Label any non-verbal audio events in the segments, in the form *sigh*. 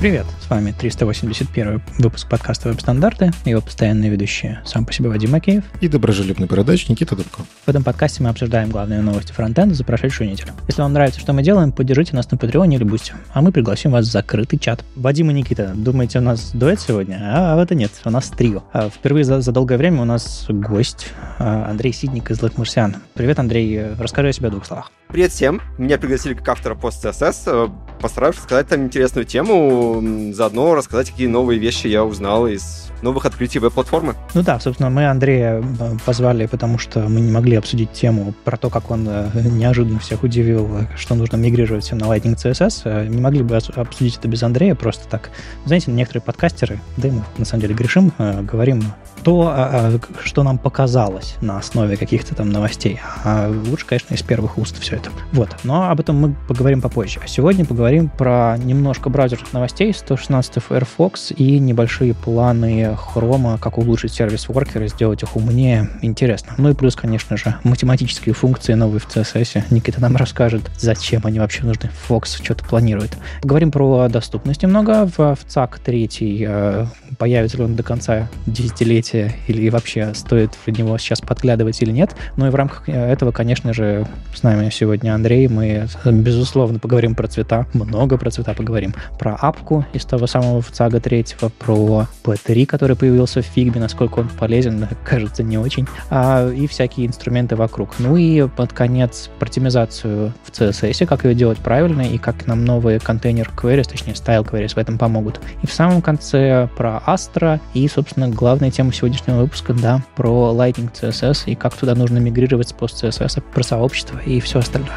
Привет! вами 381 выпуск подкаста «Веб-стандарты» его постоянные ведущие. Сам по себе Вадим Макеев. И доброжелюбный бородач Никита Дубко. В этом подкасте мы обсуждаем главные новости фронтенда за прошедшую неделю. Если вам нравится, что мы делаем, поддержите нас на Патреоне или Бусти, а мы пригласим вас в закрытый чат. Вадим и Никита, думаете, у нас дуэт сегодня? А, а вот и нет, у нас трио. А впервые за, за долгое время у нас гость а, Андрей Сидник из «Злых марсиан». Привет, Андрей, расскажи о себе в двух словах. Привет всем, меня пригласили как автора пост CSS, э, постараюсь сказать там интересную тему, заодно рассказать, какие новые вещи я узнал из новых открытий веб-платформы. Ну да, собственно, мы Андрея э, позвали, потому что мы не могли обсудить тему про то, как он э, неожиданно всех удивил, э, что нужно мигрировать всем на Lightning CSS. Не могли бы обсудить это без Андрея, просто так. Знаете, некоторые подкастеры, да и мы на самом деле грешим, говорим то, а, а, что нам показалось на основе каких-то там новостей. А лучше, конечно, из первых уст все это. Вот. Но об этом мы поговорим попозже. А сегодня поговорим про немножко браузерных новостей, 116 Firefox и небольшие планы Chrome, как улучшить сервис-воркеры, сделать их умнее. Интересно. Ну и плюс, конечно же, математические функции новые в CSS. Никита нам расскажет, зачем они вообще нужны. Fox что-то планирует. Поговорим про доступность немного. В, в ЦАК 3 э, появится ли он до конца десятилетия развития, или вообще стоит в него сейчас подглядывать или нет. Ну и в рамках э, этого, конечно же, с нами сегодня Андрей. Мы, э, безусловно, поговорим про цвета, много про цвета поговорим. Про апку из того самого ЦАГа 3, про P3, который появился в Фигме, насколько он полезен, *laughs* кажется, не очень, а, и всякие инструменты вокруг. Ну и под конец про оптимизацию в CSS, как ее делать правильно, и как нам новые контейнер queries, точнее, style queries в этом помогут. И в самом конце про Astra и, собственно, главная тема сегодняшнего выпуска, да, про Lightning CSS и как туда нужно мигрировать с пост CSS, про сообщество и все остальное.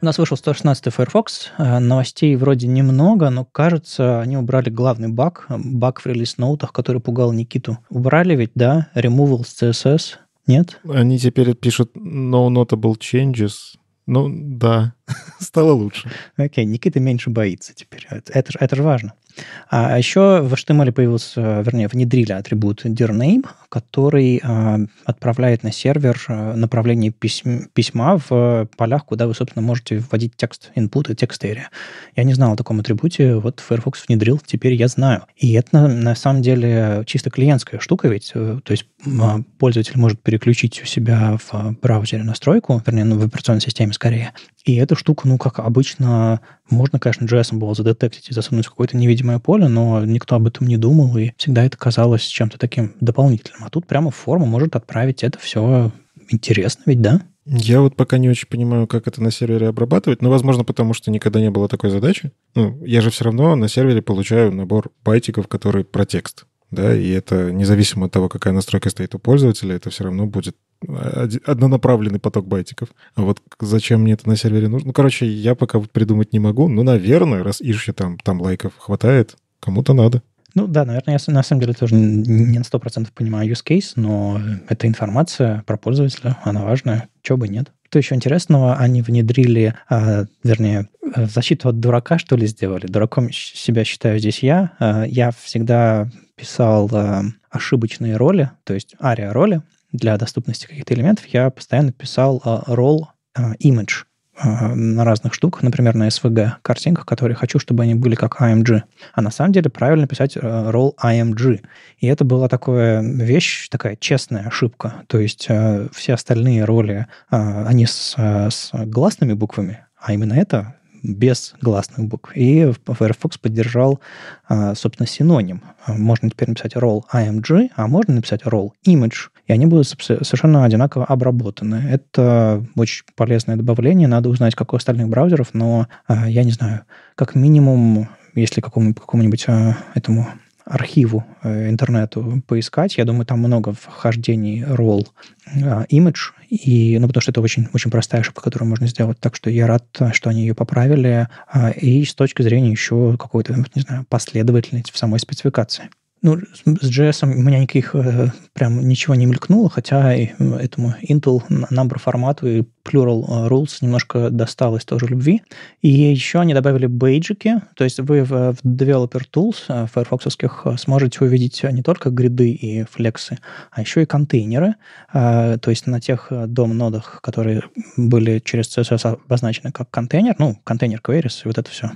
У нас вышел 116 Firefox. Э, новостей вроде немного, но кажется, они убрали главный баг, баг в релиз-ноутах, который пугал Никиту. Убрали ведь, да? Removal с CSS. Нет? Они теперь пишут no notable changes. Ну, да. *laughs* стало лучше. Окей, okay, Никита меньше боится теперь. Это, это, это же важно. А, а еще в HTML появился, вернее, внедрили атрибут dirname, который а, отправляет на сервер а, направление письм, письма в полях, куда вы, собственно, можете вводить текст input и текст area. Я не знал о таком атрибуте, вот Firefox внедрил, теперь я знаю. И это, на, на самом деле, чисто клиентская штука ведь, э, то есть пользователь может переключить у себя в браузере настройку, вернее, ну, в операционной системе скорее, и эту Штука, ну, как обычно, можно, конечно, JS было задетектить и засунуть в какое-то невидимое поле, но никто об этом не думал, и всегда это казалось чем-то таким дополнительным. А тут прямо форма может отправить это все интересно ведь, да? Я вот пока не очень понимаю, как это на сервере обрабатывать, но, ну, возможно, потому что никогда не было такой задачи. Ну, я же все равно на сервере получаю набор байтиков, которые про текст да, и это независимо от того, какая настройка стоит у пользователя, это все равно будет однонаправленный поток байтиков. А вот зачем мне это на сервере нужно? Ну, короче, я пока вот придумать не могу. Ну, наверное, раз ищу там, там лайков хватает, кому-то надо. Ну да, наверное, я на самом деле тоже не на процентов понимаю use case, но эта информация про пользователя, она важная, чего бы нет. Что еще интересного, они внедрили, а, вернее, э, защиту от дурака, что ли, сделали. Дураком себя считаю здесь я. А, я всегда писал а, ошибочные роли, то есть ария роли, для доступности каких-то элементов, я постоянно писал role а, image а, а, на разных штуках, например, на SVG картинках, которые хочу, чтобы они были как img, А на самом деле правильно писать role э, img И это была такая вещь, такая честная ошибка. То есть э, все остальные роли, они с, э, с гласными буквами, а именно это без гласных букв. И Firefox поддержал, собственно, синоним. Можно теперь написать role img, а можно написать role image и они будут совершенно одинаково обработаны. Это очень полезное добавление, надо узнать, как у остальных браузеров, но а, я не знаю, как минимум, если какому, какому-нибудь а, этому архиву э, интернету поискать. Я думаю, там много вхождений ролл image, а, и, ну, потому что это очень, очень простая ошибка, которую можно сделать. Так что я рад, что они ее поправили. И с точки зрения еще какой-то, не знаю, последовательности в самой спецификации. Ну, с JS у меня никаких э, прям ничего не мелькнуло, хотя э, этому Intel набор формату и Plural э, Rules немножко досталось тоже любви. И еще они добавили бейджики, то есть вы в, в Developer Tools файрфоксовских э, сможете увидеть не только гриды и флексы, а еще и контейнеры, э, то есть на тех дом-нодах, которые были через CSS обозначены как контейнер, ну, контейнер queries, вот это все,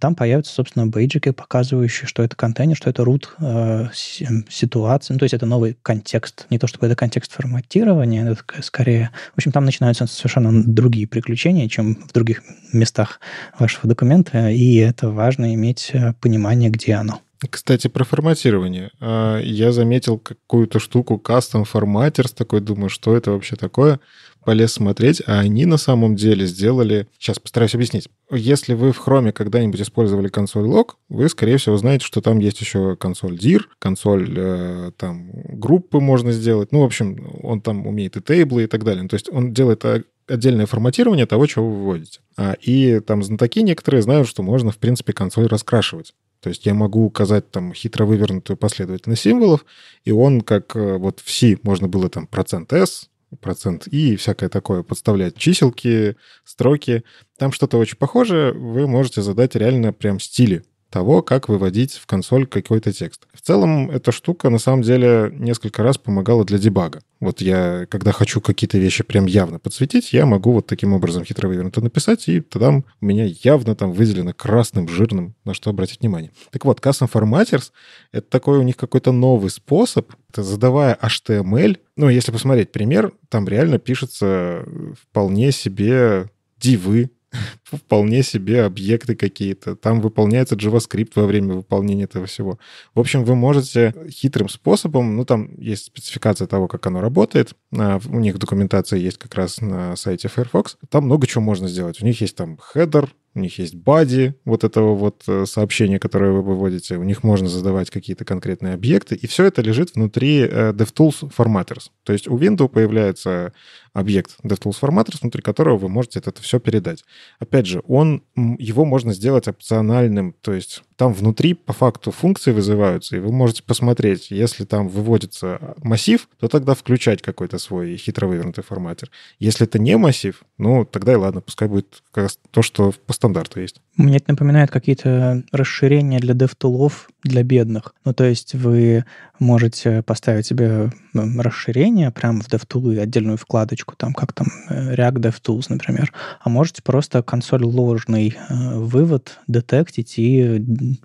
там появятся, собственно, бейджики, показывающие, что это контейнер, что это root эм, ситуация, ну, то есть это новый контекст, не то чтобы это контекст форматирования, это скорее, в общем, там начинаются совершенно другие приключения, чем в других местах вашего документа, и это важно иметь э, понимание, где оно. Кстати, про форматирование. А, я заметил какую-то штуку, кастом форматерс такой, думаю, что это вообще такое полез смотреть, а они на самом деле сделали... Сейчас постараюсь объяснить. Если вы в Chrome когда-нибудь использовали консоль log, вы, скорее всего, знаете, что там есть еще консоль dir, консоль э, там группы можно сделать. Ну, в общем, он там умеет и тейблы и так далее. Ну, то есть он делает отдельное форматирование того, чего вы выводите. А, и там знатоки некоторые знают, что можно, в принципе, консоль раскрашивать. То есть я могу указать там хитро вывернутую последовательность символов, и он как э, вот в C можно было там процент %s, процент и всякое такое, подставлять чиселки, строки. Там что-то очень похожее, вы можете задать реально прям стили того, как выводить в консоль какой-то текст. В целом, эта штука на самом деле несколько раз помогала для дебага. Вот я, когда хочу какие-то вещи прям явно подсветить, я могу вот таким образом хитро вывернуто написать, и тогда у меня явно там выделено красным, жирным, на что обратить внимание. Так вот, Custom Formatters — это такой у них какой-то новый способ как-то задавая HTML, ну, если посмотреть пример, там реально пишется вполне себе дивы, *laughs* вполне себе объекты какие-то. Там выполняется JavaScript во время выполнения этого всего. В общем, вы можете хитрым способом, ну, там есть спецификация того, как оно работает. А, у них документация есть как раз на сайте Firefox. Там много чего можно сделать. У них есть там хедер, у них есть бади вот этого вот э, сообщения, которое вы выводите, у них можно задавать какие-то конкретные объекты, и все это лежит внутри э, DevTools Formatters. То есть у Windows появляется объект DevTools Formatters, внутри которого вы можете это все передать. Опять же, он, его можно сделать опциональным, то есть там внутри по факту функции вызываются, и вы можете посмотреть, если там выводится а, массив, то тогда включать какой-то свой хитро вывернутый форматер. Если это не массив, ну тогда и ладно, пускай будет как раз то, что по стандарту есть. Мне это напоминает какие-то расширения для DevTools для бедных. Ну то есть вы можете поставить себе расширение прямо в DevTools отдельную вкладочку, страничку, там как там э, React DevTools, например, а можете просто консоль ложный э, вывод детектить и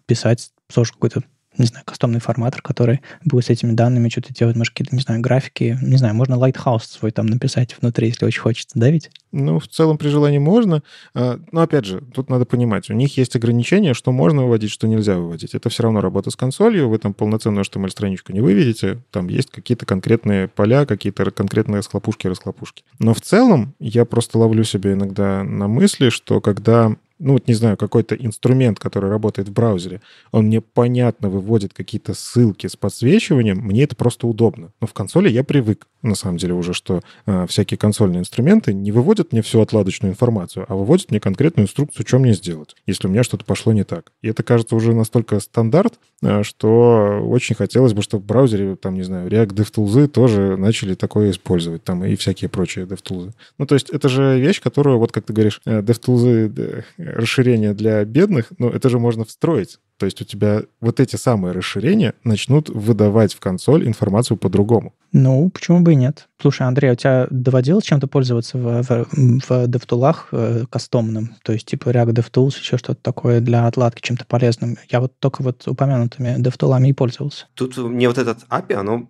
писать тоже какой-то не знаю, кастомный форматор, который будет с этими данными что-то делать, может, какие-то, не знаю, графики, не знаю, можно лайтхаус свой там написать внутри, если очень хочется, да ведь? Ну, в целом при желании можно, а, но опять же, тут надо понимать, у них есть ограничения, что можно выводить, что нельзя выводить. Это все равно работа с консолью, вы там полноценную HTML-страничку не выведете, там есть какие-то конкретные поля, какие-то конкретные схлопушки-расхлопушки. Но в целом я просто ловлю себе иногда на мысли, что когда ну вот не знаю, какой-то инструмент, который работает в браузере, он мне понятно выводит какие-то ссылки с подсвечиванием, мне это просто удобно. Но в консоли я привык, на самом деле, уже, что э, всякие консольные инструменты не выводят мне всю отладочную информацию, а выводят мне конкретную инструкцию, что мне сделать, если у меня что-то пошло не так. И это, кажется, уже настолько стандарт, э, что очень хотелось бы, чтобы в браузере, там, не знаю, React DevTools тоже начали такое использовать, там, и всякие прочие DevTools. Ну, то есть это же вещь, которую, вот как ты говоришь, э, DevTools э, расширение для бедных, но это же можно встроить. То есть у тебя вот эти самые расширения начнут выдавать в консоль информацию по-другому. Ну, почему бы и нет? Слушай, Андрей, а у тебя доводилось чем-то пользоваться в, в, в DevTool'ах э, кастомным? То есть типа React DevTools, еще что-то такое для отладки чем-то полезным? Я вот только вот упомянутыми DevTool'ами и пользовался. Тут мне вот этот API, оно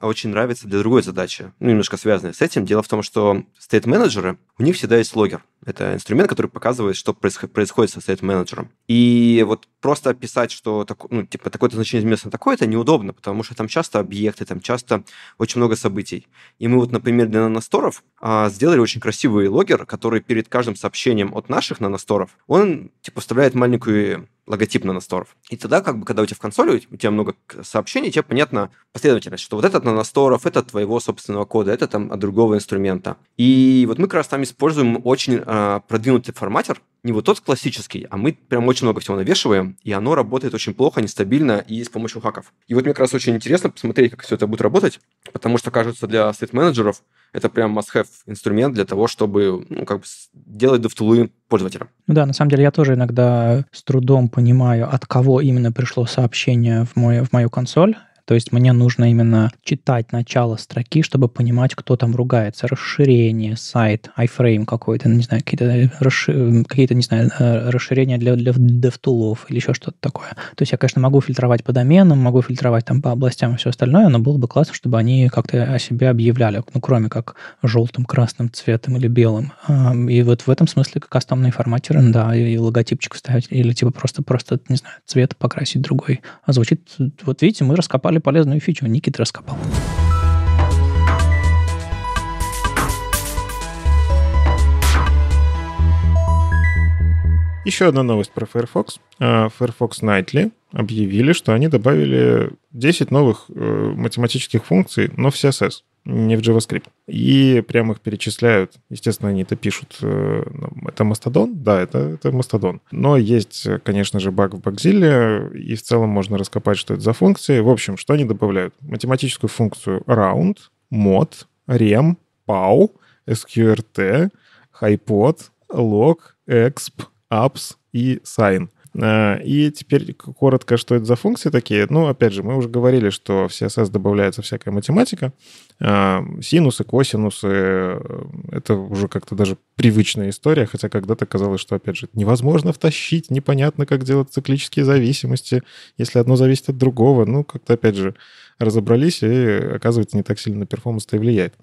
очень нравится для другой задачи, ну, немножко связанной с этим. Дело в том, что стейт-менеджеры, у них всегда есть логер. Это инструмент, который показывает, что происходит со стейт-менеджером. И вот просто писать, что так, ну, типа, такое-то значение изменилось на такое-то, неудобно, потому что там часто объекты, там часто очень много событий. И мы вот, например, для наносторов а, сделали очень красивый логер, который перед каждым сообщением от наших наносторов, он, типа, вставляет маленькую логотип наносторов. И тогда, как бы, когда у тебя в консоли, у тебя много сообщений, тебе понятно последовательность, что вот этот наносторов, это твоего собственного кода, это там от другого инструмента. И вот мы как раз там используем очень э, продвинутый форматер, не вот тот классический, а мы прям очень много всего навешиваем, и оно работает очень плохо, нестабильно и с помощью хаков. И вот мне как раз очень интересно посмотреть, как все это будет работать, потому что, кажется, для сет-менеджеров это прям must-have инструмент для того, чтобы ну, как бы делать дефтулы пользователям. Ну да, на самом деле я тоже иногда с трудом понимаю, от кого именно пришло сообщение в, мой, в мою консоль. То есть мне нужно именно читать начало строки, чтобы понимать, кто там ругается. Расширение, сайт, iFrame какой-то, не знаю, какие-то, э, расшир... какие не знаю, э, расширения для, для DevTools или еще что-то такое. То есть я, конечно, могу фильтровать по доменам, могу фильтровать там по областям и все остальное, но было бы классно, чтобы они как-то о себе объявляли, ну, кроме как желтым, красным цветом или белым. И вот в этом смысле кастомные форматеры, да, и логотипчик вставить, или типа просто, просто не знаю, цвет покрасить другой. А звучит, вот видите, мы раскопали раскопали полезную фичу. Никит раскопал. Еще одна новость про Firefox. А, Firefox Nightly объявили, что они добавили 10 новых э, математических функций, но в CSS не в JavaScript. И прямо их перечисляют. Естественно, они это пишут. Э, ну, это мастодон? Да, это, это мастодон. Но есть, конечно же, баг в Багзиле, и в целом можно раскопать, что это за функции. В общем, что они добавляют? Математическую функцию round, mod, rem, pow, sqrt, hypod, log, exp, apps и sign — Э, и теперь коротко, что это за функции такие. Ну, опять же, мы уже говорили, что в CSS добавляется всякая математика. Э, синусы, косинусы э, — это уже как-то даже привычная история, хотя когда-то казалось, что, опять же, невозможно втащить, непонятно, как делать циклические зависимости, если одно зависит от другого. Ну, как-то, опять же, разобрались, и, оказывается, не так сильно на перформанс-то и влияет.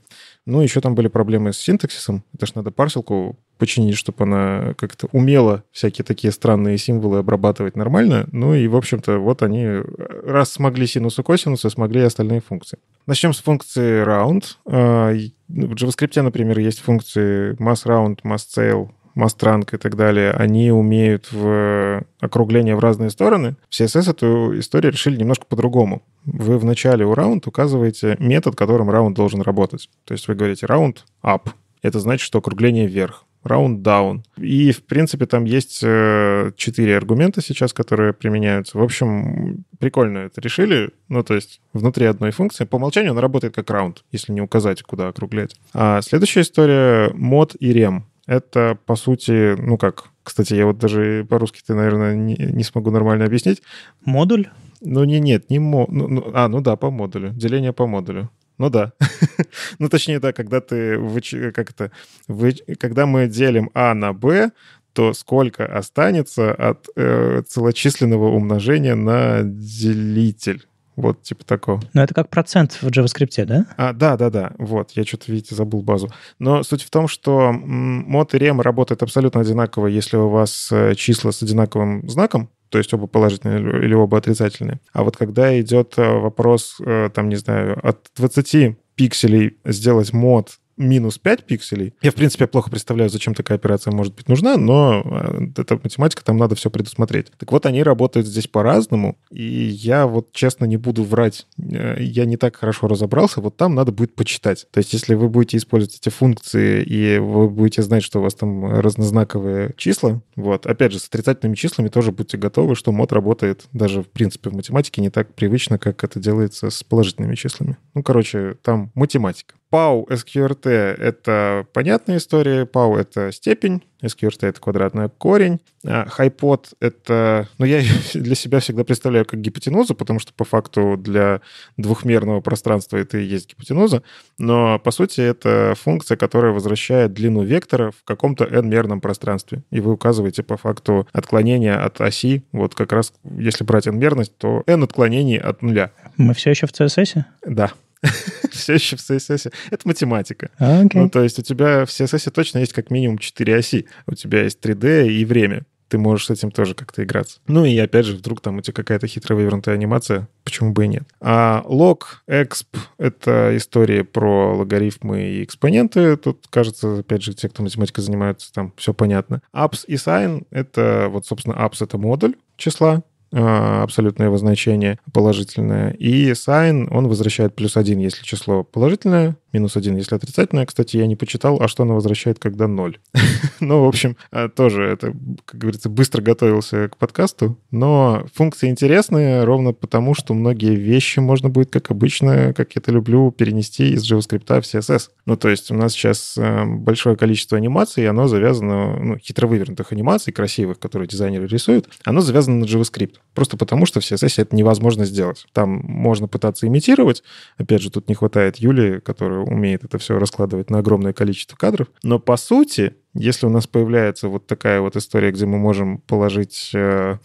Ну, еще там были проблемы с синтаксисом. Это ж надо парселку починить, чтобы она как-то умела всякие такие странные символы обрабатывать нормально. Ну и, в общем-то, вот они э, раз смогли синус и косинусы, смогли и остальные функции. Начнем с функции round. А, в JavaScript, например, есть функции mass round, mass tail, Mastrank и так далее, они умеют в э, округление в разные стороны, в CSS эту историю решили немножко по-другому. Вы в начале у раунд указываете метод, которым раунд должен работать. То есть вы говорите раунд up. Это значит, что округление вверх round down. И, в принципе, там есть э, четыре аргумента сейчас, которые применяются. В общем, прикольно это решили. Ну, то есть внутри одной функции. По умолчанию она работает как раунд, если не указать, куда округлять. А следующая история — мод и рем это, по сути, ну как, кстати, я вот даже по-русски ты, наверное, не, не смогу нормально объяснить. Модуль? Ну, не, нет, не мо... Ну, ну, а, ну да, по модулю. Деление по модулю. Ну да. *laughs* ну, точнее, да, когда ты... Выч... Как это? Вы... Когда мы делим А на Б, то сколько останется от э, целочисленного умножения на делитель? Вот, типа такого. Но это как процент в JavaScript, да? А, да, да, да. Вот, я что-то, видите, забыл базу. Но суть в том, что мод и рем работают абсолютно одинаково, если у вас э, числа с одинаковым знаком, то есть оба положительные или оба отрицательные. А вот когда идет э, вопрос, э, там, не знаю, от 20 пикселей сделать мод минус 5 пикселей. Я, в принципе, плохо представляю, зачем такая операция может быть нужна, но э, это математика, там надо все предусмотреть. Так вот, они работают здесь по-разному, и я вот, честно, не буду врать, э, я не так хорошо разобрался, вот там надо будет почитать. То есть, если вы будете использовать эти функции, и вы будете знать, что у вас там разнознаковые числа, вот, опять же, с отрицательными числами тоже будьте готовы, что мод работает даже, в принципе, в математике не так привычно, как это делается с положительными числами. Ну, короче, там математика. Пау SQRT — это понятная история. Пау — это степень, SQRT — это квадратный корень. А хайпот — это... Ну, я *laughs* для себя всегда представляю как гипотенузу, потому что по факту для двухмерного пространства это и есть гипотенуза. Но, по сути, это функция, которая возвращает длину вектора в каком-то n-мерном пространстве. И вы указываете по факту отклонение от оси. Вот как раз, если брать n-мерность, то n отклонений от нуля. Мы все еще в CSS? Да. *laughs* все еще в CSS. Это математика. Okay. А, ну, то есть у тебя в CSS точно есть как минимум 4 оси. У тебя есть 3D и время ты можешь с этим тоже как-то играться. Ну и опять же, вдруг там у тебя какая-то хитро вывернутая анимация, почему бы и нет. А log, exp — это истории про логарифмы и экспоненты. Тут, кажется, опять же, те, кто математикой занимаются, там все понятно. Apps и sign — это вот, собственно, apps — это модуль числа, а, абсолютное его значение положительное. И sine, он возвращает плюс один если число положительное, минус один, если отрицательное. Кстати, я не почитал, а что она возвращает, когда ноль. *laughs* ну, в общем, э, тоже это, как говорится, быстро готовился к подкасту. Но функции интересные ровно потому, что многие вещи можно будет, как обычно, как я это люблю, перенести из JavaScript в CSS. Ну, то есть у нас сейчас э, большое количество анимаций, и оно завязано, ну, хитро вывернутых анимаций, красивых, которые дизайнеры рисуют, оно завязано на JavaScript. Просто потому, что в CSS это невозможно сделать. Там можно пытаться имитировать. Опять же, тут не хватает Юли, которая умеет это все раскладывать на огромное количество кадров. Но по сути, если у нас появляется вот такая вот история, где мы можем положить э,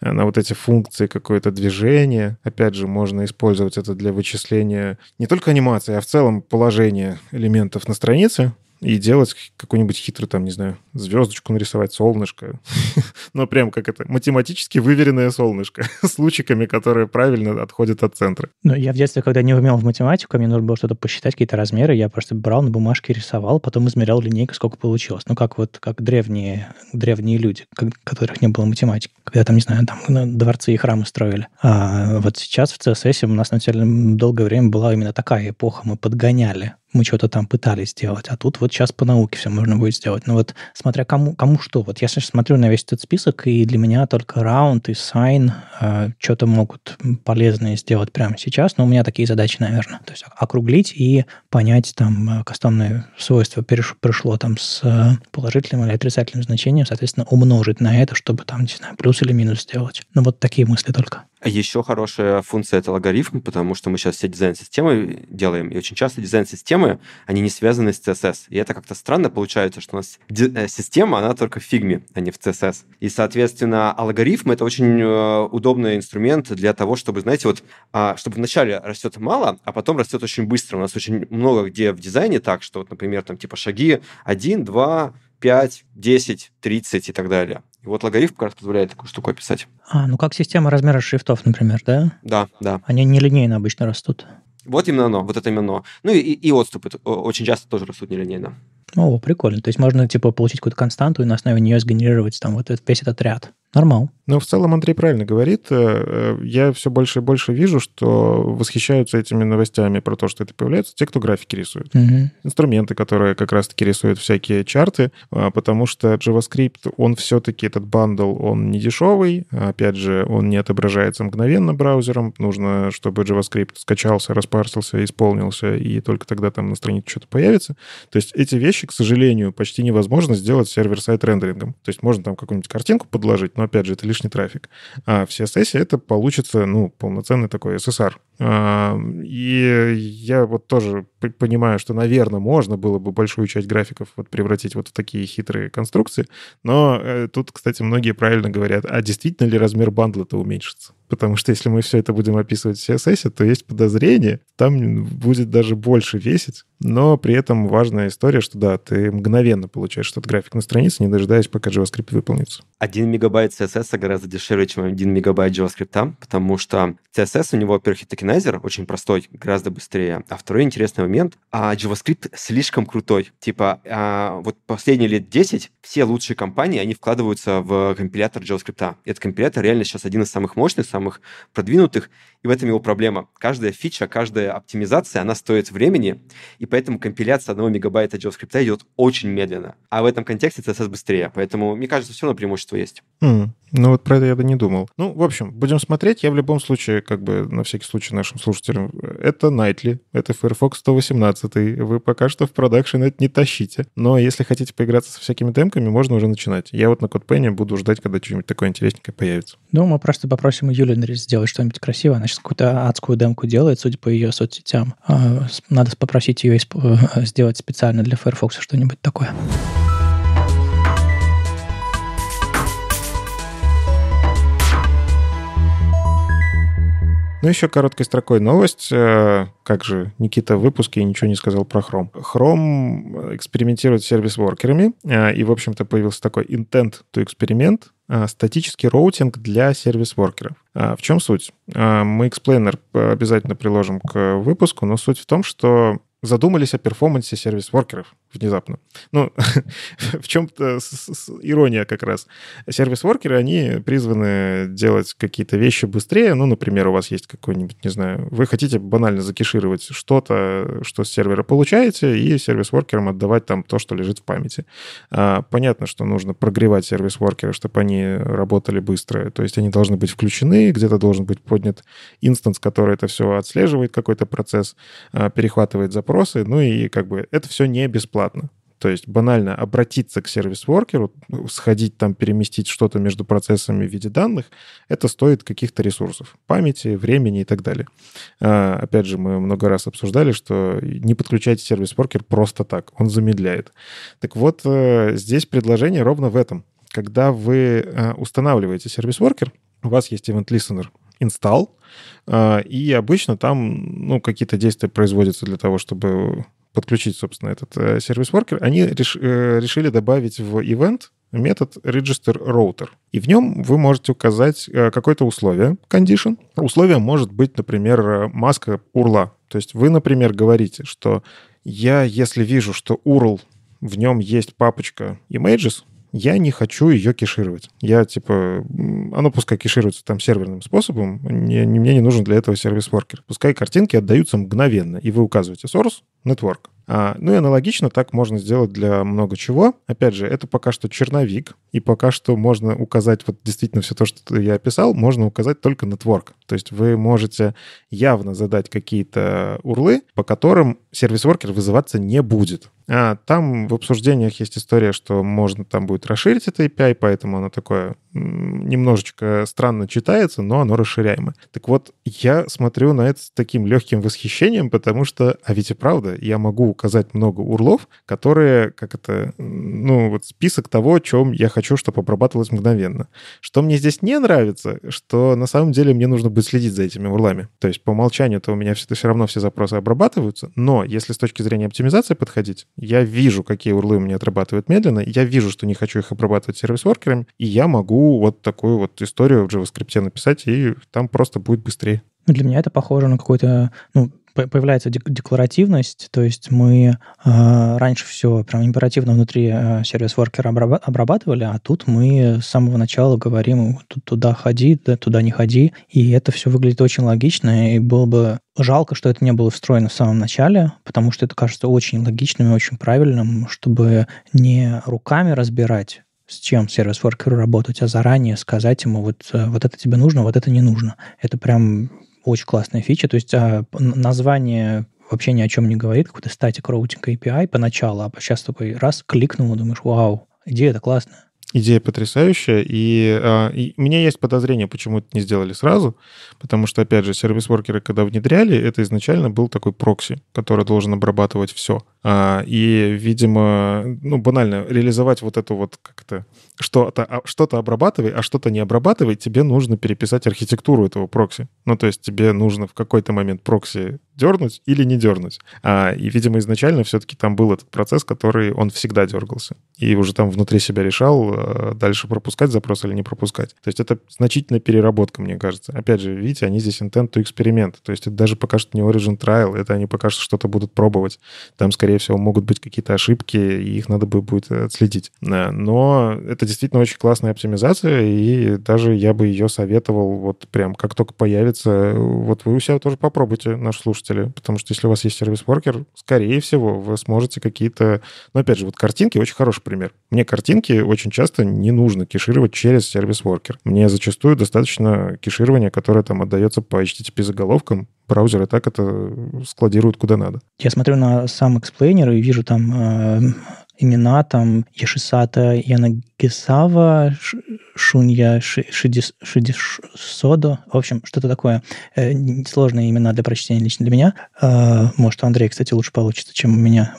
на вот эти функции какое-то движение, опять же, можно использовать это для вычисления не только анимации, а в целом положения элементов на странице, и делать какой-нибудь хитрый, там, не знаю, звездочку нарисовать, солнышко. *laughs* Но ну, прям как это, математически выверенное солнышко *laughs* с лучиками, которые правильно отходят от центра. Ну, я в детстве, когда не умел в математику, мне нужно было что-то посчитать, какие-то размеры, я просто брал на бумажке, рисовал, потом измерял линейкой, сколько получилось. Ну, как вот, как древние, древние люди, которых не было математики, когда там, не знаю, там дворцы и храмы строили. А вот сейчас в CSS у нас на деле долгое время была именно такая эпоха, мы подгоняли мы что-то там пытались сделать, а тут вот сейчас по науке все можно будет сделать. Но ну вот смотря кому, кому что. Вот я сейчас смотрю на весь этот список, и для меня только раунд и сайн э, что-то могут полезное сделать прямо сейчас, но у меня такие задачи, наверное. То есть округлить и понять там э, кастомные свойства переш... пришло там с э, положительным или отрицательным значением, соответственно, умножить на это, чтобы там, не знаю, плюс или минус сделать. Ну вот такие мысли только. Еще хорошая функция — это логарифм, потому что мы сейчас все дизайн-системы делаем, и очень часто дизайн-системы, они не связаны с CSS. И это как-то странно получается, что у нас э, система, она только в фигме, а не в CSS. И, соответственно, алгоритм — это очень э, удобный инструмент для того, чтобы, знаете, вот, а, чтобы вначале растет мало, а потом растет очень быстро. У нас очень много где в дизайне так, что, вот, например, там типа шаги 1, 2, 5, 10, 30 и так далее. И вот логарифм как раз позволяет такую штуку описать. А, ну как система размера шрифтов, например, да? Да, да. Они нелинейно обычно растут. Вот именно оно, вот это именно оно. Ну и, и отступы очень часто тоже растут нелинейно. О, прикольно. То есть можно, типа, получить какую-то константу и на основе нее сгенерировать там вот этот, весь этот ряд. Нормал. Ну в целом Андрей правильно говорит. Э, э, я все больше и больше вижу, что восхищаются этими новостями про то, что это появляется, те, кто графики рисует. Угу. Инструменты, которые как раз-таки рисуют всякие чарты, а, потому что JavaScript, он все-таки, этот бандл, он не дешевый. Опять же, он не отображается мгновенно браузером. Нужно, чтобы JavaScript скачался, распарсился, исполнился, и только тогда там на странице что-то появится. То есть эти вещи вещи, к сожалению, почти невозможно сделать сервер-сайт рендерингом. То есть можно там какую-нибудь картинку подложить, но, опять же, это лишний трафик. А в CSS это получится, ну, полноценный такой SSR а, и я вот тоже понимаю, что, наверное, можно было бы большую часть графиков вот превратить вот в такие хитрые конструкции. Но э, тут, кстати, многие правильно говорят, а действительно ли размер бандла-то уменьшится? Потому что если мы все это будем описывать в CSS, то есть подозрение, там будет даже больше весить. Но при этом важная история, что да, ты мгновенно получаешь этот график на странице, не дожидаясь, пока JavaScript выполнится. Один мегабайт CSS гораздо дешевле, чем один мегабайт JavaScript, потому что CSS у него, во-первых, таки органайзер очень простой, гораздо быстрее. А второй интересный момент, а JavaScript слишком крутой. Типа, а, вот последние лет 10 все лучшие компании, они вкладываются в компилятор JavaScript. этот компилятор реально сейчас один из самых мощных, самых продвинутых, и в этом его проблема. Каждая фича, каждая оптимизация, она стоит времени, и поэтому компиляция одного мегабайта JavaScript идет очень медленно. А в этом контексте CSS быстрее. Поэтому, мне кажется, все равно преимущество есть. Mm. Ну вот про это я бы не думал. Ну, в общем, будем смотреть. Я в любом случае, как бы, на всякий случай задача нашим слушателям. Это Nightly, это Firefox 118. Вы пока что в продакшн это не тащите. Но если хотите поиграться со всякими демками, можно уже начинать. Я вот на CodePen буду ждать, когда что-нибудь такое интересненькое появится. Ну, мы просто попросим Юлю сделать что-нибудь красивое. Она сейчас какую-то адскую демку делает, судя по ее соцсетям. А, надо попросить ее э, сделать специально для Firefox что-нибудь такое. Ну, еще короткой строкой новость. Э, как же, Никита в выпуске ничего не сказал про Chrome. Chrome э, экспериментирует с сервис-воркерами, э, и, в общем-то, появился такой intent to experiment, статический роутинг для сервис-воркеров. В чем суть? Мы explainer обязательно приложим к выпуску, но суть в том, что задумались о перформансе сервис-воркеров внезапно. Ну, *laughs* в чем-то ирония как раз. Сервис-воркеры, они призваны делать какие-то вещи быстрее. Ну, например, у вас есть какой-нибудь, не знаю, вы хотите банально закишировать что-то, что с сервера получаете, и сервис-воркерам отдавать там то, что лежит в памяти. А, понятно, что нужно прогревать сервис-воркеры, чтобы они работали быстро. То есть они должны быть включены, где-то должен быть поднят инстанс, который это все отслеживает, какой-то процесс, а, перехватывает запросы. Ну и как бы это все не бесплатно бесплатно. То есть банально обратиться к сервис-воркеру, сходить там, переместить что-то между процессами в виде данных, это стоит каких-то ресурсов, памяти, времени и так далее. А, опять же, мы много раз обсуждали, что не подключайте сервис-воркер просто так, он замедляет. Так вот, э, здесь предложение ровно в этом. Когда вы э, устанавливаете сервис-воркер, у вас есть Event Listener, install, э, и обычно там ну, какие-то действия производятся для того, чтобы подключить, собственно, этот э, сервис-воркер, они реш, э, решили добавить в event метод register router. И в нем вы можете указать э, какое-то условие, condition. Условие может быть, например, маска урла. То есть вы, например, говорите, что я, если вижу, что URL, в нем есть папочка images, я не хочу ее кешировать. Я, типа, оно пускай кешируется там серверным способом, Не, мне не нужен для этого сервис-воркер. Пускай картинки отдаются мгновенно, и вы указываете source, network. А, ну и аналогично так можно сделать для много чего. Опять же, это пока что черновик, и пока что можно указать вот действительно все то, что я описал, можно указать только network. То есть вы можете явно задать какие-то урлы, по которым сервис-воркер вызываться не будет. А, там в обсуждениях есть история, что можно там будет расширить это API, поэтому оно такое немножечко странно читается, но оно расширяемо. Так вот, я смотрю на это с таким легким восхищением, потому что, а ведь и правда, я могу указать много урлов, которые, как это, ну, вот список того, чем я хочу, чтобы обрабатывалось мгновенно. Что мне здесь не нравится, что на самом деле мне нужно будет следить за этими урлами. То есть по умолчанию-то у меня все, все равно все запросы обрабатываются, но если с точки зрения оптимизации подходить, я вижу, какие урлы у меня отрабатывают медленно, я вижу, что не хочу их обрабатывать сервис-воркерами, и я могу вот такую вот историю в JavaScript написать, и там просто будет быстрее. Ну, для меня это похоже на какой-то, ну, появляется декларативность, то есть мы э, раньше все прям императивно внутри э, сервис-воркера обрабатывали, а тут мы с самого начала говорим, туда ходи, да, туда не ходи, и это все выглядит очень логично, и было бы жалко, что это не было встроено в самом начале, потому что это кажется очень логичным и очень правильным, чтобы не руками разбирать, с чем сервис-воркеру работать, а заранее сказать ему, вот, э, вот это тебе нужно, вот это не нужно. Это прям очень классная фича. То есть а, название вообще ни о чем не говорит, какой-то статик роутинг API поначалу, а сейчас такой раз кликнул, думаешь, вау, идея это классная. Идея потрясающая, и, а, и у меня есть подозрение, почему это не сделали сразу, потому что, опять же, сервис-воркеры, когда внедряли, это изначально был такой прокси, который должен обрабатывать все. А, и, видимо, ну, банально, реализовать вот эту вот как-то что-то а, что обрабатывай, а что-то не обрабатывай, тебе нужно переписать архитектуру этого прокси. Ну, то есть тебе нужно в какой-то момент прокси дернуть или не дернуть. А, и, видимо, изначально все-таки там был этот процесс, который он всегда дергался. И уже там внутри себя решал, э, дальше пропускать запрос или не пропускать. То есть это значительная переработка, мне кажется. Опять же, видите, они здесь intent to experiment. То есть это даже пока что не origin trial, это они пока что что-то будут пробовать. Там, скорее всего, могут быть какие-то ошибки, и их надо бы будет э, отследить. Э, но это действительно очень классная оптимизация, и даже я бы ее советовал вот прям как только появится. Вот вы у себя тоже попробуйте, наш слушатель слушатели, потому что если у вас есть сервис-воркер, скорее всего, вы сможете какие-то... Но ну, опять же, вот картинки очень хороший пример. Мне картинки очень часто не нужно кешировать через сервис-воркер. Мне зачастую достаточно кеширования, которое там отдается по HTTP-заголовкам, браузер так это складируют куда надо. Я смотрю на сам эксплейнер и вижу там э, имена там Яшисата Янагисава, Шунья Шидис, Шидисодо. В общем, что-то такое. Э, сложные имена для прочтения лично для меня. Э, может, Андрей, кстати, лучше получится, чем у меня.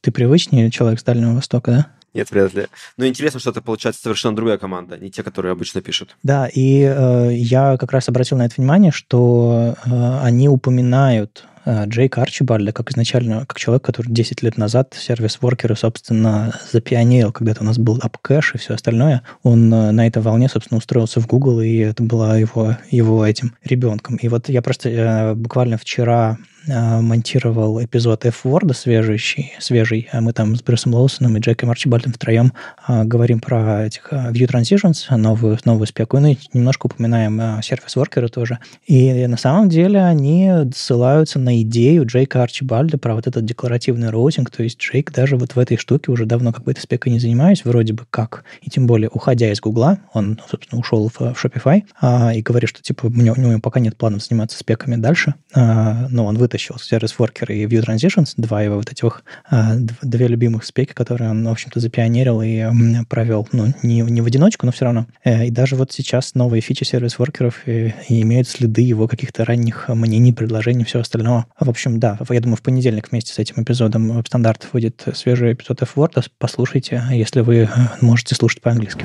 Ты привычнее человек с Дальнего Востока, да? Нет, вряд ли. Но интересно, что это получается совершенно другая команда, не те, которые обычно пишут. Да, и э, я как раз обратил на это внимание, что э, они упоминают а, Джейк Арчибальда как изначально, как человек, который 10 лет назад сервис-воркеры, собственно, запионерил, когда-то у нас был апкэш и все остальное, он э, на этой волне, собственно, устроился в Google, и это была его, его этим ребенком. И вот я просто э, буквально вчера э, монтировал эпизод F-Word свежий, свежий. А мы там с Брюсом Лоусоном и Джеком Арчибальдом втроем а, говорим про этих View Transitions, новую, новую спеку, ну и немножко упоминаем а, сервис-воркеры тоже. И на самом деле они ссылаются на на идею Джейка Арчибальда про вот этот декларативный роутинг. То есть Джейк даже вот в этой штуке уже давно как бы этой спекой не занимаюсь, вроде бы как. И тем более, уходя из Гугла, он, ну, собственно, ушел в, э, в Shopify а, и говорит, что типа у него, у него пока нет планов заниматься спеками дальше. А, но он вытащил сервис Worker и View Transitions, два его вот этих а, две любимых спеки, которые он, в общем-то, запионерил и м, провел. Ну, не, не в одиночку, но все равно. Э, и даже вот сейчас новые фичи сервис-воркеров э, имеют следы его каких-то ранних мнений, предложений, и всего остального а, в общем, да, я думаю, в понедельник вместе с этим эпизодом в Стандарт выйдет свежий эпизод F-Word. Послушайте, если вы э, можете слушать по-английски.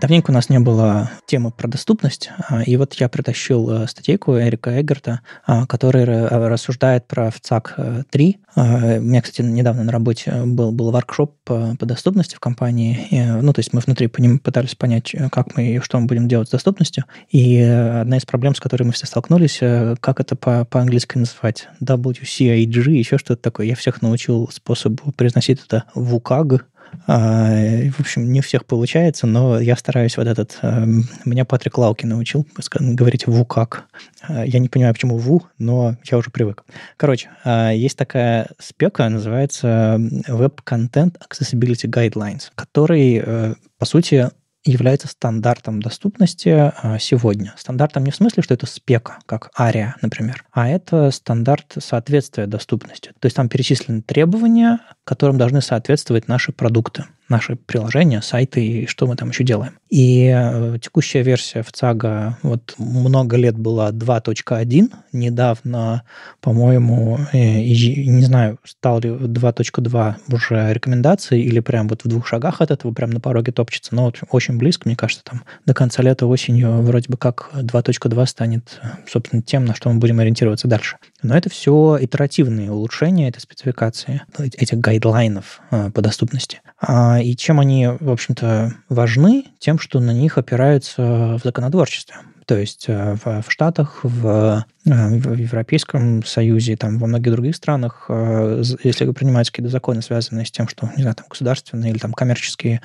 Давненько у нас не было темы про доступность, а, и вот я притащил э, статейку Эрика Эггерта, а, который а, рассуждает про ФЦАК 3. Э, у меня, кстати, недавно на работе э, был, был воркшоп по, по доступности в компании. И, ну, то есть мы внутри по ним пытались понять, как мы и что мы будем делать с доступностью. И одна из проблем, с которой мы все столкнулись, как это по, по-английски называть? WCAG, еще что-то такое. Я всех научил способу произносить это в УКАГ, а, в общем, не у всех получается, но я стараюсь вот этот... Эм, меня Патрик Лауки научил говорить «ву как». А, я не понимаю, почему «ву», но я уже привык. Короче, а, есть такая спека, называется Web эм, Content Accessibility Guidelines, который, э, по сути, является стандартом доступности а, сегодня. Стандартом не в смысле, что это спека, как ARIA, например, а это стандарт соответствия доступности. То есть там перечислены требования, которым должны соответствовать наши продукты наши приложения, сайты и что мы там еще делаем. И э, текущая версия в ЦАГА вот много лет была 2.1, недавно, по-моему, э, не знаю, стал ли 2.2 уже рекомендации или прям вот в двух шагах от этого, прям на пороге топчется, но вот очень близко, мне кажется, там до конца лета, осенью вроде бы как 2.2 станет, собственно, тем, на что мы будем ориентироваться дальше. Но это все итеративные улучшения этой спецификации, э, этих гайдлайнов по доступности. А а, и чем они, в общем-то, важны? Тем, что на них опираются в законотворчестве. То есть э, в, Штатах, э, в, в Европейском Союзе, там во многих других странах, э, если вы принимаете какие-то законы, связанные с тем, что, не знаю, там государственные или там коммерческие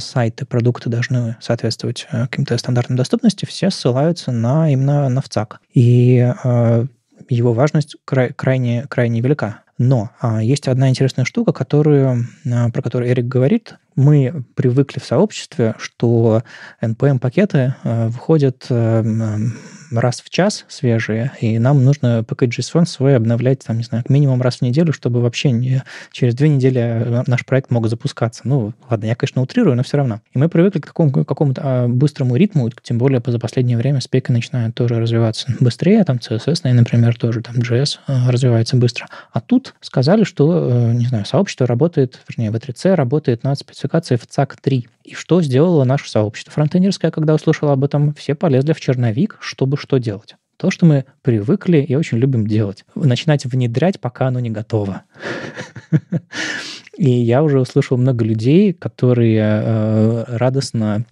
сайты, продукты должны соответствовать каким-то стандартам доступности, все ссылаются на именно на ВЦАК. И его важность край, крайне, крайне велика. Но а, есть одна интересная штука, которую, а, про которую Эрик говорит. Мы привыкли в сообществе, что NPM-пакеты а, выходят а, раз в час свежие, и нам нужно Package.json JSON свой обновлять, там, не знаю, минимум раз в неделю, чтобы вообще не... через две недели э, наш проект мог запускаться. Ну, ладно, я, конечно, утрирую, но все равно. И мы привыкли к какому- какому-то а, быстрому ритму, тем более за последнее время спеки начинают тоже развиваться быстрее, там CSS, ну например, тоже, там JS э, развивается быстро. А тут сказали, что, э, не знаю, сообщество работает, вернее, в 3 c работает над спецификацией в ЦАК 3 и что сделало наше сообщество фронтендерское, когда услышало об этом? Все полезли в черновик, чтобы что делать? То, что мы привыкли и очень любим делать. Начинать внедрять, пока оно не готово. *laughs* И я уже услышал много людей, которые э, радостно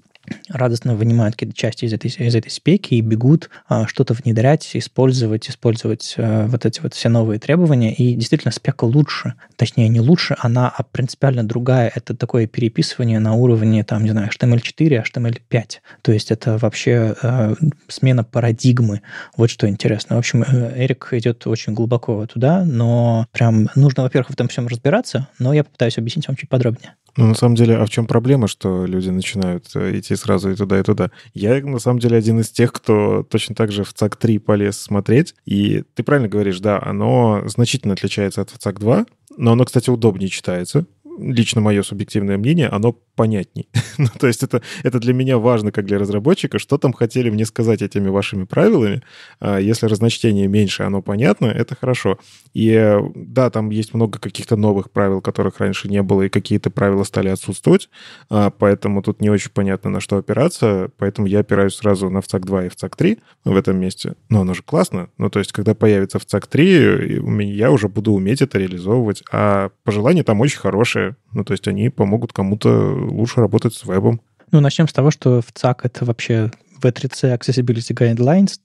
радостно вынимают какие-то части из этой, из этой спеки и бегут а, что-то внедрять, использовать, использовать а, вот эти вот все новые требования. И действительно, спека лучше. Точнее, не лучше, она а принципиально другая. Это такое переписывание на уровне, там, не знаю, HTML4, HTML5. То есть это вообще а, смена парадигмы. Вот что интересно. В общем, э, Эрик идет очень глубоко туда, но прям нужно, во-первых, в этом всем разбираться, но я попытаюсь объяснить вам чуть подробнее. Ну, на самом деле, а в чем проблема, что люди начинают э, идти сразу и туда, и туда? Я, э, на самом деле, один из тех, кто точно так же в ЦАК-3 полез смотреть. И ты правильно говоришь, да, оно значительно отличается от ЦАК-2, но оно, кстати, удобнее читается лично мое субъективное мнение, оно понятней. *laughs* ну, то есть это, это для меня важно, как для разработчика, что там хотели мне сказать этими вашими правилами. А если разночтение меньше, оно понятно, это хорошо. И э, да, там есть много каких-то новых правил, которых раньше не было, и какие-то правила стали отсутствовать, а, поэтому тут не очень понятно, на что опираться, поэтому я опираюсь сразу на ВЦАК 2 и ВЦАК 3 в этом месте. Но оно же классно. Ну, то есть, когда появится ВЦАК 3, я уже буду уметь это реализовывать, а пожелание там очень хорошее, история. Ну, то есть они помогут кому-то лучше работать с вебом. Ну, начнем с того, что в ЦАК это вообще в 3 э c Accessibility Guidelines,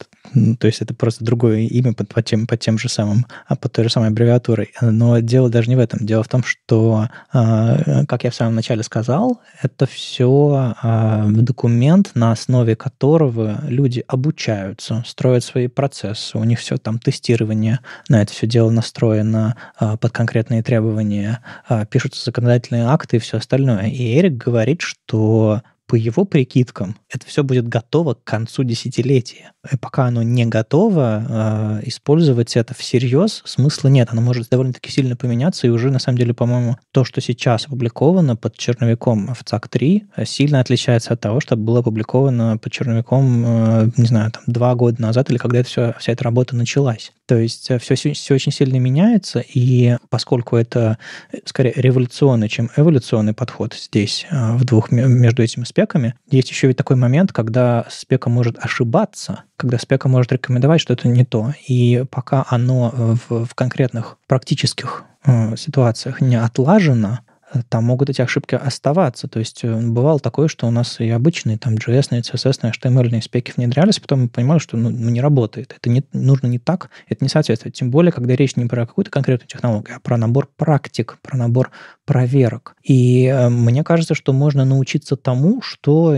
то есть это просто другое имя под, под, тем, под тем же самым, а под той же самой аббревиатурой. Но дело даже не в этом. Дело в том, что, а, как я в самом начале сказал, это все а, документ, на основе которого люди обучаются, строят свои процессы. У них все там тестирование на это все дело настроено а, под конкретные требования, пишутся законодательные акты и все остальное. И Эрик говорит, что по его прикидкам это все будет готово к концу десятилетия пока оно не готово, а, использовать это всерьез смысла нет. Оно может довольно-таки сильно поменяться, и уже, на самом деле, по-моему, то, что сейчас опубликовано под черновиком в ЦАК-3, э, сильно отличается от того, что было опубликовано под черновиком, э, не знаю, там, два года назад, или когда это все, вся эта работа началась. То есть все, э, все очень сильно меняется, и поскольку это скорее революционный, чем эволюционный подход здесь, в двух между этими спеками, есть еще ведь такой момент, когда спека может ошибаться, когда спека может рекомендовать что это не то. И пока оно в, в конкретных практических э, ситуациях не отлажено, э, там могут эти ошибки оставаться. То есть э, бывало такое, что у нас и обычные там JS, CSS, HTML спеки внедрялись, потом мы понимали, что ну, ну, не работает. Это не, нужно не так, это не соответствует. Тем более, когда речь не про какую-то конкретную технологию, а про набор практик, про набор проверок. И э, мне кажется, что можно научиться тому, что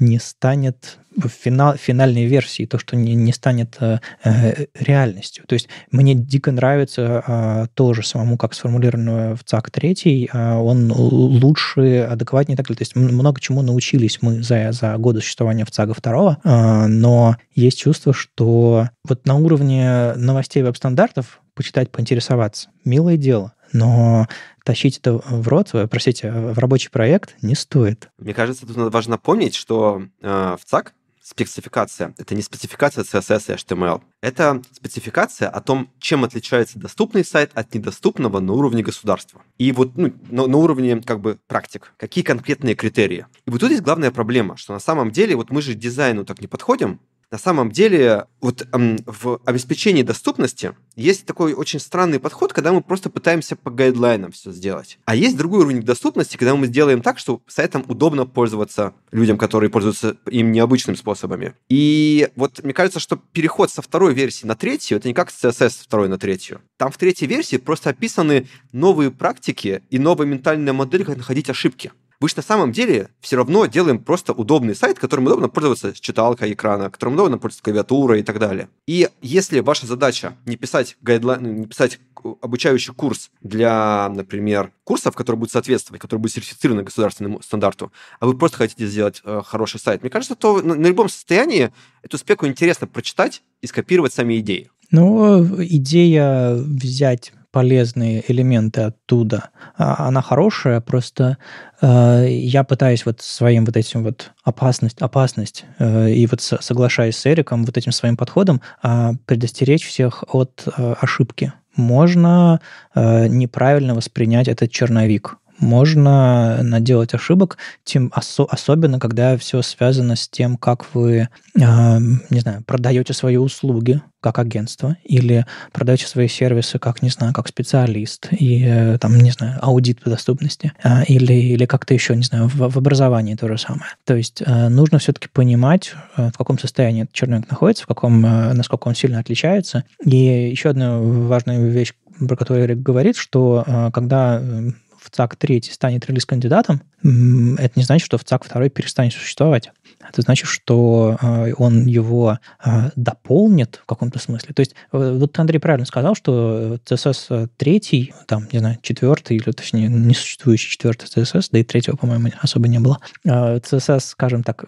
не станет в финал, финальной версии, то, что не, не станет э, э, реальностью. То есть мне дико нравится э, тоже самому, как сформулировано в ЦАК 3, э, а, он лучше, адекватнее так далее. То есть много чему научились мы за, за годы существования в ЦАГа 2, э, но есть чувство, что вот на уровне новостей веб-стандартов почитать, поинтересоваться, милое дело, но тащить это в рот, простите, в рабочий проект не стоит. Мне кажется, тут важно помнить, что э, в ЦАК спецификация. Это не спецификация CSS и HTML. Это спецификация о том, чем отличается доступный сайт от недоступного на уровне государства. И вот ну, на, на уровне как бы практик. Какие конкретные критерии? И вот тут есть главная проблема, что на самом деле вот мы же дизайну так не подходим, на самом деле, вот эм, в обеспечении доступности есть такой очень странный подход, когда мы просто пытаемся по гайдлайнам все сделать. А есть другой уровень доступности, когда мы сделаем так, что сайтом удобно пользоваться людям, которые пользуются им необычными способами. И вот мне кажется, что переход со второй версии на третью, это не как CSS со второй на третью. Там в третьей версии просто описаны новые практики и новая ментальная модель, как находить ошибки. Мы же на самом деле все равно делаем просто удобный сайт, которым удобно пользоваться с читалкой экрана, которым удобно пользоваться клавиатурой и так далее. И если ваша задача не писать гайдлайн, не писать обучающий курс для, например, курсов, который будет соответствовать, который будет сертифицирован государственному стандарту, а вы просто хотите сделать э, хороший сайт, мне кажется, то на, на любом состоянии эту спеку интересно прочитать и скопировать сами идеи. Ну, э, идея взять полезные элементы оттуда. А, она хорошая, просто э, я пытаюсь вот своим вот этим вот опасность, опасность, э, и вот соглашаясь с Эриком, вот этим своим подходом э, предостеречь всех от э, ошибки. Можно э, неправильно воспринять этот черновик можно наделать ошибок, тем ос- особенно когда все связано с тем, как вы, э, не знаю, продаете свои услуги как агентство или продаете свои сервисы как, не знаю, как специалист и э, там, не знаю, аудит по доступности э, или, или как-то еще, не знаю, в, в образовании то же самое. То есть э, нужно все-таки понимать, э, в каком состоянии этот человек находится, в каком, э, насколько он сильно отличается. И еще одна важная вещь, про которую Эрик говорит, что э, когда э, ВЦАК 3 станет релиз-кандидатом, это не значит, что ВЦАК 2 перестанет существовать. Это значит, что э, он его э, дополнит в каком-то смысле. То есть, э, вот Андрей правильно сказал, что CSS 3, там, не знаю, 4 или, точнее, несуществующий 4 CSS, да и 3, по-моему, особо не было. CSS, скажем так,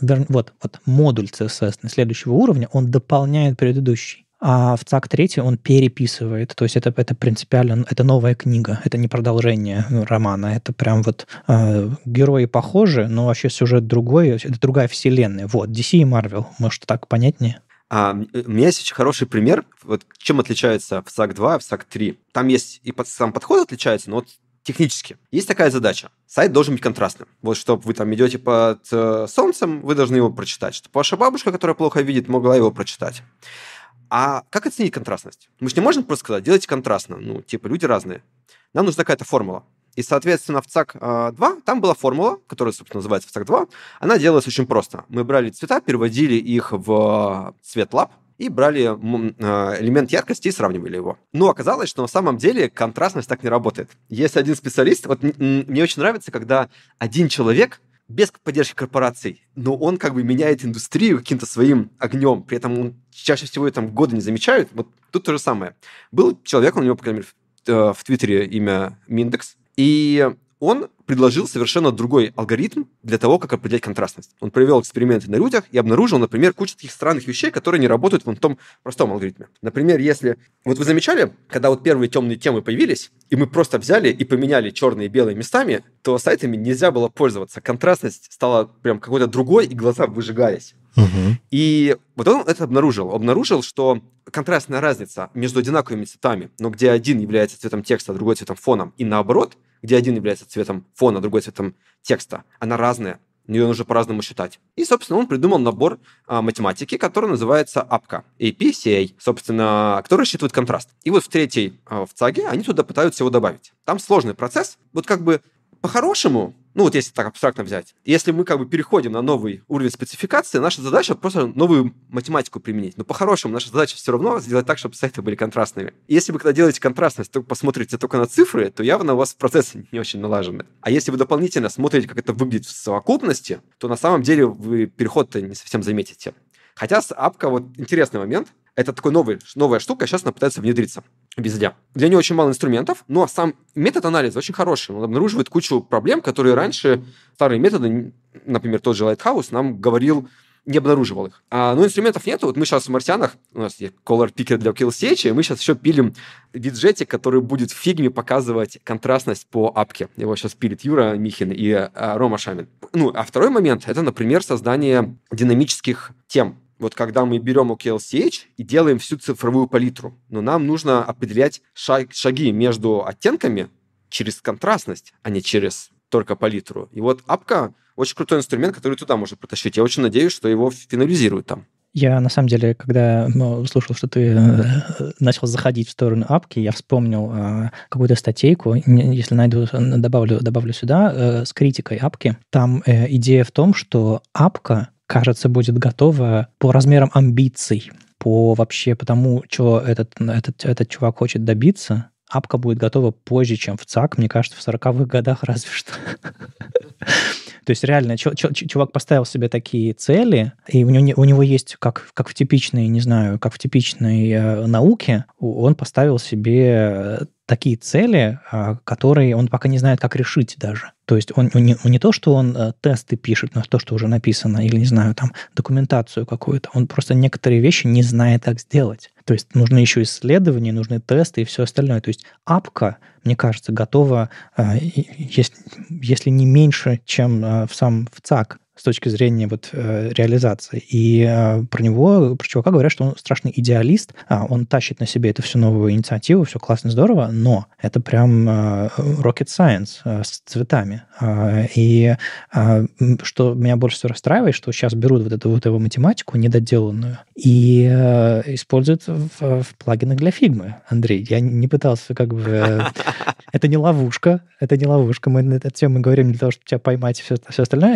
вот, вот модуль CSS следующего уровня, он дополняет предыдущий а в ЦАК 3 он переписывает. То есть это, это принципиально, это новая книга, это не продолжение ну, романа, это прям вот э, герои похожи, но вообще сюжет другой, это другая вселенная. Вот, DC и Marvel, может так понятнее? А, э, у меня есть очень хороший пример, вот чем отличается в ЦАК 2 и в ЦАК 3. Там есть и под, сам подход отличается, но вот технически. Есть такая задача. Сайт должен быть контрастным. Вот чтобы вы там идете под э, солнцем, вы должны его прочитать. Чтобы ваша бабушка, которая плохо видит, могла его прочитать. А как оценить контрастность? Мы же не можем просто сказать, делайте контрастно. Ну, типа, люди разные. Нам нужна какая-то формула. И, соответственно, в ЦАК-2 а, там была формула, которая, собственно, называется в ЦАК-2. Она делалась очень просто. Мы брали цвета, переводили их в цвет лап, и брали а, элемент яркости и сравнивали его. Но оказалось, что на самом деле контрастность так не работает. Если один специалист... Вот мне очень нравится, когда один человек без поддержки корпораций, но он как бы меняет индустрию каким-то своим огнем, при этом он, чаще всего там годы не замечают. Вот тут то же самое. Был человек, у него, по крайней мере, э, в Твиттере имя Миндекс, и он предложил совершенно другой алгоритм для того, как определять контрастность. Он провел эксперименты на людях и обнаружил, например, кучу таких странных вещей, которые не работают в том простом алгоритме. Например, если... Вот вы замечали, когда вот первые темные темы появились, и мы просто взяли и поменяли черные и белые местами, то сайтами нельзя было пользоваться. Контрастность стала прям какой-то другой, и глаза выжигались. Угу. И вот он это обнаружил. Обнаружил, что контрастная разница между одинаковыми цветами, но где один является цветом текста, а другой цветом фоном, и наоборот – где один является цветом фона, другой цветом текста. Она разная, ее нужно по-разному считать. И, собственно, он придумал набор а, математики, который называется APCA, APCA, собственно, который считывает контраст. И вот в третьей а, в ЦАГе они туда пытаются его добавить. Там сложный процесс, вот как бы по-хорошему, ну вот если так абстрактно взять, если мы как бы переходим на новый уровень спецификации, наша задача просто новую математику применить. Но по-хорошему наша задача все равно сделать так, чтобы сайты были контрастными. Если вы когда делаете контрастность, то посмотрите только на цифры, то явно у вас процесс не очень налажены. А если вы дополнительно смотрите, как это выглядит в совокупности, то на самом деле вы переход-то не совсем заметите. Хотя с апка вот интересный момент. Это такой новый, новая штука, сейчас она пытается внедриться везде. Для нее очень мало инструментов, но сам метод анализа очень хороший. Он обнаруживает кучу проблем, которые раньше старые методы, например, тот же Lighthouse, нам говорил, не обнаруживал их. А, ну, инструментов нету. Вот мы сейчас в «Марсианах», у нас есть color picker для килсечи, и мы сейчас еще пилим виджетик, который будет в фигме показывать контрастность по апке. Его сейчас пилит Юра Михин и а, Рома Шамин. Ну, а второй момент — это, например, создание динамических тем вот когда мы берем OKLCH и делаем всю цифровую палитру, но нам нужно определять шаг, шаги между оттенками через контрастность, а не через только палитру. И вот апка очень крутой инструмент, который туда можно протащить. Я очень надеюсь, что его финализируют там. Я, на самом деле, когда ну, услышал, что ты э, начал заходить в сторону апки, я вспомнил э, какую-то статейку, если найду, добавлю, добавлю сюда, э, с критикой апки. Там э, идея в том, что апка кажется, будет готова по размерам амбиций, по вообще по тому, что этот, этот, этот чувак хочет добиться, апка будет готова позже, чем в ЦАК, мне кажется, в 40-х годах разве что. *laughs* То есть реально, чувак поставил себе такие цели, и у него, у него есть, как, как в типичной, не знаю, как в типичной э, науке, он поставил себе э, такие цели, а, которые он пока не знает, как решить даже. То есть он, он, ну, не, он ну, не то, что он э, тесты пишет на то, что уже написано, или, не знаю, там, документацию какую-то. Он просто некоторые вещи не знает, как сделать. То есть нужны еще исследования, нужны тесты и все остальное. То есть апка, мне кажется, готова, э, если не меньше, чем э, в сам в ЦАК с точки зрения вот э, реализации. И э, про него, про чувака говорят, что он страшный идеалист, а, он тащит на себе эту всю новую инициативу, все классно, здорово, но это прям э, rocket science э, с цветами. А, и а, что меня больше всего расстраивает, что сейчас берут вот эту вот его математику недоделанную и э, используют в, в плагинах для фигмы, Андрей. Я не пытался как бы... *laughs* это не ловушка, это не ловушка. Мы на эту тему говорим для того, чтобы тебя поймать и все, все остальное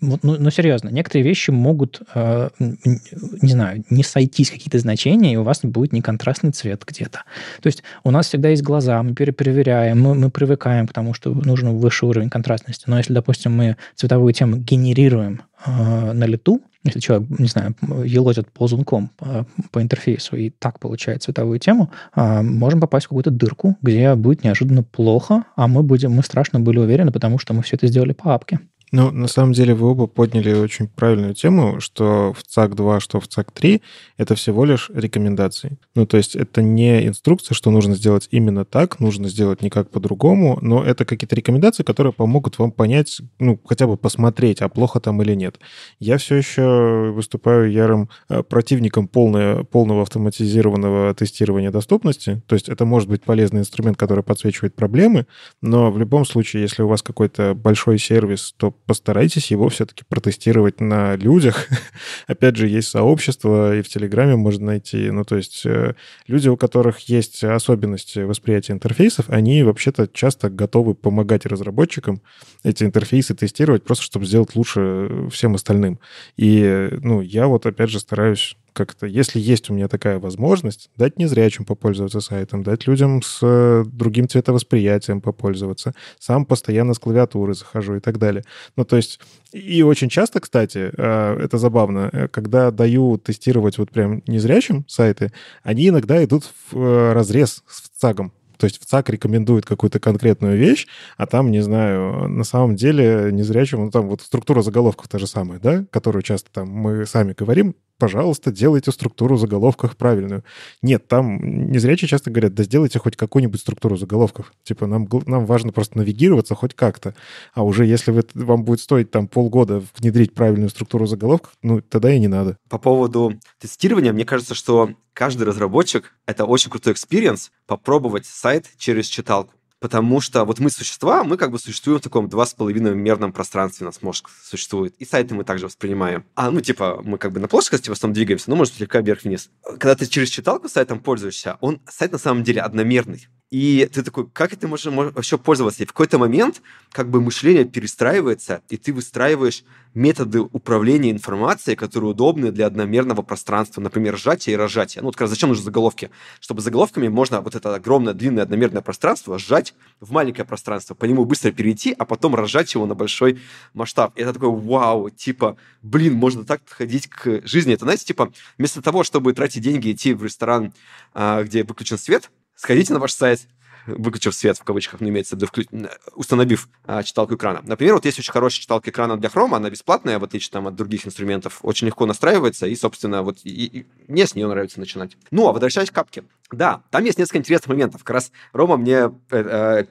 ну, ну серьезно, некоторые вещи могут, э, не знаю, не сойтись какие-то значения, и у вас будет неконтрастный цвет где-то. То есть у нас всегда есть глаза, мы перепроверяем, мы, мы привыкаем к тому, что нужен высший уровень контрастности. Но если, допустим, мы цветовую тему генерируем э, на лету, если человек, не знаю, елозит ползунком э, по интерфейсу и так получает цветовую тему, э, можем попасть в какую-то дырку, где будет неожиданно плохо, а мы будем, мы страшно были уверены, потому что мы все это сделали по апке. Ну, на самом деле вы оба подняли очень правильную тему, что в ЦАК-2, что в ЦАК-3 это всего лишь рекомендации. Ну, то есть это не инструкция, что нужно сделать именно так, нужно сделать никак по-другому, но это какие-то рекомендации, которые помогут вам понять, ну, хотя бы посмотреть, а плохо там или нет. Я все еще выступаю ярым э, противником полное, полного автоматизированного тестирования доступности. То есть это может быть полезный инструмент, который подсвечивает проблемы, но в любом случае, если у вас какой-то большой сервис, то постарайтесь его все-таки протестировать на людях. *laughs* Опять же, есть сообщество, и в Телеграме можно найти. Ну, то есть э, люди, у которых есть особенности восприятия интерфейсов, они вообще-то часто готовы помогать разработчикам эти интерфейсы тестировать, просто чтобы сделать лучше э, всем остальным. И, э, ну, я вот, опять же, стараюсь как-то, если есть у меня такая возможность, дать незрячим попользоваться сайтом, дать людям с э, другим цветовосприятием попользоваться. Сам постоянно с клавиатуры захожу и так далее. Ну, то есть, и очень часто, кстати, э, это забавно, э, когда даю тестировать вот прям незрячим сайты, они иногда идут в разрез с ЦАГом. То есть в ЦАК рекомендует какую-то конкретную вещь, а там, не знаю, на самом деле незрячему, ну там вот структура заголовков та же самая, да, которую часто там мы сами говорим, пожалуйста, делайте структуру заголовках правильную. Нет, там не зря часто говорят, да сделайте хоть какую-нибудь структуру заголовков. Типа нам, нам важно просто навигироваться хоть как-то. А уже если вы, вам будет стоить там полгода внедрить правильную структуру заголовков, ну тогда и не надо. По поводу тестирования, мне кажется, что каждый разработчик — это очень крутой экспириенс попробовать сайт через читалку. Потому что вот мы существа, мы как бы существуем в таком два с половиной мерном пространстве, у нас мозг существует. И сайты мы также воспринимаем. А, ну, типа, мы как бы на плоскости в основном двигаемся, но, может, слегка вверх-вниз. Когда ты через читалку сайтом пользуешься, он, сайт на самом деле одномерный. И ты такой, как это можно вообще пользоваться? И в какой-то момент как бы мышление перестраивается, и ты выстраиваешь методы управления информацией, которые удобны для одномерного пространства, например, сжатие и разжатие. Ну, вот раз зачем нужны заголовки? Чтобы заголовками можно вот это огромное длинное одномерное пространство сжать в маленькое пространство, по нему быстро перейти, а потом разжать его на большой масштаб. И это такой вау, типа, блин, можно так подходить к жизни. Это, знаете, типа, вместо того, чтобы тратить деньги идти в ресторан, а, где выключен свет, Сходите на ваш сайт, выключив свет, в кавычках, но имеется в виду, установив а, читалку экрана. Например, вот есть очень хорошая читалка экрана для Chrome, она бесплатная, в отличие там, от других инструментов, очень легко настраивается, и, собственно, вот и, и мне с нее нравится начинать. Ну, а возвращаясь к капке. Да, там есть несколько интересных моментов. Как раз Рома мне э, э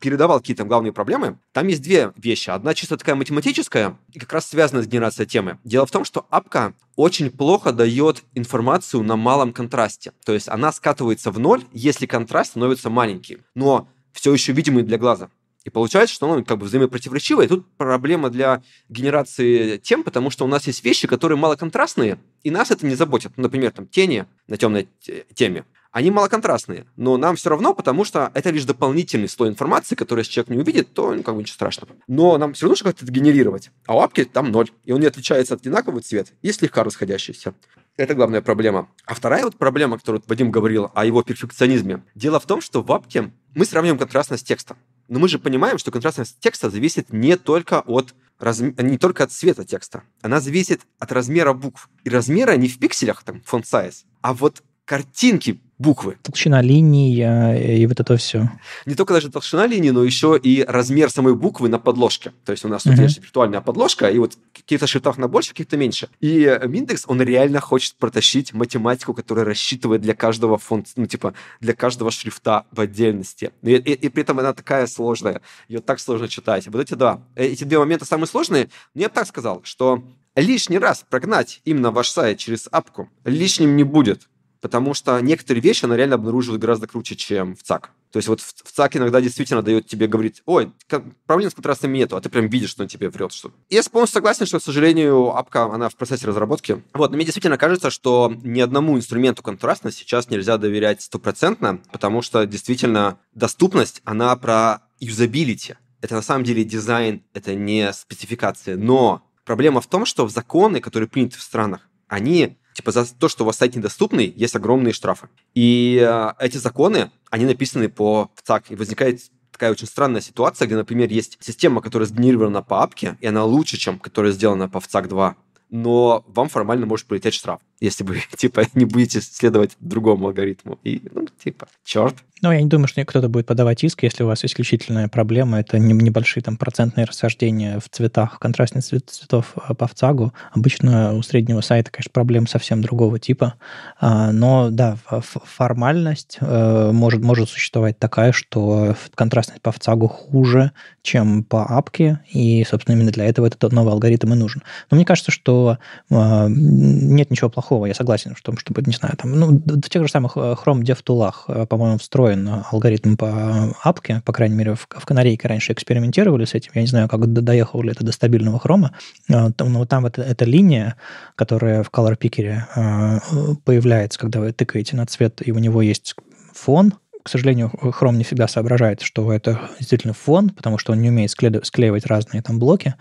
передавал какие то главные проблемы, там есть две вещи. Одна чисто такая математическая, и как раз связана с генерацией темы. Дело в том, что апка очень плохо дает информацию на малом контрасте. То есть она скатывается в ноль, если контраст становится маленький, но все еще видимый для глаза. И получается, что оно как бы взаимопротиворечивое. И тут проблема для генерации тем, потому что у нас есть вещи, которые малоконтрастные, и нас это не заботит. Ну, например, там тени на темной э, теме они малоконтрастные, но нам все равно, потому что это лишь дополнительный слой информации, который если человек не увидит, то ну, как бы ничего страшного. Но нам все равно что как-то генерировать. А у апки там ноль, и он не отличается от одинаковый цвет и слегка расходящийся. Это главная проблема. А вторая вот проблема, которую Вадим говорил о его перфекционизме. Дело в том, что в апке мы сравниваем контрастность текста. Но мы же понимаем, что контрастность текста зависит не только от разм... не только от цвета текста. Она зависит от размера букв. И размера не в пикселях, там, font size, а вот картинки буквы. Толщина линии э, и вот это все. Не только даже толщина линии, но еще и размер самой буквы на подложке. То есть у нас uh-huh. тут есть виртуальная подложка, и вот в каких-то шрифтах на больше, в каких-то меньше. И э, Миндекс, он реально хочет протащить математику, которая рассчитывает для каждого фонд, ну, типа, для каждого шрифта в отдельности. И, и, и при этом она такая сложная. Ее так сложно читать. Вот эти два. Э, эти два момента самые сложные. Но ну, я бы так сказал, что лишний раз прогнать именно ваш сайт через апку лишним не будет потому что некоторые вещи она реально обнаруживает гораздо круче, чем в ЦАК. То есть вот в, ЦАК иногда действительно дает тебе говорить, ой, проблем с контрастами нету, а ты прям видишь, что он тебе врет что-то. Я полностью согласен, что, к сожалению, апка, она в процессе разработки. Вот, но мне действительно кажется, что ни одному инструменту контрастности сейчас нельзя доверять стопроцентно, потому что действительно доступность, она про юзабилити. Это на самом деле дизайн, это не спецификация. Но проблема в том, что законы, которые приняты в странах, они Типа за то, что у вас сайт недоступный, есть огромные штрафы. И э, эти законы, они написаны по ВЦАК, и возникает такая очень странная ситуация, где, например, есть система, которая сгенерирована по апке, и она лучше, чем которая сделана по ВЦАК-2, но вам формально может прилететь штраф если вы, *laughs* типа, не будете следовать другому алгоритму. И, ну, типа, черт. Ну, я не думаю, что кто-то будет подавать иск, если у вас исключительная проблема. Это небольшие там процентные рассаждения в цветах, контрастность цвет, цветов э, по фцагу Обычно у среднего сайта, конечно, проблем совсем другого типа. А, но, да, формальность э, может, может существовать такая, что контрастность по фцагу хуже, чем по апке. И, собственно, именно для этого этот новый алгоритм и нужен. Но мне кажется, что э, нет ничего плохого плохого, я согласен, что, чтобы, не знаю, там, ну, в тех же самых э, Chrome DevTools, э, по-моему, встроен э, алгоритм по апке, по крайней мере, в, в Канарейке раньше экспериментировали с этим, я не знаю, как доехало ли это до стабильного хрома, но вот там это, эта линия, которая в Color Picker появляется, когда вы тыкаете на цвет, и у него есть фон, к сожалению, Chrome не всегда соображает, что это действительно фон, потому что он не умеет скле- склеивать разные там блоки.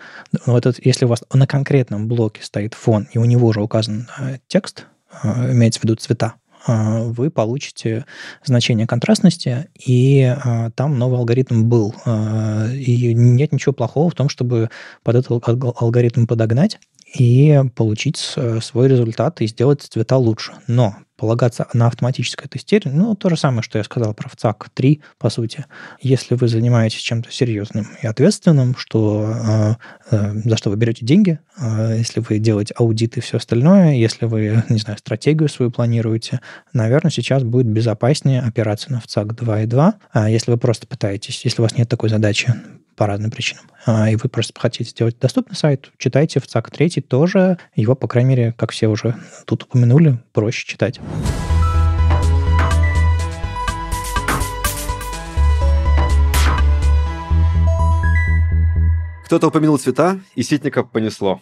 Но этот, если у вас на конкретном блоке стоит фон, и у него уже указан э, текст, э, имеется в виду цвета, э, вы получите значение контрастности, и э, там новый алгоритм был. Э, и нет ничего плохого в том, чтобы под этот алгоритм подогнать и получить э, свой результат и сделать цвета лучше. Но полагаться на автоматическое тестирование. Ну, то же самое, что я сказал про ФЦАК 3 по сути. Если вы занимаетесь чем-то серьезным и ответственным, что, э, э, за что вы берете деньги, э, если вы делаете аудит и все остальное, если вы, не знаю, стратегию свою планируете, наверное, сейчас будет безопаснее опираться на ВЦАК 2.2. А если вы просто пытаетесь, если у вас нет такой задачи, по разным причинам. А, и вы просто хотите сделать доступный сайт, читайте в ЦАК 3 тоже. Его, по крайней мере, как все уже тут упомянули, проще читать. Кто-то упомянул цвета, и Ситника понесло.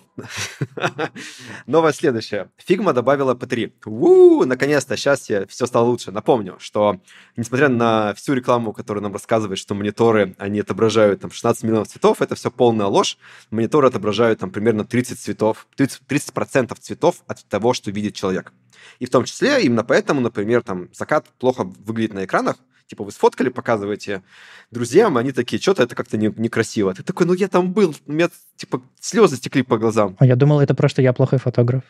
*laughs* Новость следующая. Фигма добавила P3. Уу, наконец-то, счастье, все стало лучше. Напомню, что несмотря на всю рекламу, которая нам рассказывает, что мониторы, они отображают там 16 миллионов цветов, это все полная ложь. Мониторы отображают там примерно 30 цветов, 30%, 30 цветов от того, что видит человек. И в том числе именно поэтому, например, там закат плохо выглядит на экранах, типа, вы сфоткали, показываете друзьям, они такие, что-то это как-то не, некрасиво. Ты такой, ну я там был, у меня, типа, слезы стекли по глазам. А я думал, это просто я плохой фотограф.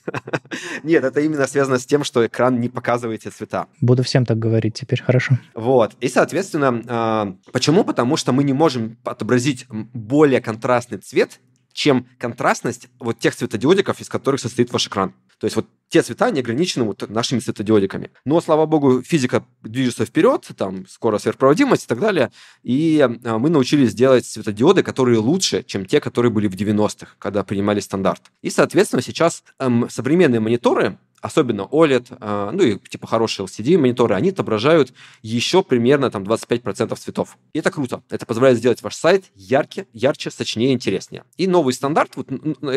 *laughs* Нет, это именно связано с тем, что экран не показывает цвета. Буду всем так говорить теперь, хорошо. Вот, и, соответственно, а, почему? Потому что мы не можем отобразить более контрастный цвет, чем контрастность вот тех светодиодиков, из которых состоит ваш экран. То есть вот те цвета не ограничены вот нашими светодиодиками. Но, слава богу, физика движется вперед, там скоро сверхпроводимость и так далее, и э, мы научились делать светодиоды, которые лучше, чем те, которые были в 90-х, когда принимали стандарт. И, соответственно, сейчас эм, современные мониторы особенно OLED, а, ну и типа хорошие LCD-мониторы, они отображают еще примерно там 25% цветов. И это круто. Это позволяет сделать ваш сайт ярче, ярче, сочнее, интереснее. И новый стандарт, вот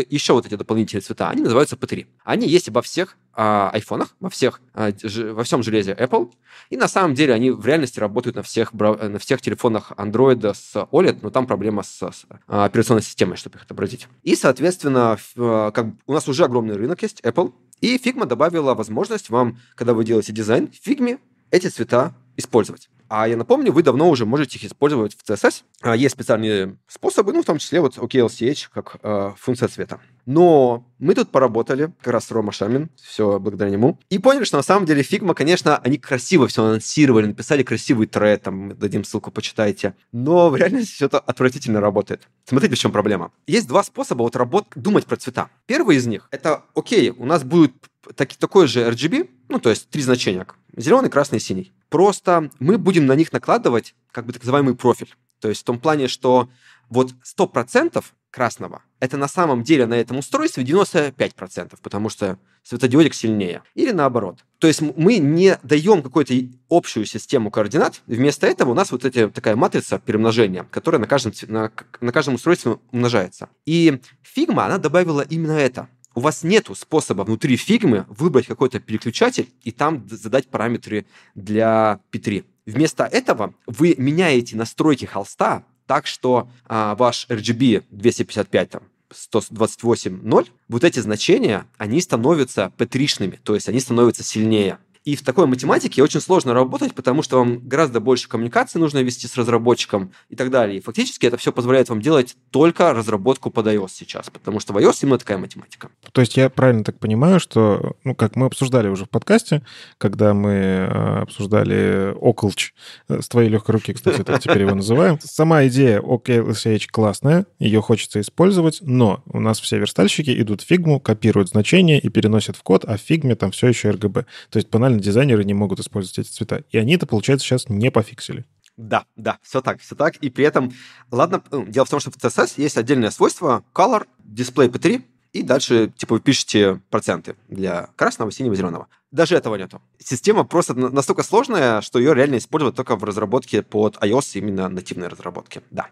еще вот эти дополнительные цвета, они называются P3. Они есть обо всех а, айфонах, во, всех, а, во всем железе Apple. И на самом деле они в реальности работают на всех, э, на всех телефонах Android с OLED, но там проблема с, с а, операционной системой, чтобы их отобразить. И, соответственно, а, как, у нас уже огромный рынок есть, Apple, и Figma добавила возможность вам, когда вы делаете дизайн в Figma, эти цвета использовать. А я напомню, вы давно уже можете их использовать в CSS. А, есть специальные способы, ну, в том числе вот OKLCH как э, функция цвета. Но мы тут поработали, как раз Рома Шамин, все благодаря нему, и поняли, что на самом деле Figma, конечно, они красиво все анонсировали, написали красивый тред, там, дадим ссылку, почитайте, но в реальности все это отвратительно работает. Смотрите, в чем проблема. Есть два способа вот работ... думать про цвета. Первый из них — это, окей, у нас будет так, такой же RGB, ну, то есть три значения, зеленый, красный и синий. Просто мы будем на них накладывать как бы так называемый профиль. То есть в том плане, что вот 100% красного – это на самом деле на этом устройстве 95%, потому что светодиодик сильнее. Или наоборот. То есть мы не даем какую-то общую систему координат, вместо этого у нас вот эта такая матрица перемножения, которая на каждом, на, на каждом устройстве умножается. И Figma, она добавила именно это – у вас нет способа внутри фигмы выбрать какой-то переключатель и там задать параметры для петри. Вместо этого вы меняете настройки холста так, что а, ваш RGB 255 там, 128.0, вот эти значения, они становятся петришными, то есть они становятся сильнее. И в такой математике очень сложно работать, потому что вам гораздо больше коммуникации нужно вести с разработчиком и так далее. И фактически это все позволяет вам делать только разработку под iOS сейчас, потому что в iOS именно такая математика. То есть я правильно так понимаю, что, ну, как мы обсуждали уже в подкасте, когда мы э, обсуждали Околч э, с твоей легкой руки, кстати, так теперь его называем. Сама идея OKLSH классная, ее хочется использовать, но у нас все верстальщики идут в фигму, копируют значения и переносят в код, а в фигме там все еще RGB. То есть банально нормально дизайнеры не могут использовать эти цвета. И они это, получается, сейчас не пофиксили. Да, да, все так, все так. И при этом, ладно, дело в том, что в CSS есть отдельное свойство color display p3, и дальше, типа, вы пишете проценты для красного, синего, зеленого. Даже этого нету. Система просто настолько сложная, что ее реально использовать только в разработке под iOS, именно нативной разработке. Да.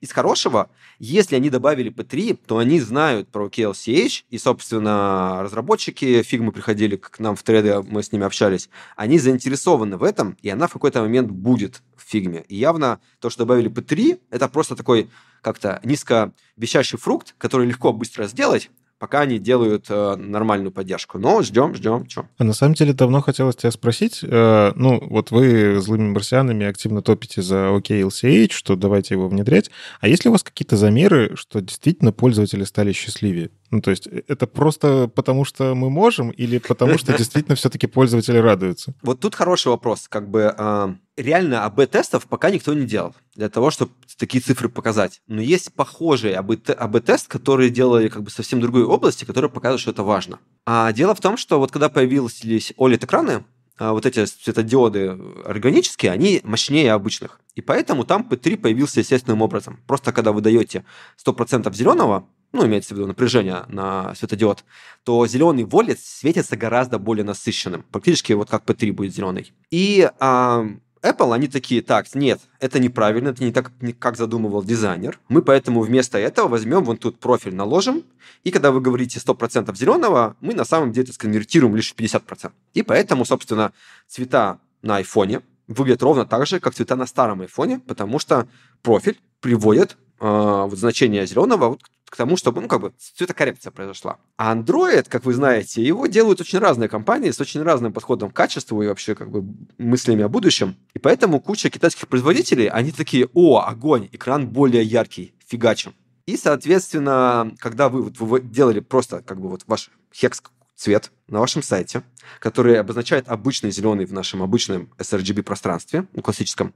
Из хорошего, если они добавили P3, то они знают про KLCH, и, собственно, разработчики фигмы приходили к нам в треды, мы с ними общались, они заинтересованы в этом, и она в какой-то момент будет в фигме. И явно то, что добавили P3, это просто такой как-то низко вещащий фрукт, который легко быстро сделать, пока они делают э, нормальную поддержку. Но ждем, ждем, чем. А на самом деле давно хотелось тебя спросить. Э, ну, вот вы злыми марсианами активно топите за OK что давайте его внедрять. А есть ли у вас какие-то замеры, что действительно пользователи стали счастливее? Ну, то есть э, это просто потому, что мы можем или потому, что *laughs* действительно все-таки пользователи радуются? Вот тут хороший вопрос. Как бы а, реально АБ-тестов пока никто не делал для того, чтобы такие цифры показать. Но есть похожие АБ-тест, которые делали как бы совсем другой области, которые показывают, что это важно. А дело в том, что вот когда появились OLED-экраны, а вот эти светодиоды органические, они мощнее обычных. И поэтому там P3 появился естественным образом. Просто когда вы даете 100% зеленого, ну, имеется в виду напряжение на светодиод, то зеленый волец светится гораздо более насыщенным. Практически вот как P3 будет зеленый. И а, Apple, они такие, так, нет, это неправильно, это не так, как задумывал дизайнер. Мы поэтому вместо этого возьмем, вон тут профиль наложим, и когда вы говорите 100% зеленого, мы на самом деле это сконвертируем лишь 50%. И поэтому, собственно, цвета на айфоне выглядят ровно так же, как цвета на старом айфоне, потому что профиль приводит э, вот значение зеленого вот к тому, чтобы, ну, как бы, цветокоррекция произошла. А Android, как вы знаете, его делают очень разные компании с очень разным подходом к качеству и вообще, как бы, мыслями о будущем. И поэтому куча китайских производителей, они такие, о, огонь, экран более яркий, фигачим. И, соответственно, когда вы, вот, вы делали просто, как бы, вот ваш хекс цвет на вашем сайте, который обозначает обычный зеленый в нашем обычном sRGB пространстве, ну, классическом,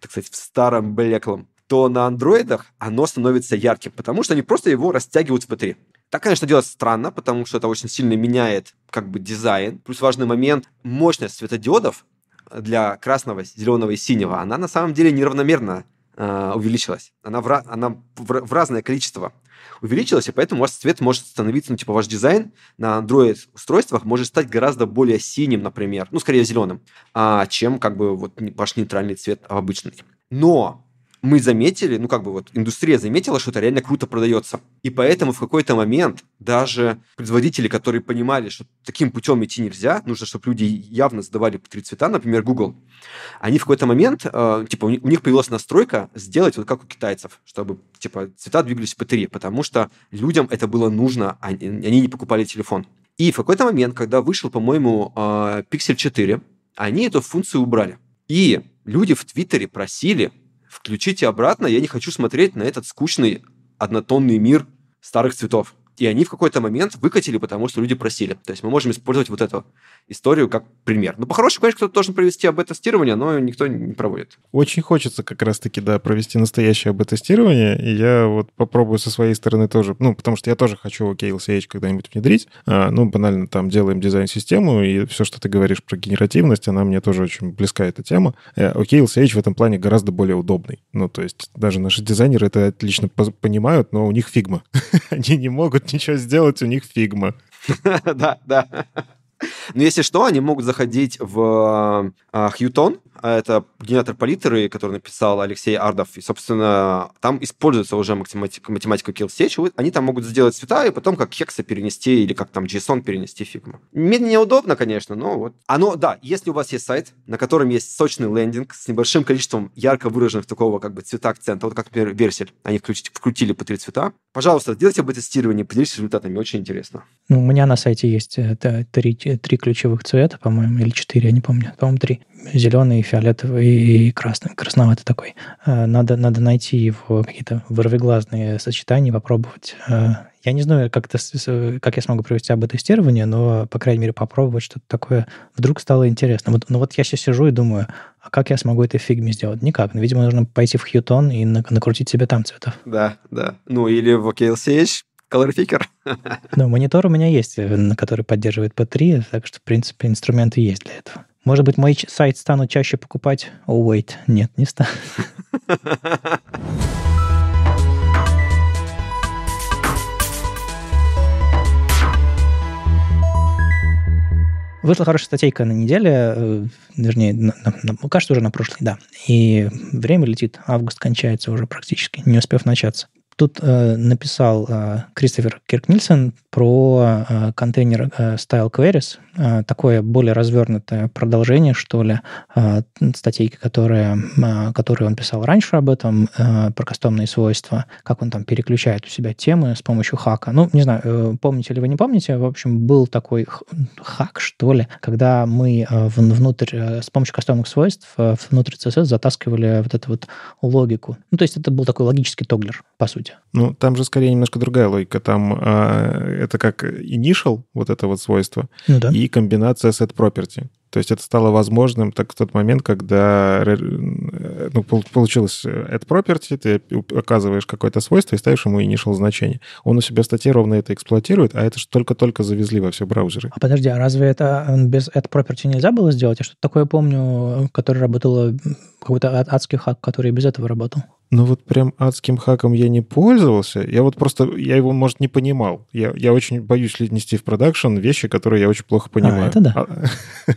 так сказать, в старом блеклом, то на андроидах оно становится ярким, потому что они просто его растягивают в P3. Так, конечно, делать странно, потому что это очень сильно меняет как бы дизайн. Плюс важный момент – мощность светодиодов для красного, зеленого и синего, она на самом деле неравномерна Э, увеличилась. Она, в, она в, разное количество увеличилась, и поэтому у вас цвет может становиться, ну, типа, ваш дизайн на Android-устройствах может стать гораздо более синим, например, ну, скорее зеленым, а, чем, как бы, вот ваш нейтральный цвет обычный. Но мы заметили, ну как бы вот индустрия заметила, что это реально круто продается. И поэтому в какой-то момент даже производители, которые понимали, что таким путем идти нельзя, нужно, чтобы люди явно сдавали по три цвета, например, Google, они в какой-то момент, э, типа, у них появилась настройка сделать вот как у китайцев, чтобы, типа, цвета двигались по три, потому что людям это было нужно, а они не покупали телефон. И в какой-то момент, когда вышел, по-моему, э, Pixel 4, они эту функцию убрали. И люди в Твиттере просили Включите обратно, я не хочу смотреть на этот скучный однотонный мир старых цветов и они в какой-то момент выкатили, потому что люди просили. То есть мы можем использовать вот эту историю как пример. Ну, по-хорошему, конечно, кто-то должен провести АБ-тестирование, но никто не проводит. Очень хочется как раз-таки, да, провести настоящее АБ-тестирование, и я вот попробую со своей стороны тоже, ну, потому что я тоже хочу OKLCH okay, когда-нибудь внедрить. А, ну, банально, там делаем дизайн-систему, и все, что ты говоришь про генеративность, она мне тоже очень близка, эта тема. OKLCH э, okay, в этом плане гораздо более удобный. Ну, то есть даже наши дизайнеры это отлично понимают, но у них фигма. *laughs* Они не могут ничего сделать, у них фигма. *laughs* Да, да. Но если что, они могут заходить в а, Хьютон, а, это генератор палитры, который написал Алексей Ардов. И, собственно, там используется уже математика, математика kill Они там могут сделать цвета и потом как хекса перенести или как там JSON перенести фигму. Медленнее неудобно, конечно, но вот. Оно, да, если у вас есть сайт, на котором есть сочный лендинг с небольшим количеством ярко выраженных такого как бы цвета акцента, вот как, например, Версель, они включили, вкрутили по три цвета, пожалуйста, сделайте об тестирование, поделитесь результатами, очень интересно. Ну, у меня на сайте есть э, три три ключевых цвета, по-моему, или четыре, я не помню. По-моему, три. Зеленый, фиолетовый и красный. Красноватый такой. Э, надо, надо найти его какие-то вырвиглазные сочетания, попробовать. Э, я не знаю, как, это, как я смогу провести об тестирование, но, по крайней мере, попробовать что-то такое. Вдруг стало интересно. Вот, ну вот я сейчас сижу и думаю, а как я смогу этой фигме сделать? Никак. Ну, видимо, нужно пойти в Хьютон и накрутить себе там цветов. Да, да. Ну или в OKLCH Colorfaker? *laughs* Ну, монитор у меня есть, э, который поддерживает P3, так что, в принципе, инструменты есть для этого. Может быть, мой сайт стану чаще покупать? О, oh, wait, нет, не стану. *laughs* Вышла хорошая статейка на неделе, э, вернее, на, на, на, ну, кажется, уже на прошлой, да. И время летит, август кончается уже практически, не успев начаться. Тут э, написал э, Кристофер Киркнильсон про э, контейнер э, Style Queries, э, такое более развернутое продолжение, что ли, э, статейки, которые, э, которые он писал раньше об этом, э, про кастомные свойства, как он там переключает у себя темы с помощью хака. Ну, не знаю, э, помните ли вы не помните, в общем, был такой хак, что ли, когда мы э, внутрь, э, с помощью кастомных свойств э, внутрь CSS затаскивали вот эту вот логику. Ну, то есть это был такой логический тоглер, по сути выглядеть. Ну, там же скорее немножко другая логика. Там э, это как initial, вот это вот свойство, ну, да. и комбинация set property. То есть это стало возможным так в тот момент, когда ну, получилось add property, ты оказываешь какое-то свойство и ставишь ему initial значение. Он у себя в статье ровно это эксплуатирует, а это же только-только завезли во все браузеры. А подожди, а разве это без add property нельзя было сделать? Я что-то такое помню, э, которое работало, какой-то а, адский хак, который без этого работал. Ну вот прям адским хаком я не пользовался. Я вот просто, я его, может, не понимал. Я, я очень боюсь нести в продакшн вещи, которые я очень плохо а, понимаю. А, это да. А,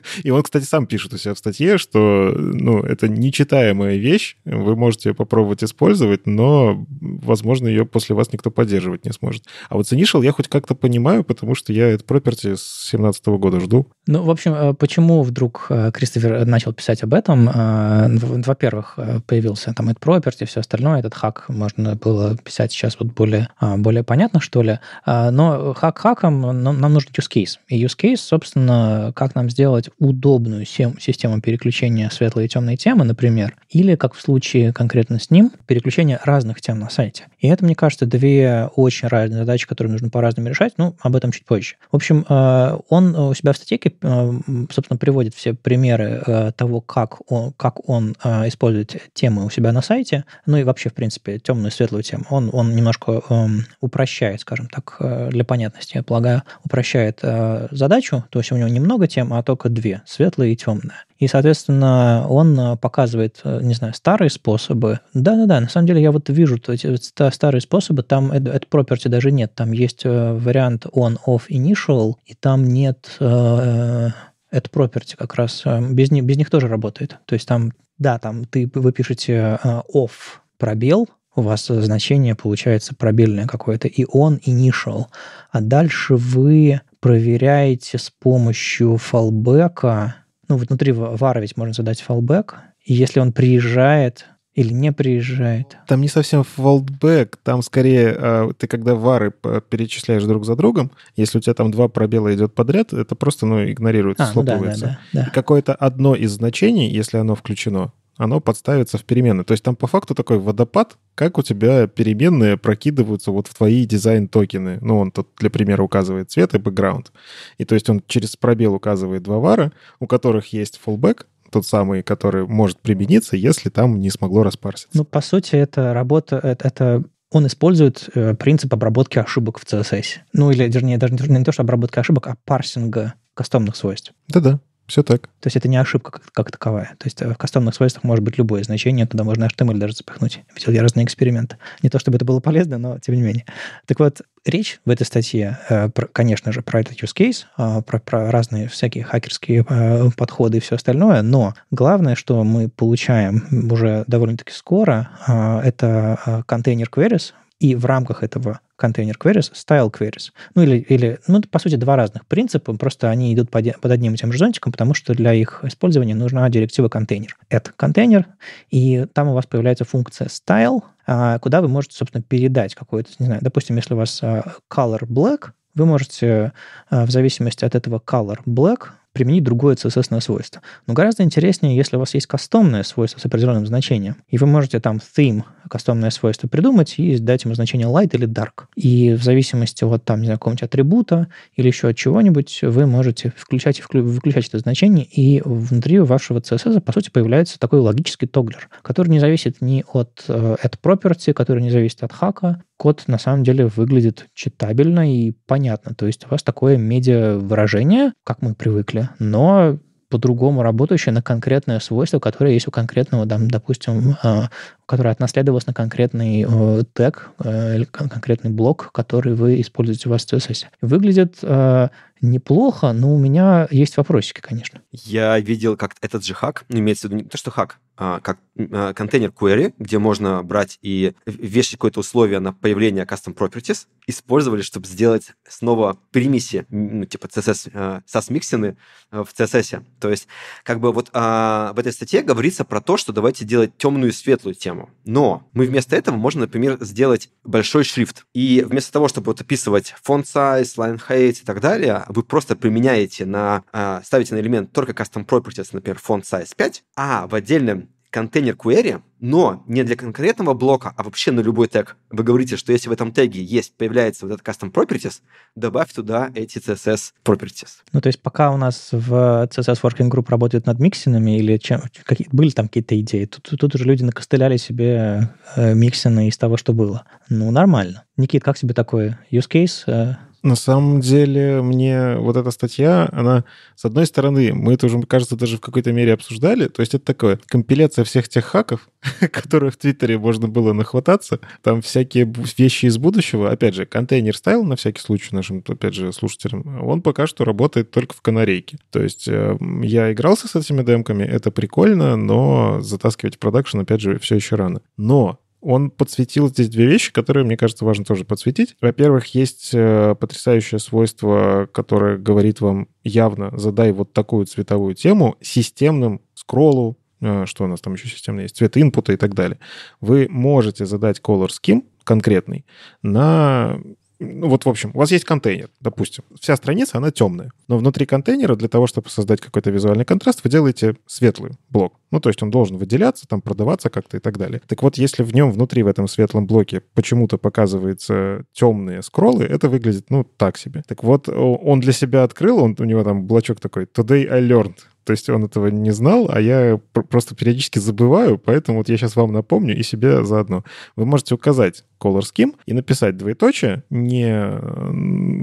*laughs* и он, кстати, сам пишет у себя в статье, что, ну, это нечитаемая вещь, вы можете ее попробовать использовать, но, возможно, ее после вас никто поддерживать не сможет. А вот с Initial я хоть как-то понимаю, потому что я это property с 17 года жду. Ну, в общем, э, почему вдруг э, Кристофер начал писать об этом? Э, во-первых, появился там это property, все остальное. Этот хак можно было писать сейчас вот более, а, более понятно, что ли. А, но хак хаком нам, нужен use case. И use case, собственно, как нам сделать удобную систему переключения светлой и темной темы, например, или, как в случае конкретно с ним, переключение разных тем на сайте. И это, мне кажется, две очень разные задачи, которые нужно по-разному решать. Ну, об этом чуть позже. В общем, а, он у себя в статейке, собственно, приводит все примеры того, как он, как он использует темы у себя на сайте ну и вообще, в принципе, темную и светлую тему. Он, он немножко эм, упрощает, скажем так, э, для понятности, я полагаю, упрощает э, задачу, то есть у него немного тем, а только две, светлая и темная. И, соответственно, он э, показывает, э, не знаю, старые способы. Да-да-да, на самом деле я вот вижу то эти старые способы, там это property даже нет, там есть э, вариант on-off initial, и там нет э, это property как раз без, без них тоже работает. То есть там, да, там ты, вы пишете off пробел, у вас значение получается пробельное какое-то, и он initial. А дальше вы проверяете с помощью фалбека, ну, вот внутри вара ведь можно задать фалбек, и если он приезжает или не приезжает. Там не совсем фолдбэк, там скорее а, ты когда вары перечисляешь друг за другом, если у тебя там два пробела идет подряд, это просто ну, игнорируется, а, слопывается. Ну да, да, да, да. Какое-то одно из значений, если оно включено, оно подставится в переменные, То есть там по факту такой водопад, как у тебя переменные прокидываются вот в твои дизайн-токены. Ну, он тут, для примера, указывает цвет и бэкграунд. И то есть он через пробел указывает два вара, у которых есть фуллбэк, тот самый, который может примениться, если там не смогло распарситься. Ну, по сути, это работа, это, это он использует э, принцип обработки ошибок в CSS. Ну, или, вернее, даже не, не то, что обработка ошибок, а парсинга кастомных свойств. Да-да. Все так. То есть это не ошибка как, как таковая. То есть э, в кастомных свойствах может быть любое значение, туда можно HTML даже запихнуть. Видел я разные эксперименты. Не то чтобы это было полезно, но тем не менее. Так вот, речь в этой статье, э, конечно же, про этот use case, а, про, про разные всякие хакерские э, подходы и все остальное, но главное, что мы получаем уже довольно-таки скоро, а, это контейнер queries, и в рамках этого контейнер queries style queries. Ну, или, или ну, по сути, два разных принципа, просто они идут под, под одним и тем же зонтиком, потому что для их использования нужна директива контейнер. Это контейнер, и там у вас появляется функция style, а, куда вы можете, собственно, передать какой-то, не знаю, допустим, если у вас а, color black, вы можете а, в зависимости от этого color black применить другое css свойство. Но гораздо интереснее, если у вас есть кастомное свойство с определенным значением, и вы можете там theme, кастомное свойство, придумать и дать ему значение light или dark. И в зависимости от там, не знаю, какого-нибудь атрибута или еще от чего-нибудь, вы можете включать и вклю- выключать это значение, и внутри вашего CSS, по сути, появляется такой логический тоглер, который не зависит ни от э, add property, который не зависит от хака, код на самом деле выглядит читабельно и понятно. То есть у вас такое медиа-выражение, как мы привыкли, но по-другому работающее на конкретное свойство, которое есть у конкретного, там, допустим, а, которая отнаследовалась на конкретный э, тег, э, конкретный блок, который вы используете у вас в CSS. Выглядит э, неплохо, но у меня есть вопросики, конечно. Я видел, как этот же хак, имеется в виду не то, что хак, а как а, контейнер query, где можно брать и вешать какое-то условие на появление custom properties, использовали, чтобы сделать снова примеси, ну, типа CSS, SAS миксины в CSS. То есть, как бы вот а, в этой статье говорится про то, что давайте делать темную и светлую тему тему. Но мы вместо этого можем, например, сделать большой шрифт. И вместо того, чтобы вот описывать font size, line height и так далее, вы просто применяете на, а, ставите на элемент только custom properties, например, font size 5, а в отдельном контейнер query, но не для конкретного блока, а вообще на любой тег. Вы говорите, что если в этом теге есть, появляется вот этот custom properties, добавь туда эти CSS properties. Ну, то есть пока у нас в CSS Working Group работают над миксинами или чем, какие, были там какие-то идеи, тут, тут уже люди накостыляли себе э, миксины из того, что было. Ну, нормально. Никит, как тебе такой use case? Э? На самом деле, мне вот эта статья, она, с одной стороны, мы это уже, кажется, даже в какой-то мере обсуждали, то есть это такое компиляция всех тех хаков, *laughs* которые в Твиттере можно было нахвататься, там всякие вещи из будущего, опять же, контейнер стайл, на всякий случай нашим, опять же, слушателям, он пока что работает только в канарейке. То есть эм, я игрался с этими демками, это прикольно, но затаскивать в продакшн, опять же, все еще рано. Но он подсветил здесь две вещи, которые, мне кажется, важно тоже подсветить. Во-первых, есть э, потрясающее свойство, которое говорит вам явно, задай вот такую цветовую тему системным скроллу, э, что у нас там еще системные есть, цвет инпута и так далее. Вы можете задать color scheme конкретный на ну вот в общем, у вас есть контейнер, допустим, вся страница, она темная, но внутри контейнера для того, чтобы создать какой-то визуальный контраст, вы делаете светлый блок. Ну, то есть он должен выделяться, там продаваться как-то и так далее. Так вот, если в нем внутри, в этом светлом блоке, почему-то показываются темные скроллы, это выглядит, ну, так себе. Так вот, он для себя открыл, он, у него там блочок такой «Today I learned», то есть он этого не знал, а я просто периодически забываю, поэтому вот я сейчас вам напомню и себе заодно. Вы можете указать color scheme и написать двоеточие, не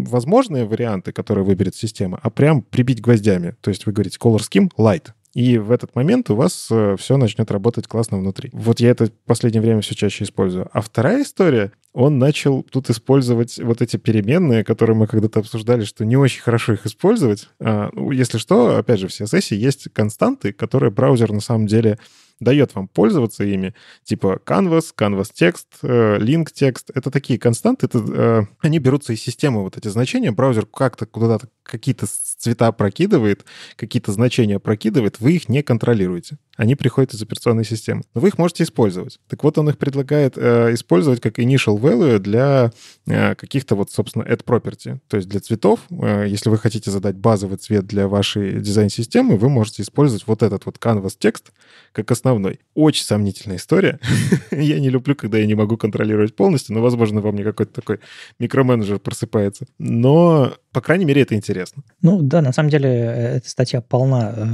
возможные варианты, которые выберет система, а прям прибить гвоздями. То есть вы говорите color scheme light, и в этот момент у вас э, все начнет работать классно внутри. Вот я это в последнее время все чаще использую. А вторая история, он начал тут использовать вот эти переменные, которые мы когда-то обсуждали, что не очень хорошо их использовать. А, ну, если что, опять же, в CSS есть константы, которые браузер на самом деле дает вам пользоваться ими, типа canvas, canvas текст, э, link текст. Это такие константы, это, э, они берутся из системы вот эти значения. Браузер как-то куда-то какие-то цвета прокидывает, какие-то значения прокидывает, вы их не контролируете. Они приходят из операционной системы. Но вы их можете использовать. Так вот, он их предлагает э, использовать как initial value для э, каких-то вот, собственно, add property. То есть для цветов, э, если вы хотите задать базовый цвет для вашей дизайн-системы, вы можете использовать вот этот вот canvas текст как основной. Очень сомнительная история. *laughs* Я не люблю, когда я не могу контролировать полностью, но, возможно, во мне какой-то такой микроменеджер просыпается. Но, по крайней мере, это интересно. Ну, да, на самом деле э, эта статья полна э,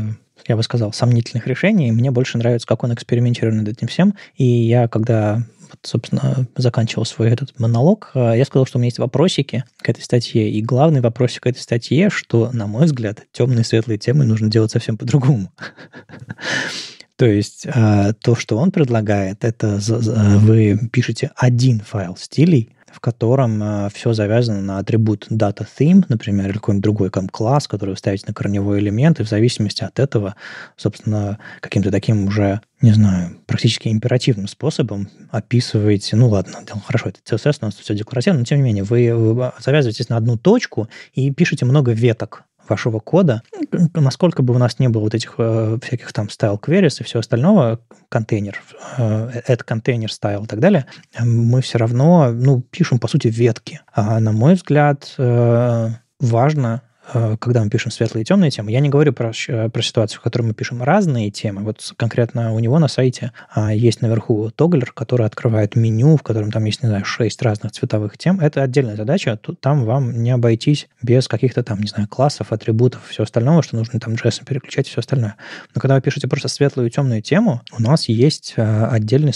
я бы сказал, сомнительных решений. Мне больше нравится, как он экспериментирует над этим всем. И я, когда собственно, заканчивал свой этот монолог, э, я сказал, что у меня есть вопросики к этой статье. И главный вопросик к этой статье, что, на мой взгляд, темные и светлые темы нужно делать совсем по-другому. *laughs* То есть то, что он предлагает, это вы пишете один файл стилей, в котором э, все завязано на атрибут data theme, например, или какой-нибудь другой там, класс, который вы ставите на корневой элемент, и в зависимости от этого, собственно, каким-то таким уже, не знаю, практически императивным способом описываете, ну ладно, хорошо, это CSS, у нас все декларативно, но тем не менее, вы, вы завязываетесь на одну точку и пишете много веток вашего кода, насколько бы у нас не было вот этих э, всяких там style queries и всего остального, контейнер, это контейнер style и так далее, мы все равно, ну, пишем, по сути, ветки. А, на мой взгляд, э, важно Э, когда мы пишем светлые и темные темы, я не говорю про, э, про ситуацию, в которой мы пишем разные темы. Вот конкретно у него на сайте а, есть наверху тоглер, который открывает меню, в котором там есть, не знаю, шесть разных цветовых тем. Это отдельная задача. Тут, там вам не обойтись без каких-то там, не знаю, классов, атрибутов, все остального, что нужно там JS переключать и все остальное. Но когда вы пишете просто светлую и темную тему, у нас есть э, отдельный,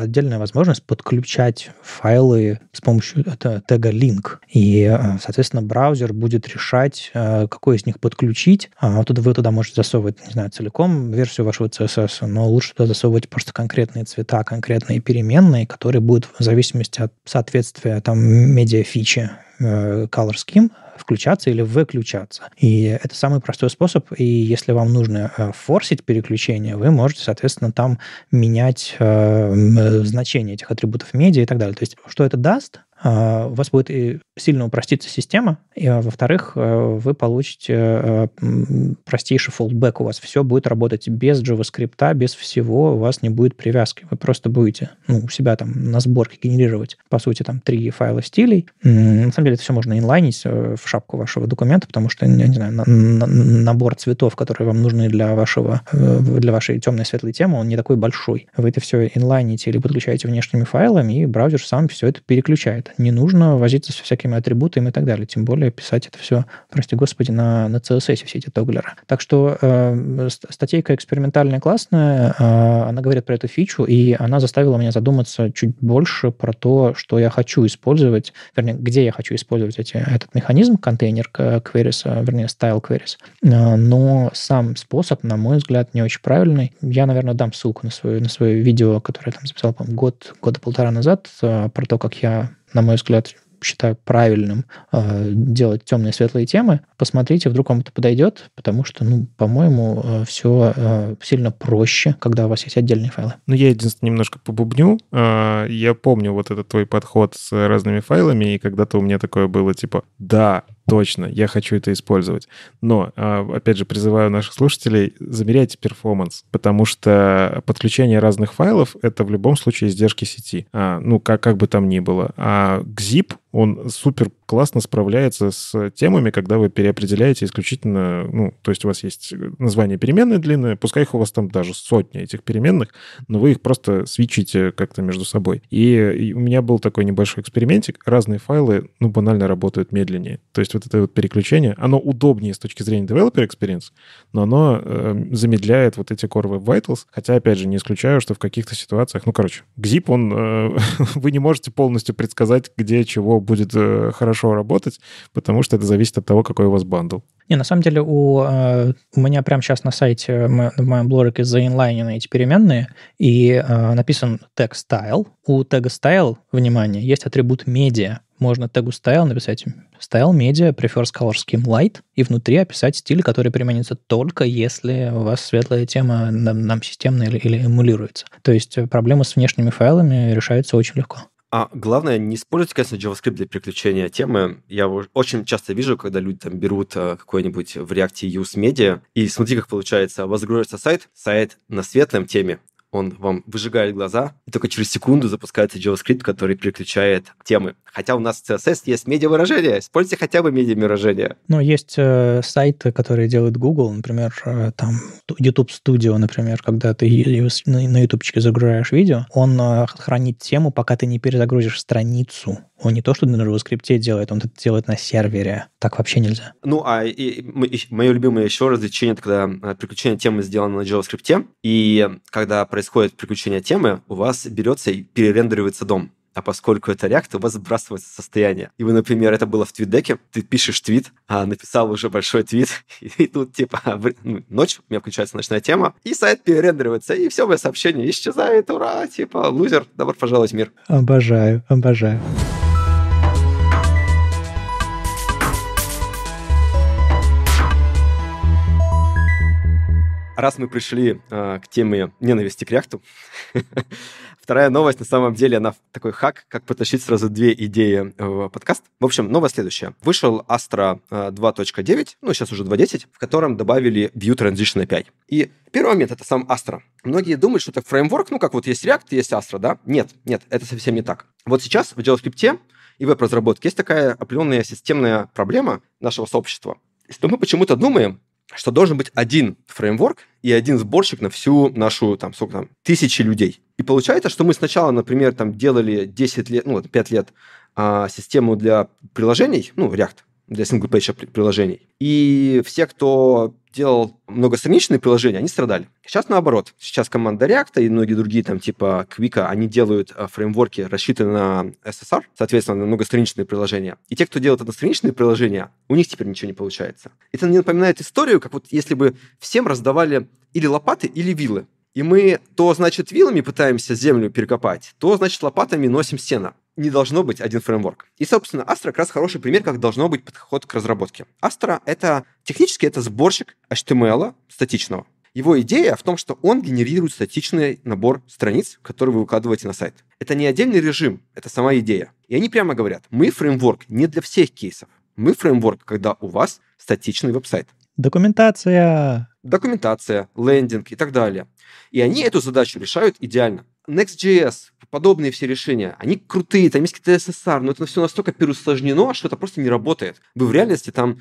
отдельная возможность подключать файлы с помощью тега link. И, соответственно, браузер будет решать выбирать, э, какой из них подключить. Тут а, вы туда можете засовывать, не знаю, целиком версию вашего CSS, но лучше туда засовывать просто конкретные цвета, конкретные переменные, которые будут в зависимости от соответствия там медиафичи э, color scheme включаться или выключаться. И это самый простой способ. И если вам нужно э, форсить переключение, вы можете, соответственно, там менять э, значение этих атрибутов медиа и так далее. То есть, что это даст? у а, вас будет и сильно упроститься система, и, а, во-вторых, э, вы получите э, простейший фолдбэк, у вас все будет работать без JavaScript, без всего, у вас не будет привязки, вы просто будете ну, у себя там на сборке генерировать, по сути, там три файла стилей. На самом деле это все можно инлайнить э, в шапку вашего документа, потому что, я не знаю, на, на, набор цветов, которые вам нужны для вашего, для вашей темной светлой темы, он не такой большой. Вы это все инлайните или подключаете внешними файлами, и браузер сам все это переключает не нужно возиться со всякими атрибутами и так далее. Тем более писать это все, прости господи, на, на CSS все эти тоглеры. Так что э, статейка экспериментальная классная, э, она говорит про эту фичу, и она заставила меня задуматься чуть больше про то, что я хочу использовать, вернее, где я хочу использовать эти, этот механизм, контейнер queries, э, вернее, style queries. Э, но сам способ, на мой взгляд, не очень правильный. Я, наверное, дам ссылку на свое, на свое видео, которое я там записал, по-моему, год, года полтора назад, э, про то, как я на мой взгляд, считаю правильным э, делать темные светлые темы, посмотрите, вдруг вам это подойдет, потому что, ну, по-моему, э, а, все э, а, сильно проще, когда у вас есть отдельные файлы. Ну, я единственное немножко побубню. Э, я помню вот этот твой подход с разными файлами, и когда-то у меня такое было, типа, да, точно, я хочу это использовать. Но, а, опять же, призываю наших слушателей, замеряйте перформанс, потому что подключение разных файлов — это в любом случае издержки сети. А, ну, как, как бы там ни было. А к ZIP он супер классно справляется с темами, когда вы переопределяете исключительно, ну, то есть у вас есть название переменной длинное, пускай их у вас там даже сотни этих переменных, но вы их просто свечите как-то между собой. И, и у меня был такой небольшой экспериментик, разные файлы, ну, банально работают медленнее. То есть вот это вот переключение, оно удобнее с точки зрения developer experience, но оно э, замедляет вот эти Core Web Vitals, хотя, опять же, не исключаю, что в каких-то ситуациях, ну, короче, GZIP, он, э, *laughs* вы не можете полностью предсказать, где чего будет э, хорошо работать, потому что это зависит от того, какой у вас бандл. Не, на самом деле у, э, у меня прямо сейчас на сайте э, в моем блорике заинлайнены эти переменные, и э, написан тег style. У тега style, внимание, есть атрибут media. Можно тегу style написать style media prefers color scheme light и внутри описать стиль, который применится только если у вас светлая тема нам, нам системная или, или эмулируется. То есть проблемы с внешними файлами решаются очень легко. А главное, не используйте, конечно, JavaScript для переключения темы. Я очень часто вижу, когда люди там берут э, какой-нибудь в React use Media, и смотри, как получается, возгрузится сайт, сайт на светлом теме, он вам выжигает глаза, и только через секунду запускается JavaScript, который переключает темы. Хотя у нас в CSS есть медиавыражение, используйте хотя бы медиавыражение. Ну, есть э, сайты, которые делает Google, например, э, там YouTube Studio, например, когда ты на ютубчике загружаешь видео, он э, хранит тему, пока ты не перезагрузишь страницу. Он не то, что на JavaScript делает, он это делает на сервере так вообще нельзя. Ну, а и, и, мое любимое еще развлечение, это когда э, приключение темы сделано на JavaScript, и когда происходит приключение темы, у вас берется и перерендеривается дом. А поскольку это React, у вас сбрасывается состояние. И вы, например, это было в твитдеке, ты пишешь твит, а написал уже большой твит, *laughs* и тут типа а, ну, ночь, у меня включается ночная тема, и сайт перерендеривается, и все мое сообщение исчезает, ура, типа, лузер, добро пожаловать в мир. Обожаю, обожаю. раз мы пришли э, к теме ненависти к React, *laughs* вторая новость, на самом деле, она такой хак, как потащить сразу две идеи в подкаст. В общем, новость следующая. Вышел Astra 2.9, а, ну, сейчас уже 2.10, в котором добавили View Transition 5. И первый момент — это сам Astra. Многие думают, что это фреймворк, ну, как вот есть React, есть Astra, да? Нет, нет, это совсем не так. Вот сейчас в JavaScript и веб-разработке есть такая определенная системная проблема нашего сообщества, что мы почему-то думаем, что должен быть один фреймворк и один сборщик на всю нашу, там, сколько там, тысячи людей. И получается, что мы сначала, например, там делали 10 лет, ну, 5 лет а, систему для приложений, ну, React, для single-page приложений. И все, кто делал многостраничные приложения, они страдали. Сейчас наоборот. Сейчас команда React и многие другие там типа Quick, они делают э, фреймворки, рассчитанные на SSR, соответственно, на многостраничные приложения. И те, кто делает одностраничные приложения, у них теперь ничего не получается. Это мне напоминает историю, как вот если бы всем раздавали или лопаты, или вилы. И мы то, значит, вилами пытаемся землю перекопать, то, значит, лопатами носим сено не должно быть один фреймворк. И, собственно, Astra как раз хороший пример, как должно быть подход к разработке. Astra — это технически это сборщик HTML статичного. Его идея в том, что он генерирует статичный набор страниц, которые вы выкладываете на сайт. Это не отдельный режим, это сама идея. И они прямо говорят, мы фреймворк не для всех кейсов. Мы фреймворк, когда у вас статичный веб-сайт. Документация. Документация, лендинг и так далее. И они эту задачу решают идеально. Next.js подобные все решения, они крутые, там есть какие-то SSR, но это все настолько переусложнено, что это просто не работает. Вы в реальности там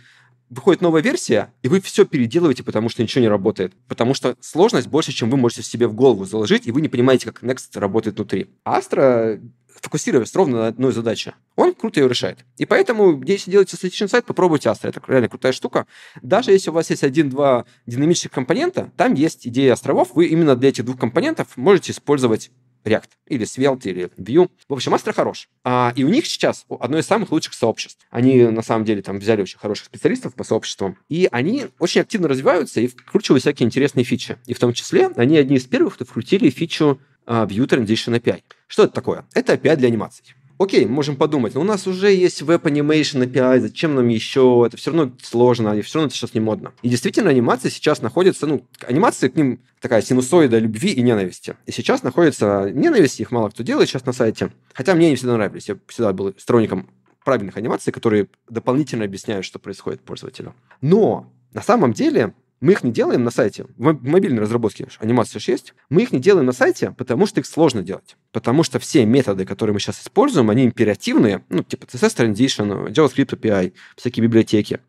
выходит новая версия, и вы все переделываете, потому что ничего не работает. Потому что сложность больше, чем вы можете себе в голову заложить, и вы не понимаете, как Next работает внутри. Астра фокусировались ровно на одной задаче. Он круто ее решает. И поэтому, если делаете статичный сайт, попробуйте Astra. Это реально крутая штука. Даже если у вас есть один-два динамических компонента, там есть идея островов. Вы именно для этих двух компонентов можете использовать React или Svelte или Vue. В общем, Астра хорош. А, и у них сейчас одно из самых лучших сообществ. Они, на самом деле, там взяли очень хороших специалистов по сообществам, и они очень активно развиваются и вкручивают всякие интересные фичи. И в том числе они одни из первых, кто вкрутили фичу а, Vue Transition API. Что это такое? Это API для анимаций. Окей, можем подумать, но у нас уже есть веб Animation API, зачем нам еще? Это все равно сложно, и все равно это сейчас не модно. И действительно, анимация сейчас находится, ну, анимация к ним такая синусоида любви и ненависти. И сейчас находится ненависть, их мало кто делает сейчас на сайте. Хотя мне не всегда нравились, я всегда был сторонником правильных анимаций, которые дополнительно объясняют, что происходит пользователю. Но на самом деле мы их не делаем на сайте. В мобильной разработке анимация есть. Мы их не делаем на сайте, потому что их сложно делать. Потому что все методы, которые мы сейчас используем, они императивные, ну, типа CSS Transition, JavaScript API, всякие библиотеки.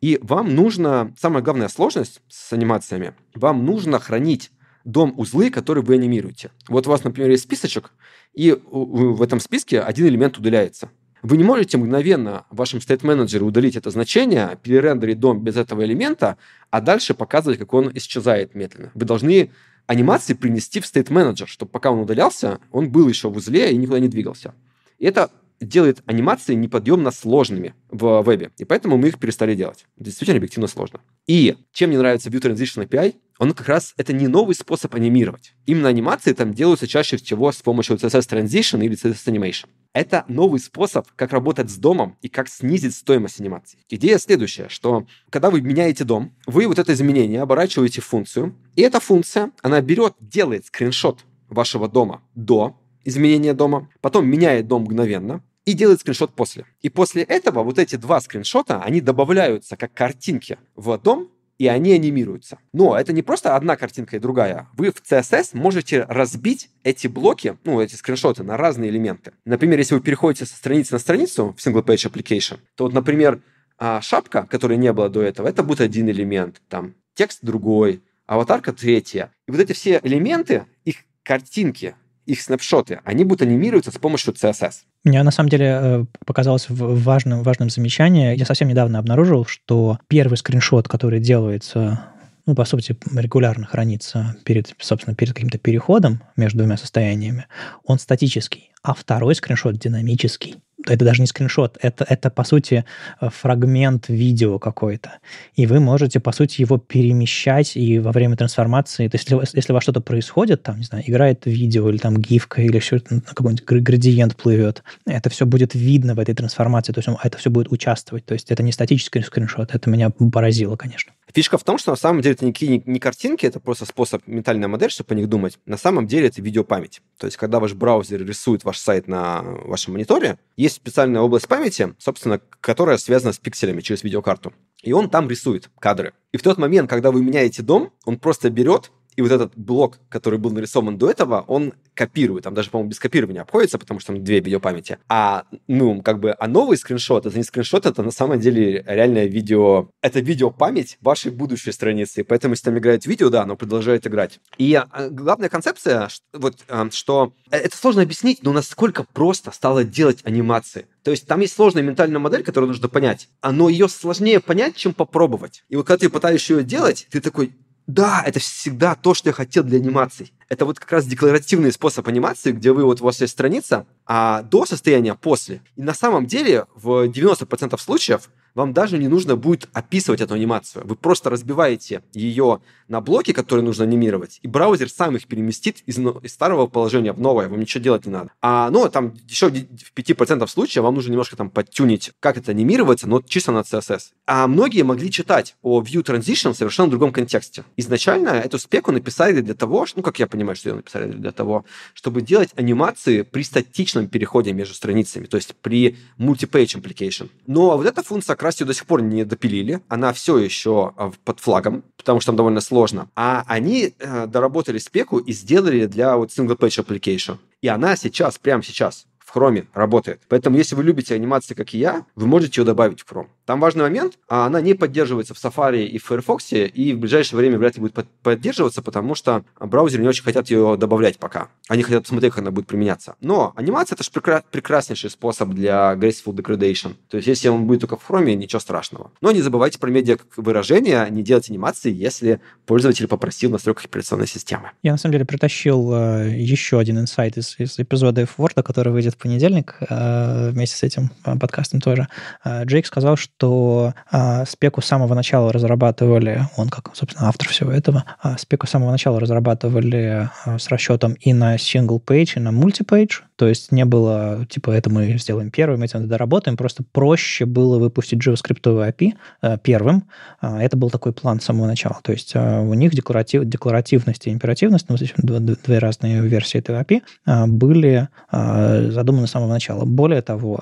И вам нужно, самая главная сложность с анимациями, вам нужно хранить дом узлы, которые вы анимируете. Вот у вас, например, есть списочек, и в этом списке один элемент удаляется. Вы не можете мгновенно в вашем State Manager удалить это значение, перерендерить дом без этого элемента, а дальше показывать, как он исчезает медленно. Вы должны анимации принести в State Manager, чтобы пока он удалялся, он был еще в узле и никуда не двигался. И это делает анимации неподъемно сложными в вебе, и поэтому мы их перестали делать. Действительно, объективно сложно. И чем мне нравится View Transition API, он как раз это не новый способ анимировать. Именно анимации там делаются чаще всего с помощью CSS Transition или CSS Animation. Это новый способ, как работать с домом и как снизить стоимость анимации. Идея следующая, что когда вы меняете дом, вы вот это изменение оборачиваете в функцию, и эта функция, она берет, делает скриншот вашего дома до изменения дома, потом меняет дом мгновенно, и делает скриншот после. И после этого вот эти два скриншота, они добавляются как картинки в дом, и они анимируются. Но это не просто одна картинка и другая. Вы в CSS можете разбить эти блоки, ну, эти скриншоты на разные элементы. Например, если вы переходите со страницы на страницу в Single Page Application, то вот, например, а, шапка, которой не было до этого, это будет один элемент, там, текст другой, аватарка третья. И вот эти все элементы, их картинки, их снапшоты, они будут анимируются с помощью CSS. Мне на самом деле э, показалось важным, важным замечание. Я совсем недавно обнаружил, что первый скриншот, который делается ну, по сути, регулярно хранится перед, собственно, перед каким-то переходом между двумя состояниями, он статический, а второй скриншот динамический это даже не скриншот, это, это по сути э, фрагмент видео какой-то. И вы можете, по сути, его перемещать и во время трансформации, то есть если, если у вас что-то происходит, там, не знаю, играет видео или там гифка или еще какой-нибудь градиент плывет, это все будет видно в этой трансформации, то есть это все будет участвовать. То есть это не статический скриншот, это меня поразило, конечно. Фишка в том, что на самом деле это никакие не картинки, это просто способ, ментальная модель, чтобы о них думать. На самом деле это видеопамять. То есть, когда ваш браузер рисует ваш сайт на вашем мониторе, есть специальная область памяти, собственно, которая связана с пикселями через видеокарту. И он там рисует кадры. И в тот момент, когда вы меняете дом, он просто берет и вот этот блок, который был нарисован до этого, он копирует. Там даже, по-моему, без копирования обходится, потому что там две видеопамяти. А, ну, как бы, а новый скриншот, это не скриншот, это на самом деле реальное видео... Это видеопамять вашей будущей страницы. поэтому, если там играет видео, да, оно продолжает играть. И а, главная концепция, вот, а, что... Э, это сложно объяснить, но насколько просто стало делать анимации. То есть там есть сложная ментальная модель, которую нужно понять. Но ее сложнее понять, чем попробовать. И вот когда ты пытаешься ее делать, ты такой, да, это всегда то, что я хотел для анимации. Это вот как раз декларативный способ анимации, где вы вот у вас есть страница, а до состояния после. И на самом деле в 90% случаев вам даже не нужно будет описывать эту анимацию. Вы просто разбиваете ее на блоки, которые нужно анимировать, и браузер сам их переместит из, из старого положения в новое. Вам ничего делать не надо. А, ну, там еще в 5% случаев вам нужно немножко там подтюнить, как это анимируется, но чисто на CSS. А многие могли читать о View Transition в совершенно другом контексте. Изначально эту спеку написали для того, ну, как я понимаю, что ее написали для того, чтобы делать анимации при статичном переходе между страницами, то есть при multi-page application. Но вот эта функция раз ее до сих пор не допилили, она все еще а, под флагом, потому что там довольно сложно. А они э, доработали спеку и сделали для вот single page application. И она сейчас, прямо сейчас, в Chrome работает. Поэтому, если вы любите анимации, как и я, вы можете ее добавить в Chrome. Там важный момент, а она не поддерживается в Safari и в Firefox, и в ближайшее время вряд ли будет поддерживаться, потому что браузеры не очень хотят ее добавлять пока. Они хотят посмотреть, как она будет применяться. Но анимация — это же прекра- прекраснейший способ для graceful degradation. То есть если он будет только в Chrome, ничего страшного. Но не забывайте про медиа выражения, не делать анимации, если пользователь попросил в настройках операционной системы. Я, на самом деле, притащил э, еще один инсайт из, из эпизода F-Word, который выйдет в понедельник э, вместе с этим э, подкастом тоже. Э, Джейк сказал, что что а, спеку с самого начала разрабатывали, он как, собственно, автор всего этого, а, спеку с самого начала разрабатывали а, с расчетом и на single page, и на multi-page, то есть не было, типа, это мы сделаем первым, этим доработаем. Просто проще было выпустить JavaScript API э, первым. А, это был такой план с самого начала. То есть а, у них декларатив, декларативность и императивность, ну, две разные версии этой API, а, были задуманы с самого начала. Более того,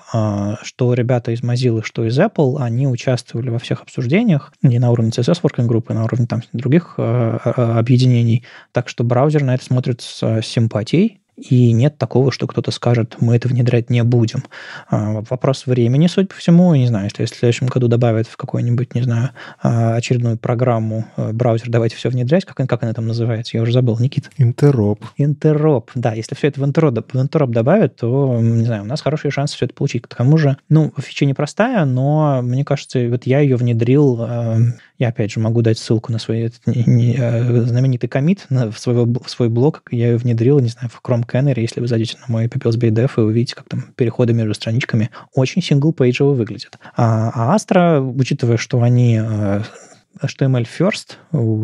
что ребята из Mozilla, что из Apple, они участвовали во всех обсуждениях, не на уровне CSS Working Group, а на уровне там других объединений. Так что браузер на это смотрит с э, симпатией, и нет такого, что кто-то скажет, мы это внедрять не будем. А, вопрос времени, судя по всему, не знаю, что если в следующем году добавят в какую-нибудь, не знаю, а, очередную программу э, браузер «Давайте все внедрять», как, как она там называется, я уже забыл, Никит. Интероп. Интероп, да, если все это в интероп, в интероп добавят, то, не знаю, у нас хорошие шансы все это получить. К тому же, ну, фича непростая, но, мне кажется, вот я ее внедрил эм, я, опять же, могу дать ссылку на свой этот, не, не, э, знаменитый комит, на, в, свой, в свой блог. Я ее внедрил, не знаю, в Chrome Canary. Если вы зайдете на мой Pebbles Dev, и увидите, как там переходы между страничками очень сингл-пейджево выглядят. А, а Astra, учитывая, что они э, HTML First,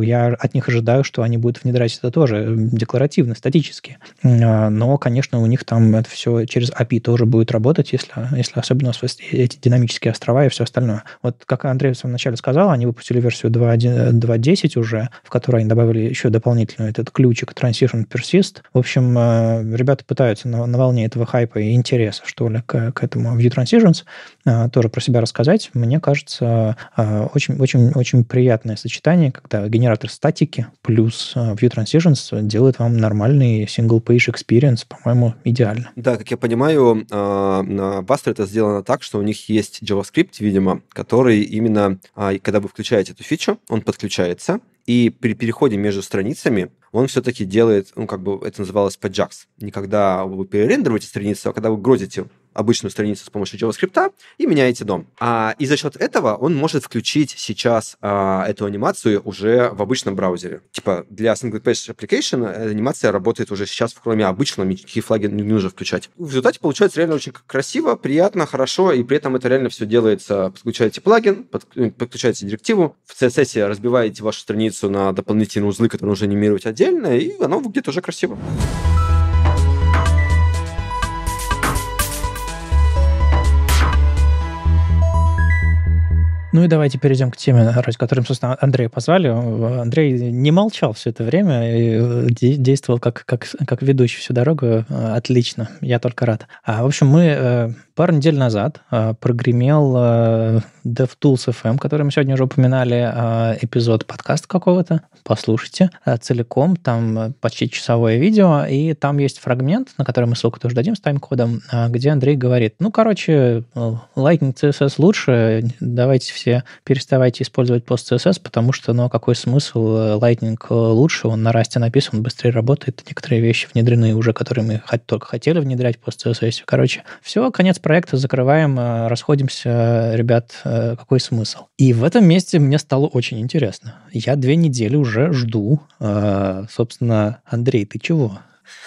я от них ожидаю, что они будут внедрять это тоже э, декларативно, статически. А, но, конечно, у них там это все через API тоже будет работать, если, если особенно эти динамические острова и все остальное. Вот как Андрей в самом начале сказал, они выпустили версию 2.10 э, уже, в которой они добавили еще дополнительный этот ключик Transition Persist. В общем, э, ребята пытаются на, на волне этого хайпа и интереса, что ли, к, к этому View Transitions тоже про себя рассказать. Мне кажется, очень-очень-очень приятно приятное сочетание, когда генератор статики плюс э, View Transitions делает вам нормальный single-page experience, по-моему, идеально. Да, как я понимаю, э, на Buster это сделано так, что у них есть JavaScript, видимо, который именно, а, когда вы включаете эту фичу, он подключается, и при переходе между страницами он все-таки делает, ну, как бы это называлось поджакс. Не когда вы перерендеруете страницу, а когда вы грозите обычную страницу с помощью JavaScript и меняете дом. А, и за счет этого он может включить сейчас а, эту анимацию уже в обычном браузере. Типа для single page application э, анимация работает уже сейчас, кроме обычного, никакие флаги не нужно включать. В результате получается реально очень красиво, приятно, хорошо, и при этом это реально все делается. Подключаете плагин, э, подключаете директиву, в CSS разбиваете вашу страницу на дополнительные узлы, которые нужно анимировать отдельно, и оно выглядит уже красиво. Ну и давайте перейдем к теме, ради которой, собственно, Андрея позвали. Андрей не молчал все это время и э, действовал как, как, как ведущий всю дорогу. Отлично, я только рад. А, в общем, мы э, Пару недель назад э, прогремел э, DevTools FM, эм, который мы сегодня уже упоминали, э, эпизод подкаста какого-то. Послушайте э, целиком, там э, почти часовое видео, и там есть фрагмент, на который мы ссылку тоже дадим с тайм-кодом, э, где Андрей говорит, ну, короче, Lightning э, CSS лучше, давайте все переставайте использовать пост CSS, потому что, ну, а какой смысл, Lightning э, лучше, он на расте написан, быстрее работает, некоторые вещи внедрены уже, которые мы хоть, только хотели внедрять в пост CSS. Короче, все, конец проекты закрываем, э, расходимся, ребят, э, какой смысл? И в этом месте мне стало очень интересно. Я две недели уже жду, э, собственно, Андрей, ты чего?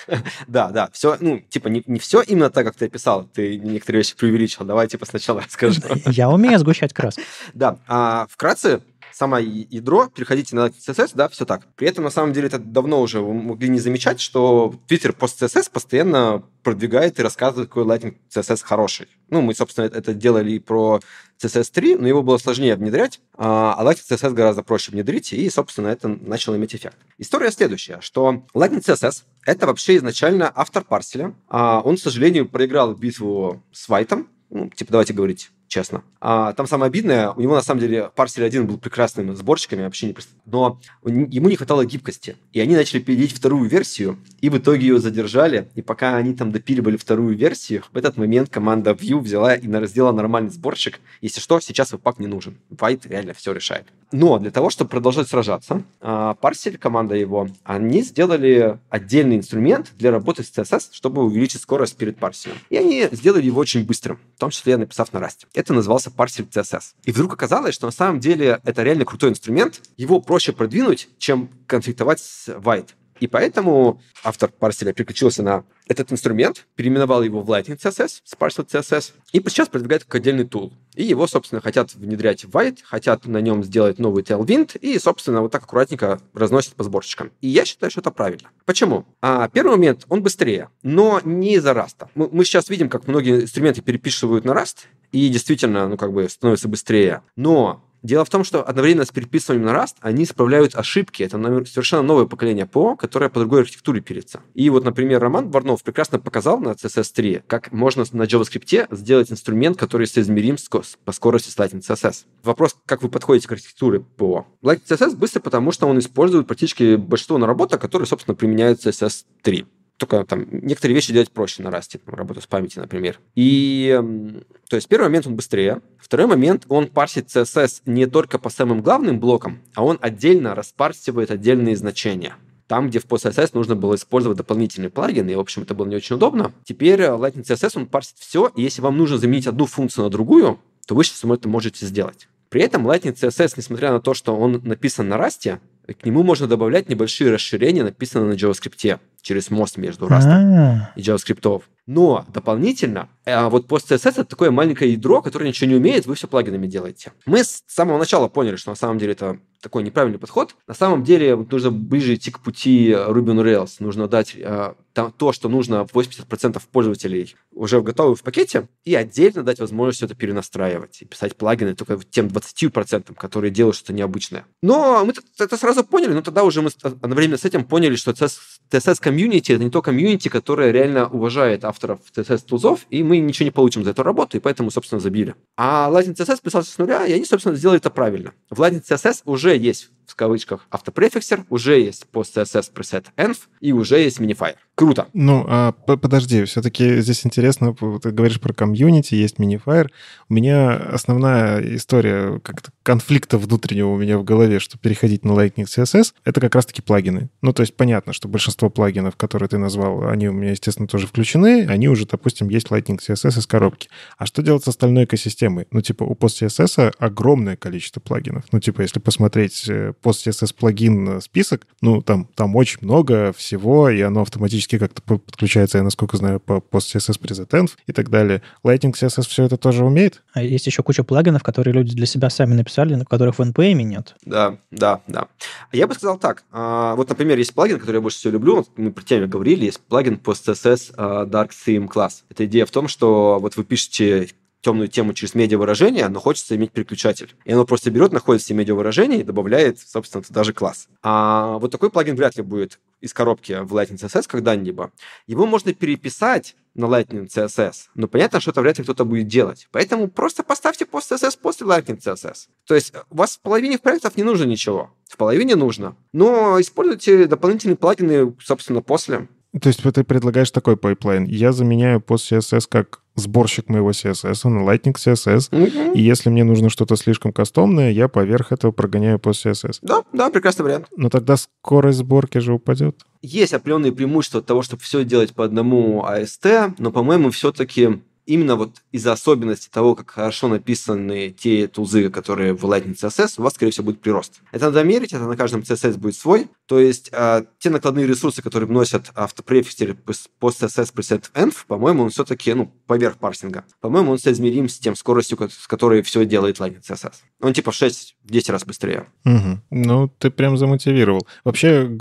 *laughs* Да, да, все, ну, типа, не, не все именно так, как ты описал, ты некоторые вещи преувеличил, давай, типа, сначала *laughs* расскажи. Я умею сгущать краски. Да, а, вкратце, сама ядро, переходите на CSS, да, все так. При этом, на самом деле, это давно уже вы могли не замечать, что Twitter пост CSS постоянно продвигает и рассказывает, какой Lightning CSS хороший. Ну, мы, собственно, это делали и про CSS3, но его было сложнее внедрять, а Lightning а CSS гораздо проще внедрить, и, собственно, это начало иметь эффект. История следующая, что Lightning CSS — это вообще изначально автор парселя. А, он, к сожалению, проиграл битву с Вайтом, ну, типа, давайте говорить честно. А, там самое обидное, у него на самом деле Парсер 1 был прекрасным сборщиками, вообще не но ему не хватало гибкости. И они начали пилить вторую версию, и в итоге ее задержали. И пока они там допиливали вторую версию, в этот момент команда Vue взяла и сделала нормальный сборщик. Если что, сейчас его пак не нужен. White реально все решает. Но для того, чтобы продолжать сражаться, а, парсель, команда его, они сделали отдельный инструмент для работы с CSS, чтобы увеличить скорость перед Парсером. И они сделали его очень быстрым, в том числе написав на Rust. Это назывался парсер CSS. И вдруг оказалось, что на самом деле это реально крутой инструмент. Его проще продвинуть, чем конфликтовать с white. И поэтому автор парселя переключился на этот инструмент, переименовал его в Lightning CSS, Sparsal CSS, и сейчас продвигает как отдельный тул. И его, собственно, хотят внедрять в White, хотят на нем сделать новый Tailwind и, собственно, вот так аккуратненько разносят по сборщикам. И я считаю, что это правильно. Почему? А, первый момент, он быстрее, но не из-за раста. Мы, мы сейчас видим, как многие инструменты переписывают на раст, и действительно, ну, как бы становится быстрее. Но Дело в том, что одновременно с переписыванием на Rust они исправляют ошибки. Это совершенно новое поколение ПО, которое по другой архитектуре пилится. И вот, например, Роман Варнов прекрасно показал на CSS3, как можно на JavaScript сделать инструмент, который соизмерим по скорости слайдинг CSS. Вопрос, как вы подходите к архитектуре ПО. Like CSS быстро, потому что он использует практически большинство наработок, которые, собственно, применяют CSS3 только там некоторые вещи делать проще на расте, там, работу с памяти, например. И, эм, то есть, первый момент он быстрее, второй момент он парсит CSS не только по самым главным блокам, а он отдельно распарсивает отдельные значения там, где в PostCSS нужно было использовать дополнительные плагины, и, в общем, это было не очень удобно. Теперь э, Lightning CSS, он парсит все, и если вам нужно заменить одну функцию на другую, то вы сейчас это можете сделать. При этом Lightning CSS, несмотря на то, что он написан на Rust, к нему можно добавлять небольшие расширения, написанные на JavaScript, через мост между Rust а. и JavaScript. Но дополнительно, э, вот пост CSS это такое маленькое ядро, которое ничего не умеет, вы все плагинами делаете. Мы с самого начала поняли, что на самом деле это такой неправильный подход. На самом деле нужно ближе идти к пути Ruby on Rails. Нужно дать э, то, что нужно 80% пользователей уже готовы в пакете, и отдельно дать возможность все это перенастраивать и писать плагины только тем 20%, которые делают что-то необычное. Но мы это сразу поняли, но тогда уже мы одновременно с этим поняли, что CSS-комьюнити — это не то комьюнити, которое реально уважает а авторов CSS тулзов, и мы ничего не получим за эту работу, и поэтому, собственно, забили. А Lightning CSS писался с нуля, и они, собственно, сделали это правильно. В Lightning CSS уже есть в кавычках автопрефиксер, уже есть пост CSS preset env и уже есть минифайр. Круто. Ну, а, подожди, все-таки здесь интересно, ты говоришь про комьюнити, есть минифайр. У меня основная история как-то конфликта внутреннего у меня в голове, что переходить на Lightning CSS, это как раз-таки плагины. Ну, то есть понятно, что большинство плагинов, которые ты назвал, они у меня, естественно, тоже включены, они уже, допустим, есть Lightning CSS из коробки. А что делать с остальной экосистемой? Ну, типа, у PostCSS а огромное количество плагинов. Ну, типа, если посмотреть э, пост CSS плагин э, список, ну, там, там очень много всего, и оно автоматически как-то подключается, я насколько знаю, по пост CSS Present и так далее. Lightning CSS все это тоже умеет? А есть еще куча плагинов, которые люди для себя сами написали, но которых в NPM нет. Да, да, да. А я бы сказал так. А, вот, например, есть плагин, который я больше всего люблю, мы про теме говорили, есть плагин пост CSS э, Dark Theme Class. Это идея в том, что вот вы пишете темную тему через медиавыражение, но хочется иметь переключатель. И оно просто берет, находит все медиавыражения и добавляет, собственно, туда же класс. А вот такой плагин вряд ли будет из коробки в Lightning CSS когда-либо. Его можно переписать на Lightning CSS. Но понятно, что это вряд ли кто-то будет делать. Поэтому просто поставьте пост CSS после Lightning CSS. То есть у вас в половине проектов не нужно ничего. В половине нужно. Но используйте дополнительные плагины, собственно, после. То есть ты предлагаешь такой пайплайн. Я заменяю пост CSS как сборщик моего CSS, он Lightning CSS. Mm-hmm. И если мне нужно что-то слишком кастомное, я поверх этого прогоняю по CSS. Да, да, прекрасный вариант. Но тогда скорость сборки же упадет. Есть определенные преимущества от того, чтобы все делать по одному AST, а но, по-моему, все-таки именно вот из-за особенности того, как хорошо написаны те тузы, которые в Lightning CSS, у вас, скорее всего, будет прирост. Это надо мерить, это на каждом CSS будет свой. То есть э, те накладные ресурсы, которые вносят автопрефикс или PostSS preset env, по-моему, он все-таки ну, поверх парсинга. По-моему, он соизмерим с тем скоростью, с которой все делает Lightning CSS. Он типа 6-10 раз быстрее. Угу. Ну, ты прям замотивировал. Вообще,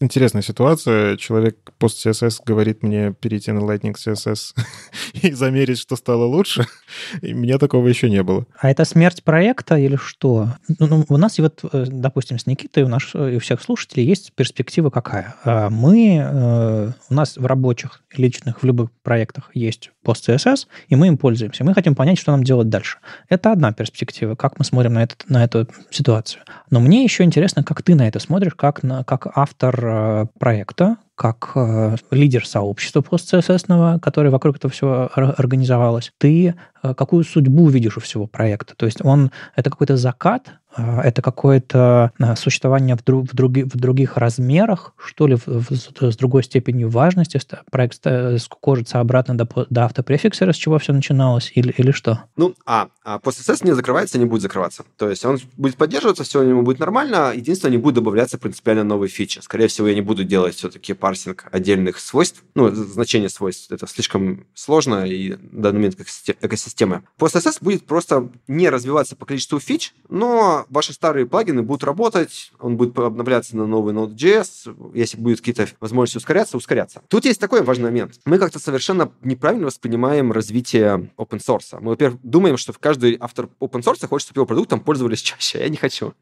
интересная ситуация. Человек PostCSS говорит мне перейти на Lightning CSS *laughs* и замерить, что стало лучше. И меня такого еще не было. А это смерть проекта или что? Ну, ну у нас и вот, э, допустим, с Никитой, у нас э, и у всех слушателей слушателей есть перспектива какая? А, мы, э, у нас в рабочих, личных, в любых проектах есть пост CSS, и мы им пользуемся. Мы хотим понять, что нам делать дальше. Это одна перспектива, как мы смотрим на, этот, на эту ситуацию. Но мне еще интересно, как ты на это смотришь, как, на, как автор э, проекта, как э, лидер сообщества просто который вокруг этого всего организовалось, ты э, какую судьбу видишь у всего проекта? То есть он это какой-то закат а, это какое-то а, существование в, друг, в, други, в других размерах, что ли, в, в, с другой степенью важности. Проект скукожится обратно до, до автопрефиксера, с чего все начиналось, или, или что? Ну, а, а PostSS не закрывается, не будет закрываться. То есть он будет поддерживаться, все ему будет нормально, единственное, не будет добавляться принципиально новые фичи. Скорее всего, я не буду делать все-таки парсинг отдельных свойств, ну, значение свойств. Это слишком сложно и в данный момент как экосистемы. PostSS будет просто не развиваться по количеству фич, но ваши старые плагины будут работать, он будет обновляться на новый Node.js, если будет какие-то возможности ускоряться, ускоряться. Тут есть такой важный момент. Мы как-то совершенно неправильно воспринимаем развитие open source. Мы, во-первых, думаем, что каждый автор open source хочет, чтобы его продуктом пользовались чаще. Я не хочу.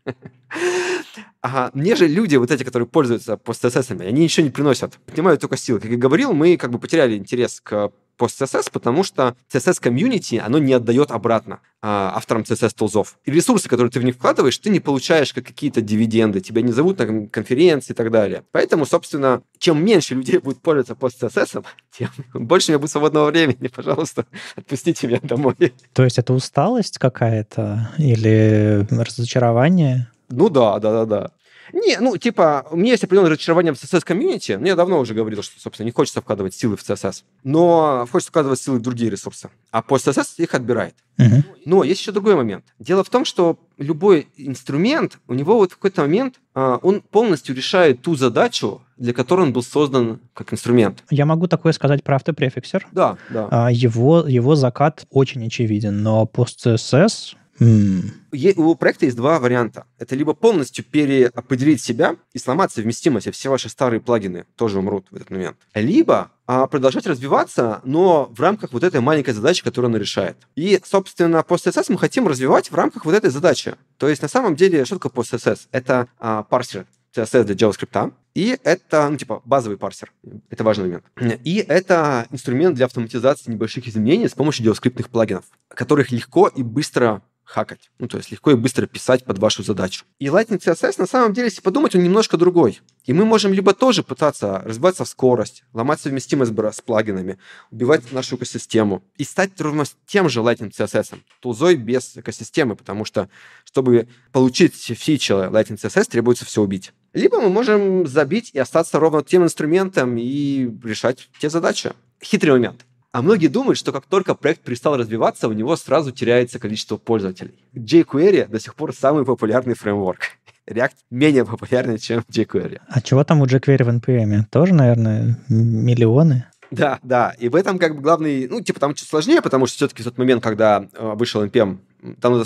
А мне же люди, вот эти, которые пользуются PostCSS, они ничего не приносят, поднимают только силы. Как я говорил, мы как бы потеряли интерес к пост CSS, потому что CSS-комьюнити, оно не отдает обратно а, авторам CSS-тулзов. И ресурсы, которые ты в них вкладываешь, ты не получаешь как какие-то дивиденды, тебя не зовут на конференции и так далее. Поэтому, собственно, чем меньше людей будет пользоваться пост CSS, тем *laughs* больше у меня будет свободного времени. Пожалуйста, *laughs* отпустите меня домой. То есть это усталость какая-то или разочарование? Ну да, да, да, да. Не, ну, типа, у меня есть определенное разочарование в CSS-комьюнити. Ну, я давно уже говорил, что, собственно, не хочется вкладывать силы в CSS. Но хочется вкладывать силы в другие ресурсы. А по CSS их отбирает. Uh-huh. Но есть еще другой момент. Дело в том, что любой инструмент, у него вот в какой-то момент а, он полностью решает ту задачу, для которой он был создан как инструмент. Я могу такое сказать про автопрефиксер. Да, да. А, его, его закат очень очевиден, но пост CSS Mm. У проекта есть два варианта. Это либо полностью переопределить себя и сломать совместимость, и все ваши старые плагины тоже умрут в этот момент. Либо а, продолжать развиваться, но в рамках вот этой маленькой задачи, которую она решает. И, собственно, PostSS мы хотим развивать в рамках вот этой задачи. То есть, на самом деле, что такое PostSS? Это а, парсер CSS для JavaScript, и это, ну, типа, базовый парсер. Это важный момент. И это инструмент для автоматизации небольших изменений с помощью JavaScript плагинов, которых легко и быстро хакать. Ну, то есть легко и быстро писать под вашу задачу. И Lightning CSS, на самом деле, если подумать, он немножко другой. И мы можем либо тоже пытаться развиваться в скорость, ломать совместимость с плагинами, убивать нашу экосистему и стать ровно тем же Lightning CSS, тузой без экосистемы, потому что, чтобы получить фичи Lightning CSS, требуется все убить. Либо мы можем забить и остаться ровно тем инструментом и решать те задачи. Хитрый момент. А многие думают, что как только проект перестал развиваться, у него сразу теряется количество пользователей. jQuery до сих пор самый популярный фреймворк. *laughs* React менее популярный, чем jQuery. А чего там у jQuery в NPM? Тоже, наверное, миллионы? Да, да. И в этом как бы главный... Ну, типа, там чуть сложнее, потому что все-таки в тот момент, когда э, вышел NPM, там надо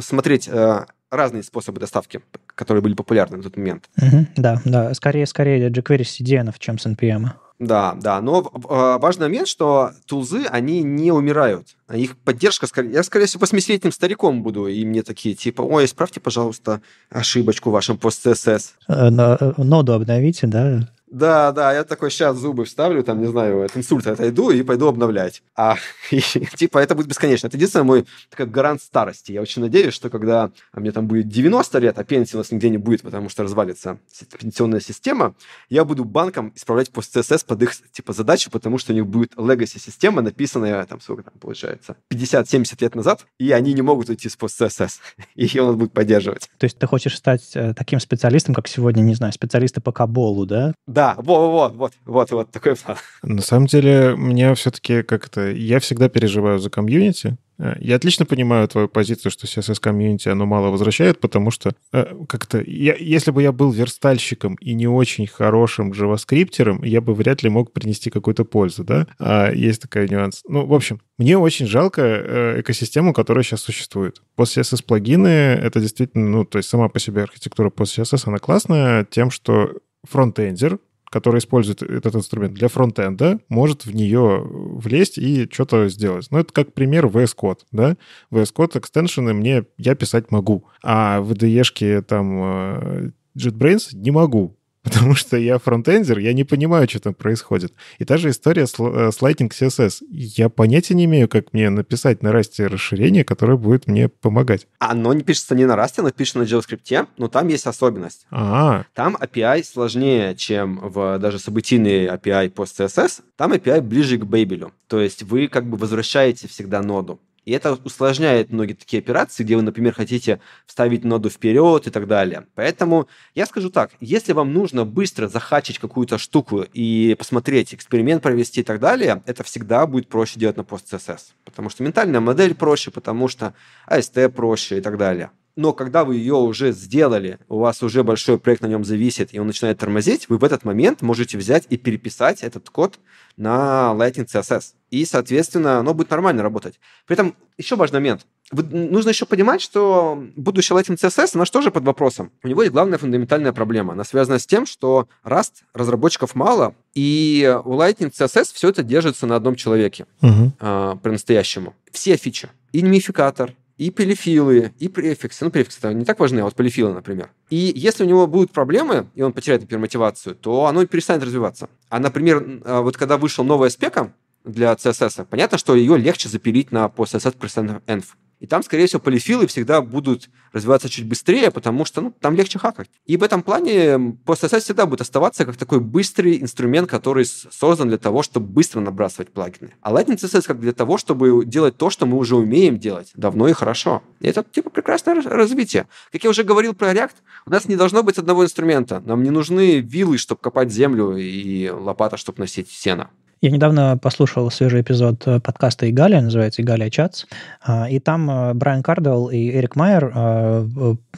смотреть э, разные способы доставки, которые были популярны в тот момент. Угу, да, да. Скорее, скорее jQuery с CDN, чем с NPM. Да, да, но а, важный момент, что тулзы, они не умирают. Их поддержка, я, скорее всего, 80-летним стариком буду, и мне такие, типа, ой, исправьте, пожалуйста, ошибочку в вашем пост-CSS. Э, э, ноду обновите, да? Да, да, я такой сейчас зубы вставлю, там, не знаю, от инсульта отойду и пойду обновлять. А *laughs* и, типа это будет бесконечно. Это единственный мой такой гарант старости. Я очень надеюсь, что когда а, мне там будет 90 лет, а пенсии у нас нигде не будет, потому что развалится пенсионная система, я буду банкам исправлять пост CSS под их типа задачу, потому что у них будет legacy система, написанная там, сколько там получается, 50-70 лет назад, и они не могут уйти с пост CSS. *laughs* И ее надо будет поддерживать. То есть ты хочешь стать э, таким специалистом, как сегодня, не знаю, специалисты по каболу, да? Да, да, вот, вот, вот, вот, вот такой план. На самом деле, мне все-таки как-то... Я всегда переживаю за комьюнити, э, я отлично понимаю твою позицию, что CSS комьюнити оно мало возвращает, потому что э, как-то я, если бы я был верстальщиком и не очень хорошим джаваскриптером, я бы вряд ли мог принести какую-то пользу, да? А есть такой нюанс. Ну, в общем, мне очень жалко э, экосистему, которая сейчас существует. Пост CSS плагины это действительно, ну, то есть сама по себе архитектура пост CSS она классная тем, что фронтендер, который использует этот инструмент для фронтенда, может в нее влезть и что-то сделать. Ну, это как пример VS Code, да? VS Code экстеншены мне я писать могу, а VDE-шки там э, JetBrains не могу. *laughs* потому что я фронтендер, я не понимаю, что там происходит. И та же история с э, с Lightning CSS. Я понятия не имею, как мне написать на расте расширение, которое будет мне помогать. Оно не пишется не на расте, оно пишется на JavaScript, но там есть особенность. А-а-а. Там API сложнее, чем в даже событийный API пост CSS. Там API ближе к бейбелю. То есть вы как бы возвращаете всегда ноду. И это усложняет многие такие операции, где вы, например, хотите вставить ноду вперед и так далее. Поэтому я скажу так, если вам нужно быстро захачить какую-то штуку и посмотреть, эксперимент провести и так далее, это всегда будет проще делать на PostCSS. Потому что ментальная модель проще, потому что AST а проще и так далее но когда вы ее уже сделали, у вас уже большой проект на нем зависит, и он начинает тормозить, вы в этот момент можете взять и переписать этот код на Lightning CSS. И, соответственно, оно будет нормально работать. При этом еще важный момент. Вы, нужно еще понимать, что будущее Lightning CSS, оно же тоже под вопросом. У него есть главная фундаментальная проблема. Она связана с тем, что Rust разработчиков мало, и у Lightning CSS все это держится на одном человеке угу. э, а, при настоящему. Все фичи. И немификатор, и полифилы, и префиксы. Ну, префиксы там не так важны, а вот полифилы, например. И если у него будут проблемы, и он потеряет, например, мотивацию, то оно перестанет развиваться. А, например, а, вот когда вышел новая спека для CSS, понятно, что ее легче запилить на по CSS% env. И там, скорее всего, полифилы всегда будут развиваться чуть быстрее, потому что ну, там легче хакать. И в этом плане PostSS всегда будет оставаться как такой быстрый инструмент, который создан для того, чтобы быстро набрасывать плагины. А Lightning CSS как для того, чтобы делать то, что мы уже умеем делать давно и хорошо. И это типа прекрасное развитие. Как я уже говорил про React, у нас не должно быть одного инструмента. Нам не нужны вилы, чтобы копать землю, и лопата, чтобы носить сено. Я недавно послушал свежий эпизод э, подкаста «Игалия», называется «Игалия Чатс», а, и там э, Брайан Кардвелл и Эрик Майер э,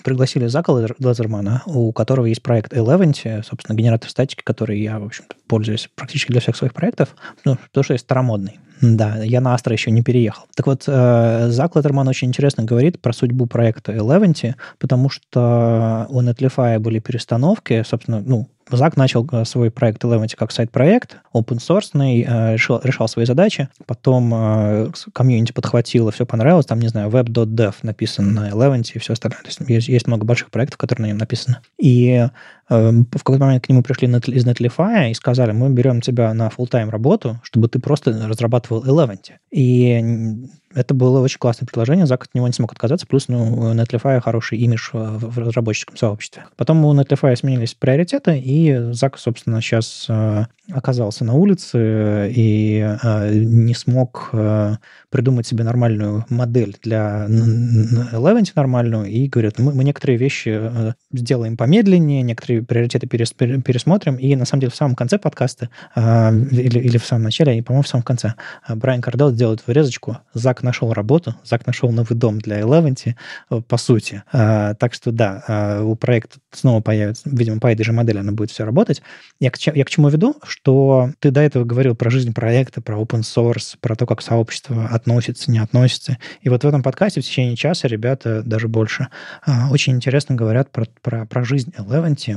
пригласили Зака Лазермана, у которого есть проект Eleventy, собственно, генератор статики, который я, в общем пользуюсь практически для всех своих проектов, ну, потому что я старомодный. Да, я на Астра еще не переехал. Так вот, Зак Латерман очень интересно говорит про судьбу проекта Eleventy, потому что у Netlify были перестановки, собственно, ну, Зак начал э, свой проект Eleventy как сайт-проект, open source, э, решал, решал свои задачи. Потом э, комьюнити подхватило, все понравилось. Там, не знаю, web.dev написан на Eleventy и все остальное. То есть есть, есть много больших проектов, которые на нем написаны. И Эм, в какой-то момент к нему пришли из Netlify и сказали, мы берем тебя на full тайм работу, чтобы ты просто разрабатывал Eleven. И это было очень классное предложение, Зак от него не смог отказаться, плюс ну, у Netlify хороший имидж э, в разработческом сообществе. Потом у Netlify сменились приоритеты, и Зак, собственно, сейчас э, оказался на улице и э, не смог придумать себе нормальную модель для Eleven нормальную, и говорят, мы, мы некоторые вещи сделаем помедленнее, некоторые приоритеты пересмотрим. И, на самом деле, в самом конце подкаста, а, или, или в самом начале, и, по-моему, в самом конце, а, Брайан Кардел делает вырезочку. Зак нашел работу, Зак нашел новый дом для Eleventy, э, по сути. А, так что, да, у проекта снова появится, видимо, по этой же модели она будет все работать. Я к, я к чему веду? Что ты до этого говорил про жизнь проекта, про open source, про то, как сообщество относится, не относится. И вот в этом подкасте в течение часа ребята, даже больше, очень интересно говорят про, про, про жизнь Eleventy,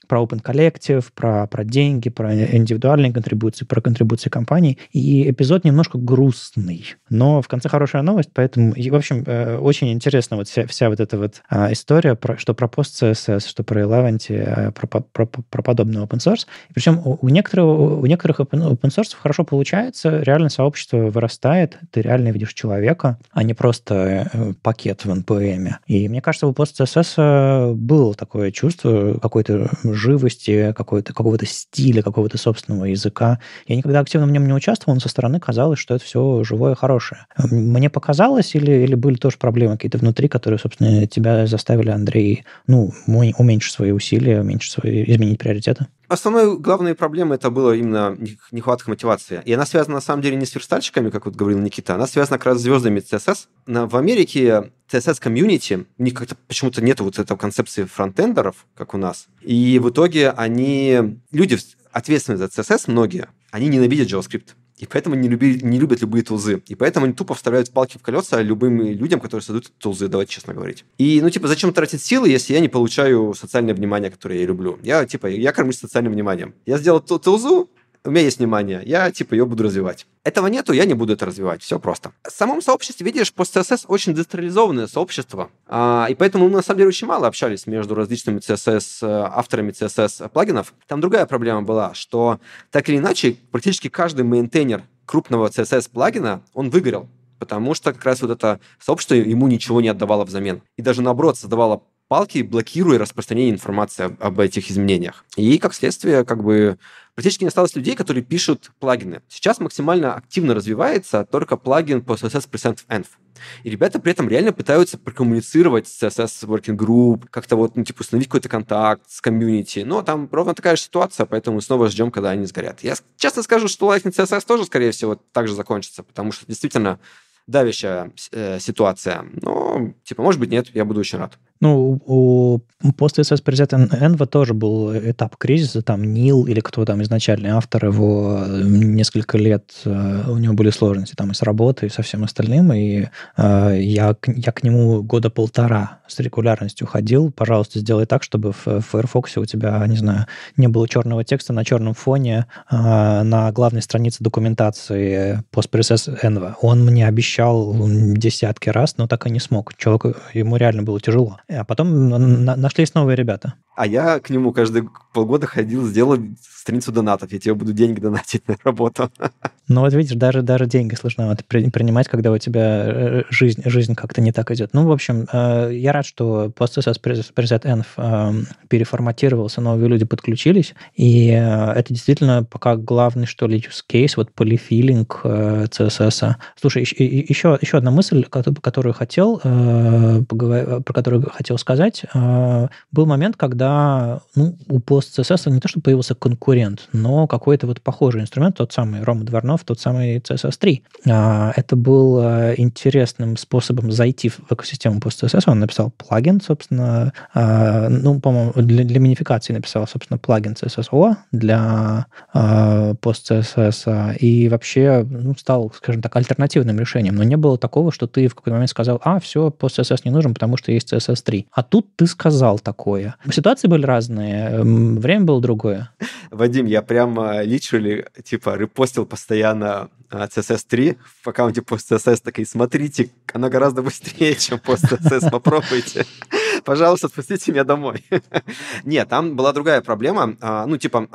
про Open Collective, про, про деньги, про индивидуальные контрибуции, про контрибуции компаний. И эпизод немножко грустный, но в конце хорошая новость, поэтому, и, в общем, э, очень интересно вот вся, вся вот эта вот э, история, про, что про PostCSS, что про Eleventy, э, про, про, про, про подобный open source. Причем у, у, некоторого, у некоторых open, open source хорошо получается, реально сообщество вырастает, ты реально видишь человека, а не просто э, пакет в NPM. Эм. И мне кажется, у PostCSS э, было такое чувство какой-то живости, какого-то, какого-то стиля, какого-то собственного языка. Я никогда активно в нем не участвовал, но со стороны казалось, что это все живое, хорошее. Мне показалось, или, или были тоже проблемы какие-то внутри, которые, собственно, тебя заставили, Андрей, ну, уменьшить свои усилия, уменьшить свои, изменить приоритеты? Основной главной проблемой это было именно нехватка мотивации. И она связана, на самом деле, не с верстальщиками, как вот говорил Никита, она связана как раз с звездами CSS. На, в Америке CSS-комьюнити, у них как-то почему-то нет вот этой концепции фронтендеров, как у нас. И в итоге они... Люди ответственные за CSS, многие, они ненавидят JavaScript и поэтому не, люби, не любят любые тулзы. И поэтому они тупо вставляют палки в колеса любым людям, которые создают тулзы, давайте честно говорить. И, ну, типа, зачем тратить силы, если я не получаю социальное внимание, которое я люблю? Я, типа, я кормлюсь социальным вниманием. Я сделал тулзу, у меня есть внимание, я типа ее буду развивать. Этого нету, я не буду это развивать, все просто. В самом сообществе, видишь, пост CSS очень децентрализованное сообщество, а, и поэтому мы на самом деле очень мало общались между различными CSS, э, авторами CSS плагинов. Там другая проблема была, что так или иначе практически каждый мейнтейнер крупного CSS плагина, он выгорел, потому что как раз вот это сообщество ему ничего не отдавало взамен. И даже наоборот создавало палки, блокируя распространение информации об, об этих изменениях. И как следствие, как бы практически не осталось людей, которые пишут плагины. Сейчас максимально активно развивается только плагин по CSS Env. И ребята при этом реально пытаются прокоммуницировать с CSS Working Group, как-то вот, ну, типа, установить какой-то контакт с комьюнити. Но там ровно такая же ситуация, поэтому снова ждем, когда они сгорят. Я честно скажу, что лайфинг CSS тоже, скорее всего, так же закончится, потому что действительно давящая э, ситуация. Но, типа, может быть, нет, я буду очень рад. Ну, у, после СС президента Энва тоже был этап кризиса, там Нил или кто там изначальный автор его несколько лет, э, у него были сложности там и с работой, и со всем остальным, и э, я, я к нему года полтора с регулярностью ходил, пожалуйста, сделай так, чтобы в, в Firefox у тебя, не знаю, не было черного текста на черном фоне э, на главной странице документации пост СС Энва. Он мне обещал обещал десятки раз, но так и не смог. Человеку, ему реально было тяжело. А потом нашлись новые ребята. А я к нему каждый полгода ходил, сделал страницу донатов, я тебе буду деньги донатить *laughs* на работу. Ну вот видишь, даже, даже деньги сложновато принимать, когда у тебя э, жизнь, жизнь как-то не так идет. Ну, в общем, э, я рад, что PostSS PresentEnv эм, переформатировался, новые люди подключились, и э, это действительно пока главный, что ли, use case, вот полифилинг CSS. Слушай, еще, еще одна мысль, которую хотел, про которую хотел сказать. Был момент, когда ну, у PostSS появилось CSS, не то, что появился конкурент, но какой-то вот похожий инструмент, тот самый Рома Дворнов, тот самый CSS3. А, это был э, интересным способом зайти в экосистему после CSS. Он написал плагин, собственно, а, ну, по-моему, для, для минификации написал, собственно, плагин CSSO для а, пост CSS и вообще ну, стал, скажем так, альтернативным решением. Но не было такого, что ты в какой-то момент сказал, а, все, пост CSS не нужен, потому что есть CSS3. А тут ты сказал такое. Ситуации были разные время было другое. Вадим, я прямо а, личили, типа, репостил постоянно CSS3 а, в аккаунте пост CSS, такие, смотрите, она гораздо быстрее, чем пост CSS, попробуйте. Пожалуйста, отпустите меня домой. *laughs* Нет, там была другая проблема. А, ну, типа,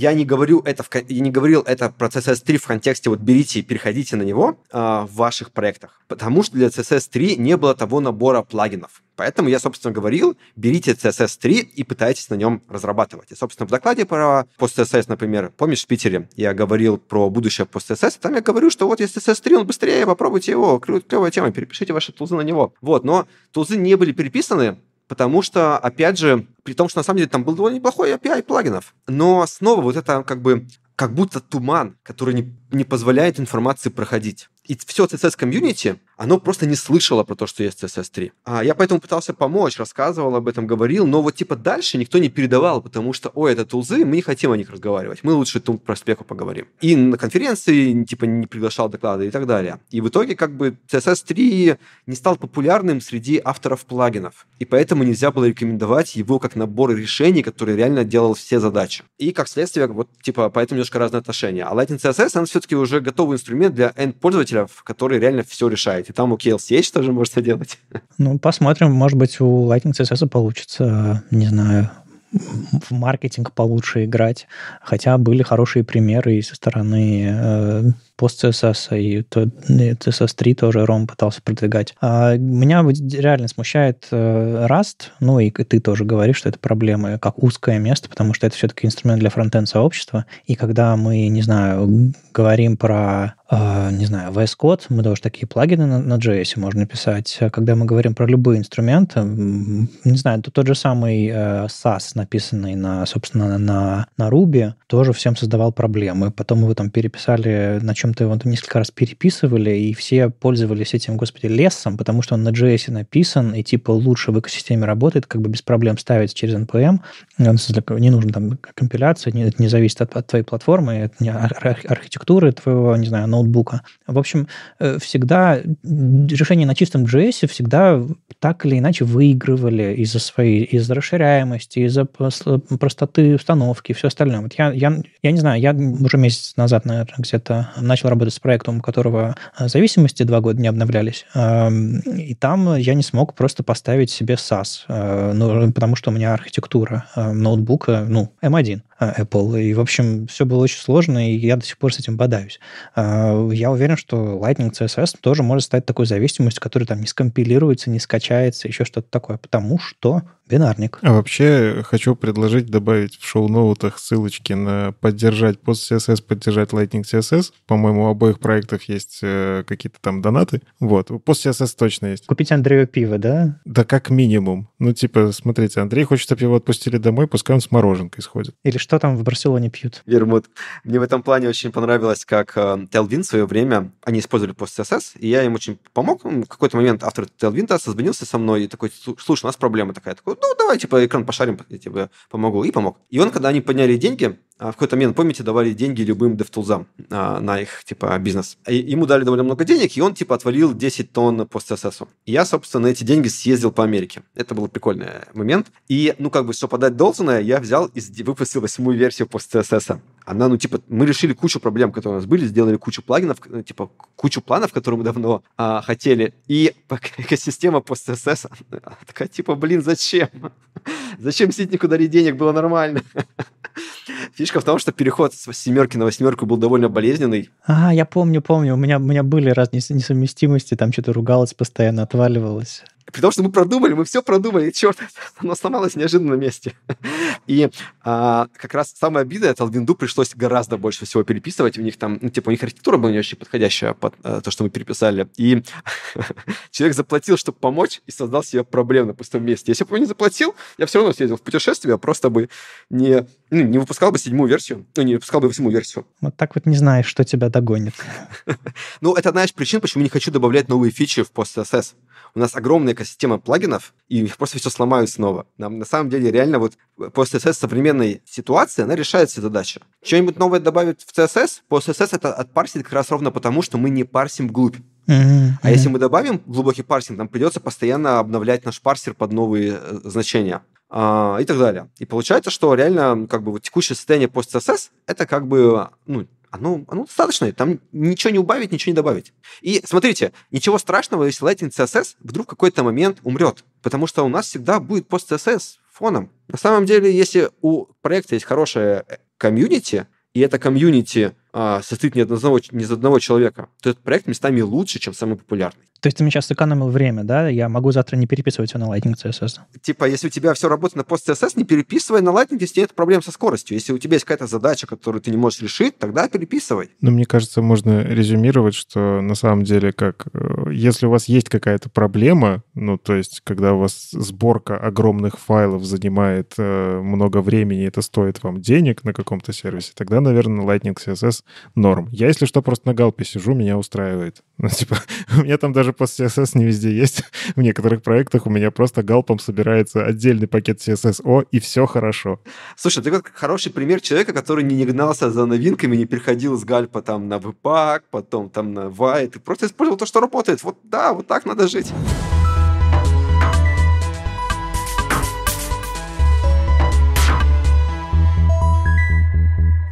я не говорю это, в, я не говорил это про CSS3 в контексте вот берите и переходите на него а, в ваших проектах, потому что для CSS3 не было того набора плагинов. Поэтому я, собственно, говорил, берите CSS3 и пытайтесь на нем разрабатывать. И, собственно, в докладе про PostCSS, например, помнишь, в Питере я говорил про будущее PostCSS, там я говорю, что вот есть CSS3, он быстрее, попробуйте его, клевая тема, перепишите ваши тулзы на него. Вот, но тулзы не были переписаны, потому что, опять же, при том, что на самом деле там был довольно неплохой API плагинов, но снова вот это как бы как будто туман, который не, не позволяет информации проходить. И все CSS-комьюнити, оно просто не слышало про то, что есть CSS3. А я поэтому пытался помочь, рассказывал об этом, говорил, но вот типа дальше никто не передавал, потому что, ой, это тулзы, мы не хотим о них разговаривать, мы лучше тут про спеку поговорим. И на конференции типа не приглашал доклады и так далее. И в итоге как бы CSS3 не стал популярным среди авторов плагинов, и поэтому нельзя было рекомендовать его как набор решений, который реально делал все задачи. И как следствие, вот типа поэтому немножко разные отношения. А Lightning CSS, он все-таки уже готовый инструмент для end-пользователя, менеджеров, который реально все решает. И там у KLCH тоже можно делать. Ну, посмотрим. Может быть, у Lightning CSS получится, не знаю, в маркетинг получше играть. Хотя были хорошие примеры и со стороны э, пост CSS, и, CSS3 тоже Ром пытался продвигать. А меня реально смущает э, Rust, ну и ты тоже говоришь, что это проблема как узкое место, потому что это все-таки инструмент для фронтенд-сообщества, и когда мы, не знаю, говорим про э, не знаю, VS Code, мы тоже такие плагины на, на JS можно писать. А когда мы говорим про любые инструменты, не знаю, то тот же самый э, SAS, написанный на, собственно, на, на Ruby, тоже всем создавал проблемы. Потом его там переписали на чем общем-то, его несколько раз переписывали, и все пользовались этим, господи, лесом, потому что он на JS написан, и типа лучше в экосистеме работает, как бы без проблем ставится через NPM. Не нужно там компиляция, это не зависит от, от твоей платформы, от не архитектуры твоего, не знаю, ноутбука. В общем, э, всегда решения на чистом JS всегда так или иначе выигрывали из-за своей, из-за расширяемости, из-за простоты установки и все остальное. Вот я, я, я не знаю, я уже месяц назад, наверное, где-то начал начал работать с проектом, у которого э, зависимости два года не обновлялись. Эм, и там я не смог просто поставить себе SAS, э, ну, потому что у меня архитектура э, ноутбука, ну, M1 эм Apple. И, в общем, все было очень сложно, и я до сих пор с этим бодаюсь. Я уверен, что Lightning CSS тоже может стать такой зависимостью, которая там не скомпилируется, не скачается, еще что-то такое, потому что бинарник. А вообще хочу предложить добавить в шоу-ноутах ссылочки на поддержать пост CSS, поддержать Lightning CSS. По-моему, по-моему, у обоих проектов есть э, какие-то там донаты. Вот. После CSS точно есть. Купить Андрею пиво, да? Да как минимум. Ну, типа, смотрите, Андрей хочет, чтобы его отпустили домой, пускай он с мороженкой сходит. Или что там в Барселоне пьют? Вермут. Мне в этом плане очень понравилось, как э, Телвин в свое время, они использовали пост CSS, и я им очень помог. В какой-то момент автор Телвинта созвонился со мной и такой, слушай, у нас проблема такая. Я такой, ну, давай, типа, экран пошарим, я тебе помогу. И помог. И он, когда они подняли деньги, а, в какой-то момент, помните, давали деньги любым DevTools а, на их типа, бизнес. И ему дали довольно много денег, и он, типа, отвалил 10 тонн по СССу. я, собственно, на эти деньги съездил по Америке. Это был прикольный момент. И, ну, как бы, что подать должное, я взял и выпустил восьмую версию по СССа она, ну, типа, мы решили кучу проблем, которые у нас были, сделали кучу плагинов, э, типа, кучу планов, которые мы давно а, хотели, и *laughs* экосистема пост CSS такая, типа, блин, зачем? *laughs* Зачем ситнику дали денег, было нормально. *laughs* Фишка в том, что переход с семерки на восьмерку был довольно болезненный. А, я помню, помню. У меня, у меня были разные несовместимости, там что-то ругалось постоянно, отваливалось. При том, что мы продумали, мы все продумали, черт, *laughs* оно сломалось неожиданно на месте. И а, как раз самая обида, это Винду пришлось гораздо больше всего переписывать. У них там, ну, типа, у них архитектура была не очень подходящая под а, то, что мы переписали. И *laughs* человек заплатил, чтобы помочь, и создал себе проблем на пустом месте. Если бы он не заплатил, я все равно съездил в путешествие, а просто бы не, ну, не выпускал бы седьмую версию, ну, не выпускал бы восьмую версию. Вот так вот не знаешь, что тебя догонит. *laughs* ну, это одна из причин, почему не хочу добавлять новые фичи в PostSS. У нас огромное экосистема плагинов, и у них просто все сломают снова. Нам на самом деле реально вот э, после CSS современной ситуации она решает все Что-нибудь новое добавить в CSS, после CSS это отпарсит как раз ровно потому, что мы не парсим глубь. Mm-hmm. А если мы добавим глубокий парсинг, нам придется постоянно обновлять наш парсер под новые э, значения. А, и так далее. И получается, что реально как бы вот текущее состояние пост CSS это как бы ну, оно, оно достаточное, там ничего не убавить, ничего не добавить. И смотрите, ничего страшного, если lightning CSS вдруг в какой-то момент умрет, потому что у нас всегда будет пост CSS фоном. На самом деле, если у проекта есть хорошая э, комьюнити, и это комьюнити э, состоит не, одного, не из одного человека, то этот проект местами лучше, чем самый популярный. То есть ты мне сейчас сэкономил время, да? Я могу завтра не переписывать все на Lightning CSS. Типа, если у тебя все работает на пост CSS, не переписывай на Lightning, если нет проблем со скоростью. Если у тебя есть какая-то задача, которую ты не можешь решить, тогда переписывай. Ну, мне кажется, можно резюмировать, что на самом деле, как э, если у вас есть какая-то проблема, ну, то есть, когда у вас сборка огромных файлов занимает э, много времени, это стоит вам денег на каком-то сервисе, тогда, наверное, Lightning CSS CSS норм. Я, если что, просто на галпе сижу, меня устраивает. *laughs* Ну, типа, у меня там даже пост CSS не везде есть. *laughs* В некоторых проектах у меня просто галпом собирается отдельный пакет CSSO, и все хорошо. Слушай, ты как хороший пример человека, который не гнался за новинками, не переходил с гальпа там на веб потом там на вайт, и просто использовал то, что работает. Вот да, вот так надо жить.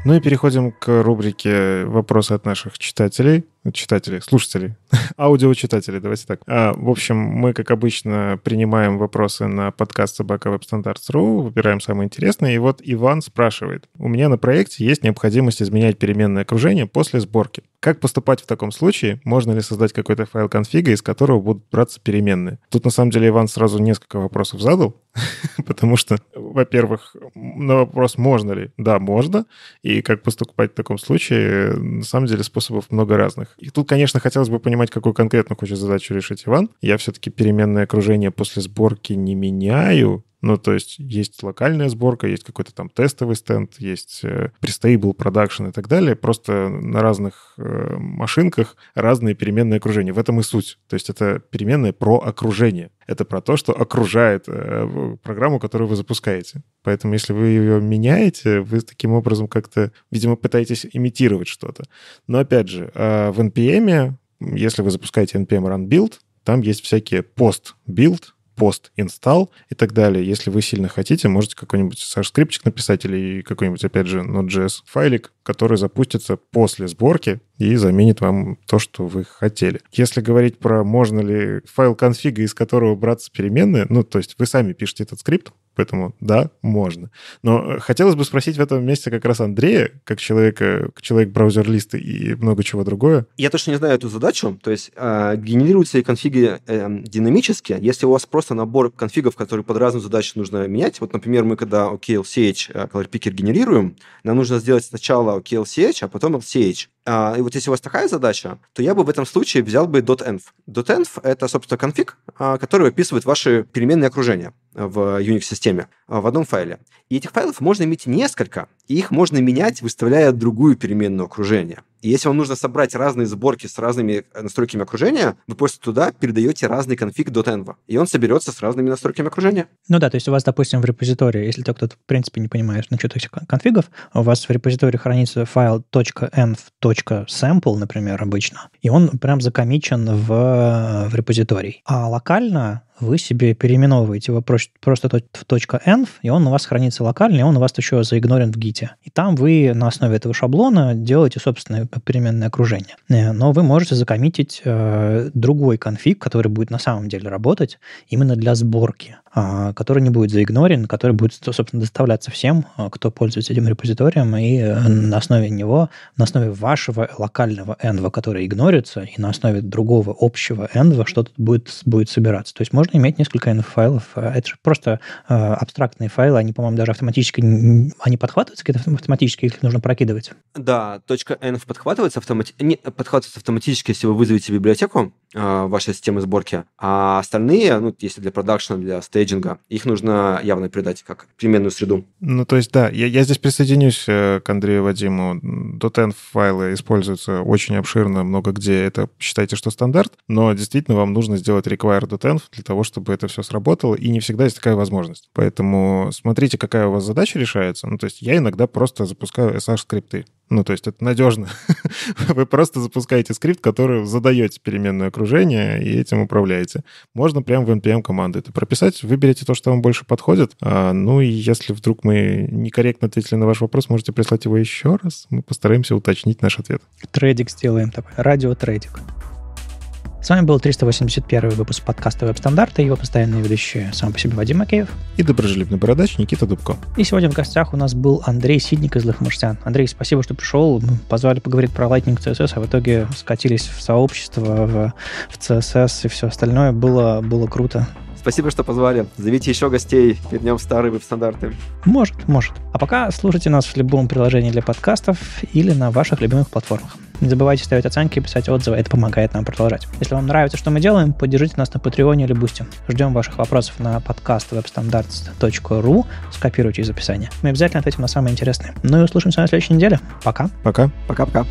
Ну и переходим к рубрике «Вопросы от наших читателей» читателей, слушателей, *laughs* аудиочитателей, давайте так. А, в общем, мы, как обычно, принимаем вопросы на подкаст собака веб-стандарт.ру, выбираем самые интересные. И вот Иван спрашивает. У меня на проекте есть необходимость изменять переменное окружение после сборки. Как поступать в таком случае? Можно ли создать какой-то файл конфига, из которого будут браться переменные? Тут, на самом деле, Иван сразу несколько вопросов задал, *laughs* потому что, во-первых, на вопрос «можно ли?» Да, можно. И как поступать в таком случае, на самом деле, способов много разных. И тут, конечно, хотелось бы понимать, какую конкретно хочет задачу решить Иван. Я все-таки переменное окружение после сборки не меняю, ну, то есть есть локальная сборка, есть какой-то там тестовый стенд, есть пристейбл э, продакшн и так далее. Просто на разных э, машинках разные переменные окружения. В этом и суть. То есть это переменные про окружение. Это про то, что окружает э, программу, которую вы запускаете. Поэтому если вы ее меняете, вы таким образом как-то, видимо, пытаетесь имитировать что-то. Но опять же, э, в NPM, если вы запускаете NPM Run Build, там есть всякие пост-билд, пост install и так далее. Если вы сильно хотите, можете какой-нибудь Саш скриптик написать или какой-нибудь, опять же, Node.js файлик, который запустится после сборки и заменит вам то, что вы хотели. Если говорить про можно ли файл конфига, из которого браться переменные, ну, то есть вы сами пишете этот скрипт, Поэтому да, можно. Но э, хотелось бы спросить в этом месте как раз Андрея, как человека, человек браузер-листа и много чего другое. Я точно не знаю эту задачу. То есть э, генерируются ли конфиги э, динамически? Если у вас просто набор конфигов, которые под разную задачу нужно менять, вот, например, мы когда OKLCH, э, Color Picker генерируем, нам нужно сделать сначала OKLCH, а потом LCH. А, и вот если у вас такая задача, то я бы в этом случае взял бы .env. .env — это, собственно, конфиг, а, который описывает ваши переменные окружения в Unix-системе а, в одном файле. И этих файлов можно иметь несколько, и их можно менять, выставляя другую переменную окружения. И если вам нужно собрать разные сборки с разными э, настройками окружения, вы просто туда передаете разный конфиг .env, и он соберется с разными настройками окружения. Ну да, то есть у вас, допустим, в репозитории, если так кто-то, в принципе, не понимает насчет этих конфигов, у вас в репозитории хранится файл .env.sample, например, обычно, и он прям закомичен в, э, в репозиторий. А локально вы себе переименовываете его просто в .env, и он у вас хранится локально, и он у вас еще заигнорен в гите. И там вы на основе этого шаблона делаете собственное переменное окружение. Э, но вы можете закоммитить э, другой конфиг, который будет на самом деле работать именно для сборки, э, который не будет заигнорен, который будет, собственно, доставляться всем, а, кто пользуется этим репозиторием, и э, на основе него, на основе вашего локального env, который игнорится, и на основе другого общего env что-то будет, будет собираться. То есть можно можно иметь несколько NF-файлов. Это же просто э, абстрактные файлы, они, по-моему, даже автоматически, они подхватываются какие-то автоматически, если нужно прокидывать. Да, точка .env подхватывается, автомати... не, подхватывается автоматически, если вы вызовете библиотеку э, вашей системы сборки, а остальные, ну, если для продакшена, для стейджинга, их нужно явно передать как переменную среду. Ну, то есть, да, я, я здесь присоединюсь э, к Андрею Вадиму. .env файлы используются очень обширно, много где это считайте, что стандарт, но действительно вам нужно сделать require.env для того, того, чтобы это все сработало, и не всегда есть такая возможность. Поэтому смотрите, какая у вас задача решается. Ну, то есть я иногда просто запускаю SH-скрипты. Ну, то есть это надежно. *laughs* Вы просто запускаете скрипт, который задаете переменное окружение и этим управляете. Можно прямо в NPM команды это прописать. Выберите то, что вам больше подходит. А, ну и если вдруг мы некорректно ответили на ваш вопрос, можете прислать его еще раз. Мы постараемся уточнить наш ответ. Трейдик сделаем такой. Радио трейдик. С вами был 381 выпуск подкаста веб Стандарта и его постоянные ведущие сам по себе Вадим Макеев. И доброжелюбный бородач Никита Дубко. И сегодня в гостях у нас был Андрей Сидник из «Злых Андрей, спасибо, что пришел. Мы позвали поговорить про Lightning CSS, а в итоге скатились в сообщество, в, в CSS и все остальное. Было, было круто. Спасибо, что позвали. Зовите еще гостей. Вернем старые веб-стандарты. Может, может. А пока слушайте нас в любом приложении для подкастов или на ваших любимых платформах. Не забывайте ставить оценки и писать отзывы, это помогает нам продолжать. Если вам нравится, что мы делаем, поддержите нас на Patreon или Boosty. Ждем ваших вопросов на подкаст webstandards.ru, скопируйте из описания. Мы обязательно ответим на самые интересные. Ну и услышимся на следующей неделе. Пока. Пока. Пока-пока.